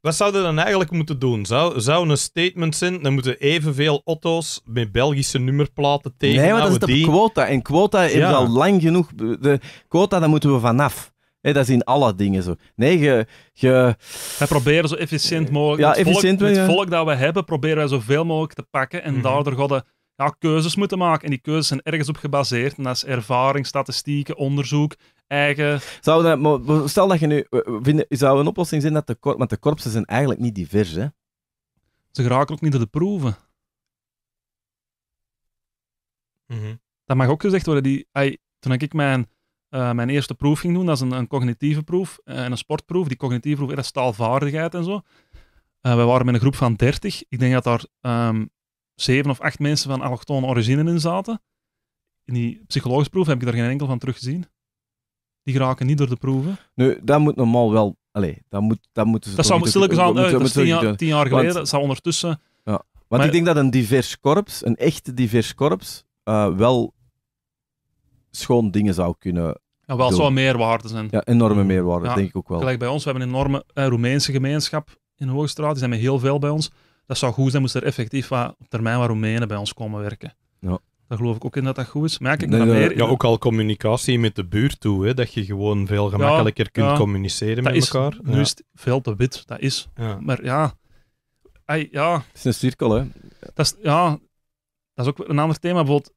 wat zouden we dan eigenlijk moeten doen? Zou, zou een statement zijn, dan moeten evenveel auto's met Belgische nummerplaten tegen. Nee, want dat is de
quota. En quota is al lang genoeg. De quota, daar moeten we vanaf. dat is in alle dingen zo. Nee, je...
ge... Wij proberen zo efficiënt mogelijk... Ja, het, efficiënt volk, volk dat we hebben, proberen wij zoveel mogelijk te pakken. En mhm. daardoor gaan ja, keuzes moeten maken. En die keuzes zijn ergens op gebaseerd. En dat is ervaring, statistieken, onderzoek.
Zou dat, stel dat je nu... zou een oplossing zijn dat de de korpsen zijn eigenlijk niet divers, hè? Ze geraken ook niet door de proeven.
Mhm.
Dat mag ook gezegd worden. Die, ai, toen ik mijn, eh, mijn eerste proef ging doen, dat is een, een cognitieve proef eh, en een sportproef. Die cognitieve proef, dat is en zo. Uh, eh, we waren met een groep van 30. Ik denk dat daar ehm, zeven of acht mensen van allochtone origine in zaten. In die psychologische proef heb ik daar geen enkel van teruggezien. Die geraken niet door de proeven.
Nu, dat moet normaal wel... Allee, dat, moet, dat moeten ze... Dat zou misschien aan... Dat tien jaar, jaar geleden. Want, dat zou ondertussen... Ja. Want maar, ik denk dat een divers korps, een echt divers korps, eh, wel schoon dingen zou kunnen En wel zo'n meerwaarde zijn. Ja, enorme meerwaarde, denk ik ook wel. Gelijk
bij ons, we hebben een enorme eh, Roemeense gemeenschap in Hoogstraat. Die zijn met heel veel bij ons. Dat zou goed zijn, moest er effectief wat, op termijn wat Roemenen bij ons komen werken. Ja. Dat geloof ik ook in dat dat goed is. Merk ik nee, meer. Ja, ook
al communicatie met de buurt toe, hè, dat je gewoon veel gemakkelijker kunt communiceren met elkaar. Nu is
het veel te wit, dat is. Maar ja, ja. Het
is een cirkel, hè?
Dat is, ja, dat is ook een ander thema. Bijvoorbeeld,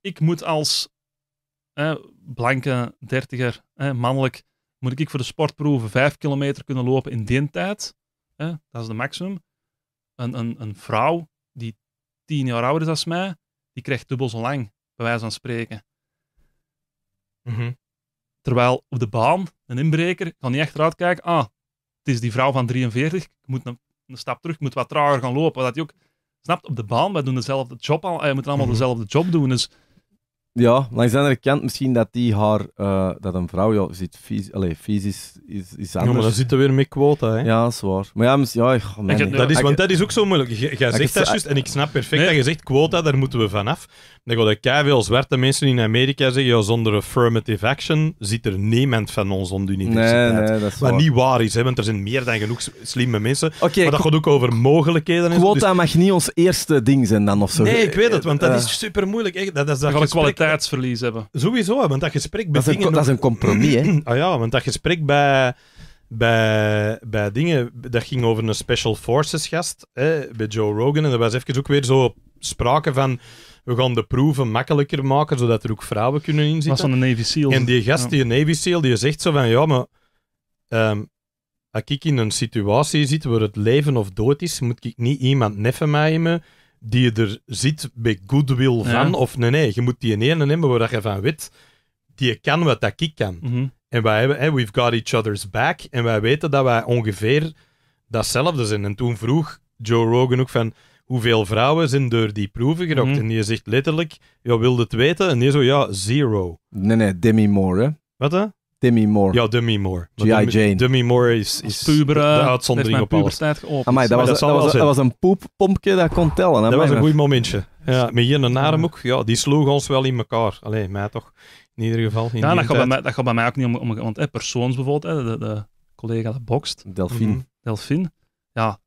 ik moet als hè, blanke dertiger, hè, mannelijk, moet ik voor de sportproeven vijf kilometer kunnen lopen in die tijd. dat is de maximum. Een, een, een vrouw die tien jaar ouder is dan mij, die krijgt dubbel zo lang, bij wijze van spreken. Mhm. Terwijl op de baan, een inbreker kan niet achteruit kijken. Ah, het is die vrouw van 43. Ik moet een, stap terug, ik moet wat trager gaan lopen. Dat hij ook snapt op de baan, wij doen dezelfde job al. Je eh, moet allemaal mhm. dezelfde
job doen. Dus ja, langs de andere kant misschien dat die haar, eh, dat een vrouw ja, zit fysisch, allez, fysisch is, is anders. Ja, maar dan zit er weer met quota, hè? Ja, zwaar. Maar, ja, ja
ik, dat is, want dat is ook zo moeilijk. Jij zegt dat juist, en ik snap perfect dat je zegt quota, daar moeten we vanaf. Dan gaan er veel zwarte mensen in Amerika zeggen, ja, zonder affirmative action zit er niemand van ons op de universiteit. dat Wat niet waar is, hè, want er zijn meer dan genoeg slimme mensen. maar dat gaat ook over mogelijkheden. Quota dus- mag niet ons eerste ding zijn dan, of zo. Nee, ik weet het, eh, want dat eh. is
super moeilijk. Dat, is dat tijdsverlies hebben. Sowieso, want dat gesprek bij dat is, een, compromis, hè?
Ah ja, want dat gesprek bij, bij, bij dingen, dat ging over een Special Forces gast hè, bij Joe Rogan. En dat was even ook weer zo sprake van we gaan de proeven makkelijker maken, zodat er ook vrouwen kunnen inzitten. een Navy SEAL. En die gast, ja. die Navy SEAL, die zegt zo van, ja, maar ehm, als ik in een situatie zit waar het leven of dood is, moet ik niet iemand neffen mij me die je er ziet bij goodwill van. Of nee, nee, je moet die ene nemen waar je van weet, die kan wat dat ik kan. Mhm. En wij hebben, hey, we've got each other's back. En wij weten dat wij ongeveer datzelfde zijn. En toen vroeg Joe Rogan ook van, hoeveel vrouwen zijn door die proeven gerokt? Mhm. En die zegt letterlijk, je wil het weten? En die zo, ja, zero.
Nee, nee, Demi Moore, hè? Wat, hè? Timmy Moore. Ja, Demi
Moore. G.I. Jane. Demi Moore is, is
de eh, uitzondering op alles. Op. Amai, dat, was, dat, was, dat was een poeppompje dat kon tellen.
dat was een goed momentje.
Ja, met hier een ook.
Ja, die sloeg ons wel in elkaar. Alleen mij toch. In ieder geval. In ja, dat gaat, bij mij, dat gaat bij mij ook niet om... om want persoons bijvoorbeeld, hè, de, de, collega dat bokst. Delphine. Mhm. Delphine. Ja,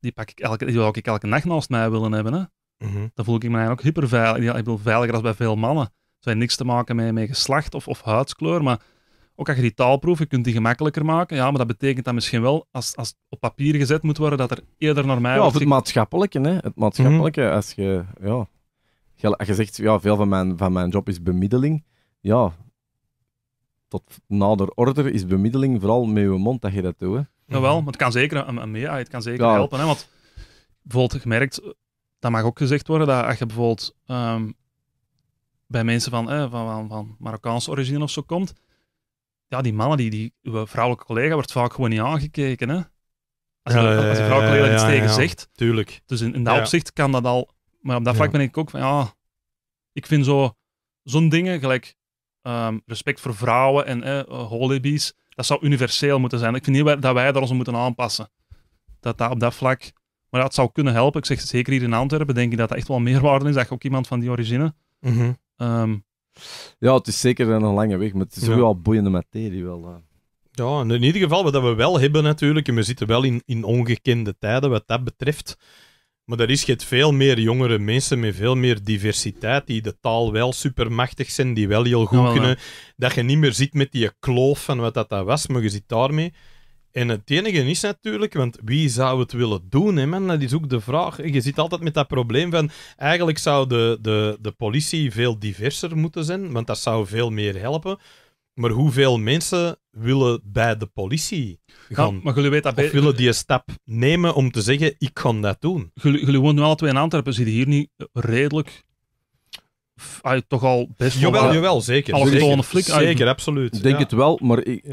die, pak ik elke, die zou ik elke nacht naast mij willen hebben. Hè. Mm Dan voel ik me eigenlijk ook hyperveilig. Ik bedoel, veiliger als bij veel mannen. Het heeft niks te maken met, met geslacht of, of huidskleur, maar ook als je die taalproef, je kunt die gemakkelijker maken. Ja, maar dat betekent dan misschien wel, als, als het op papier gezet moet worden, dat er eerder naar mij... Ja, of het
maatschappelijke, hè. Het mhm. maatschappelijke, als je... Ja, als je zegt, ja, veel van mijn, van mijn job is bemiddeling. Ja, tot nader order is bemiddeling vooral met je mond dat je dat doet.
Hè. wel.
maar het kan zeker, een, het kan zeker helpen. Hè, want bijvoorbeeld, gemerkt, dat mag ook gezegd worden, dat als je bijvoorbeeld ehm, bij mensen van, eh, van, van, van Marokkaanse origine of zo komt, ja, die mannen, die, die, vrouwelijke collega wordt vaak gewoon niet aangekeken. Hè? Als, je, als een vrouwelijke collega iets tegen zegt. Tuurlijk. Dus in, in dat opzicht kan dat al. Maar op dat vlak ben ik ook van ja. Ik vind zo'n zo dingen, gelijk ehm, respect voor vrouwen en eh, holibies, dat zou universeel moeten zijn. Ik vind niet dat wij daar ons moeten aanpassen. Dat dat op dat vlak. Maar dat zou kunnen helpen. Ik zeg zeker hier in Antwerpen, denk ik dat dat echt wel meerwaarde is. Dat je ook iemand van die origine. Mhm. Ehm, ja, het
is zeker een lange weg, maar het is ja. wel boeiende materie. Wel, eh.
Ja, in ieder geval wat we wel hebben natuurlijk, en we zitten wel in, in ongekende tijden wat dat betreft. Maar er is het veel meer jongere mensen met veel meer diversiteit, die de taal wel supermachtig zijn, die wel heel goed kunnen. Dat je niet meer ziet met die kloof van wat dat, dat was, maar je zit daarmee en het enige is natuurlijk, want wie zou het willen doen? Hè, man? Dat is ook de vraag. Je zit altijd met dat probleem van eigenlijk zou de, de, de politie veel diverser moeten zijn, want dat zou veel meer helpen. Maar hoeveel mensen willen bij de politie gaan? maar
dat of willen die een stap nemen om te zeggen, ik ga dat doen? Jullie, jullie wonen wel twee in Antwerpen. Zitten hier niet redelijk toch al best wel... Jawel, eh, jawel, zeker. Allochtone zeker, zeker absoluut. Ik
denk het wel, maar ik,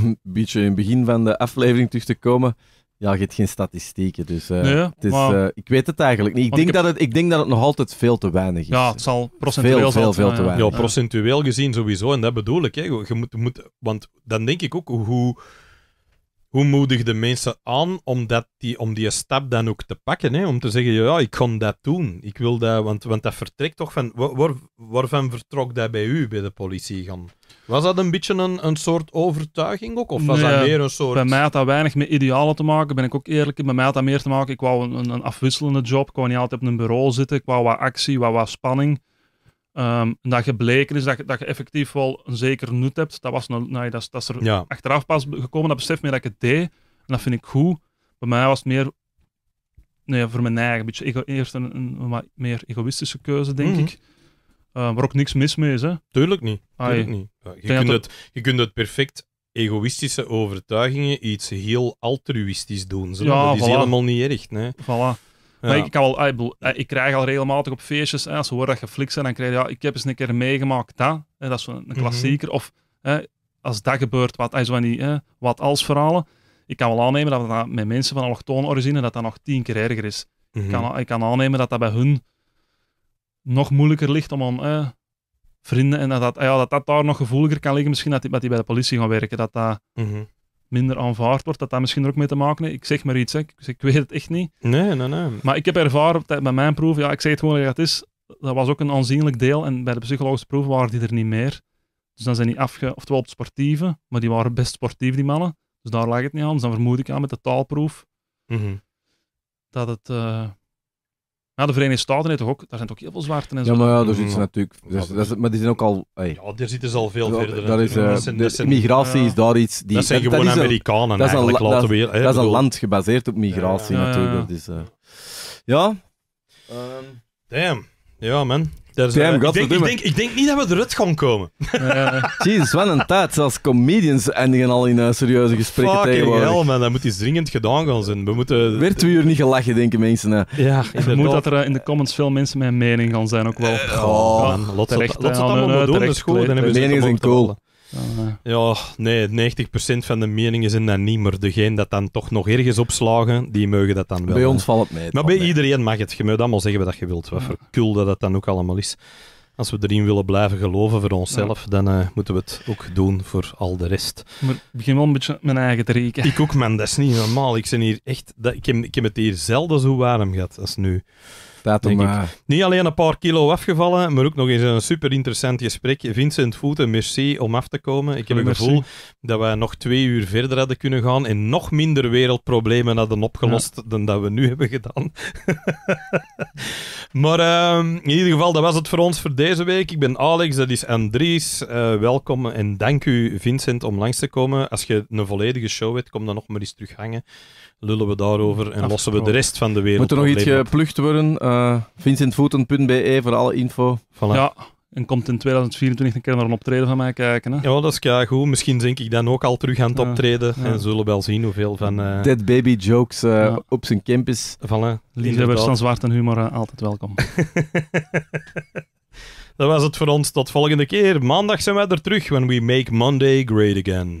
een beetje in het begin van de aflevering terug te komen. Ja, je hebt geen statistieken, dus eh, het is, eh, ik weet het eigenlijk niet. Ik denk, dat het, ik denk dat het nog altijd veel te weinig is. Ja, het
zal procentueel veel, veel, veel, te weinig. Ja,
procentueel gezien sowieso, en dat bedoel ik. Hè. Je moet, moet, want dan denk ik ook hoe hoe moedig de mensen aan om, dat die, om die stap dan ook te pakken? Hè? Om te zeggen, ja, ik kon dat doen. Ik wil dat, want, want dat vertrekt toch van... Waar, waarvan vertrok dat bij u, bij de politie? Gaan?
Was dat een beetje een, een soort overtuiging ook? Of was dat meer een soort... Bij mij had dat weinig met idealen te maken, ben ik ook eerlijk. Bij mij had dat meer te maken, ik wou een, een afwisselende job. Ik wou niet altijd op een bureau zitten. Ik wou wat actie, wat, wat spanning en ehm, dat gebleken is dat je, dat je effectief wel een zekere nut hebt. Dat, was een, dat, is, dat is er achteraf pas gekomen. Dat besef meer dat ik het deed. En dat vind ik goed. Bij mij was het meer nee, nou voor mijn eigen beetje eerst een, een, wat meer egoïstische keuze, denk mhm. ik. Uh, waar ook niks mis mee is. Hè? Tuurlijk niet. Tuurlijk niet. je, kunt
het, je kunt het perfect egoïstische overtuigingen iets heel altruïstisch doen. Ja, dat is helemaal
niet erg. Nee. Voilà. Maar ik, kan wel, ah, eh, ik, krijg al regelmatig op feestjes, hè, eh, als ze horen dat je flikt zijn dan krijg je, ja, ik heb eens een keer meegemaakt dat, hè, eh, dat is een, mhm. klassieker. Of hè, als dat gebeurt, wat, hè, wat als verhalen. Ik kan wel aannemen dat, dat met mensen van allochtone origine, dat dat nog tien keer erger is. ik, kan, mhm. ik kan aannemen dat dat bij hun nog moeilijker ligt om aan eh, vrienden en dat dat, ah ja, dat dat daar nog gevoeliger kan liggen. Misschien dat die, dat die bij de politie gaan werken. Dat dat, mhm minder aanvaard wordt, dat dat misschien er ook mee te maken heeft. Ik zeg maar iets, hè. Ik, weet het echt niet. Nee, nee, nee. Maar ik heb ervaren bij mijn proef, ja, ik zei het gewoon dat is, dat was ook een aanzienlijk deel. En bij de psychologische proef waren die er niet meer. Dus dan zijn die afge... Oftewel op sportieve, maar die waren best sportief, die mannen. Dus daar lag het niet aan. Dus dan vermoed ik aan met de taalproef mhm. dat het... Eh, ja, de Verenigde Staten heeft toch ook, daar zijn toch heel veel zwaarten en zo. Ja, maar ja, daar zitten mm. ze natuurlijk. dat
is, maar die zijn ook al. Ja,
daar
zitten ze al veel verder.
Eh, dat is, uh, migratie is daar iets. Die,
dat zijn dat, gewoon Amerikanen is eigenlijk. Een, weer, dat is een land gebaseerd op migratie natuurlijk. Dus, uh,
ja. Um, damn. Ja, man. is, eh, ik, denk, ik, denk, niet dat we eruit gaan komen.
Uh. Jezus, wat een tijd. Zelfs comedians eindigen al in eh, serieuze gesprekken Fucking tegenwoordig.
Hell,
man. Dat moet iets dringend gedaan gaan zijn. We moeten... Werd twee uur niet gelachen, denken mensen.
Ja, ik vermoed dat
er eh, in de comments veel mensen mijn mening gaan zijn ook wel. Uh, oh, ja, man. Lot, terecht, lot, lot, lot, lot,
lot, lot, lot, lot, eh, ja, nee, 90% van de meningen zijn dan niet, maar degene dat dan toch nog ergens opslagen, die mogen dat dan wel. Bij ons valt het mee. Maar bij iedereen mag het. Je moet allemaal zeggen wat je wilt, wat voor kul dat, dat dan ook allemaal is als we erin willen blijven geloven voor onszelf, dan eh, moeten we het ook doen voor al de rest. Maar ik begin wel een beetje mijn eigen te rekenen. Ik ook, man. Dat is niet normaal. Ik, ben hier echt, dat, ik, heb, ik heb het hier zelden zo warm gehad als nu. Niet alleen een paar kilo afgevallen, maar ook nog eens een super interessant gesprek. Vincent Voeten, merci om af te komen. Ik heb het gevoel dat we nog twee uur verder hadden kunnen gaan en nog minder wereldproblemen hadden opgelost dan dat we nu hebben gedaan. maar ehm, in ieder geval, dat was het voor ons voor deze week. Ik ben Alex, dat is Andries. Eh, welkom en dank u, Vincent, om langs te komen. Als je een volledige show hebt, kom dan nog maar eens terug hangen lullen we daarover en lossen we de rest van de wereld. Moet er nog iets
geplukt worden?
Eh, Vincentvoeten.be voor alle info. Ja, en komt in 2024 een keer naar een optreden van mij kijken. Hè? Ja, dat is goed. Misschien denk ik dan ook al terug aan het optreden. En
zullen wel zien hoeveel van... Uh...
Dead
baby jokes eh, op zijn campus. Voilà. Liefhebbers van
zwart en humor, altijd welkom.
dat was het voor ons. Tot volgende keer. Maandag zijn wij er terug, when we make Monday great again.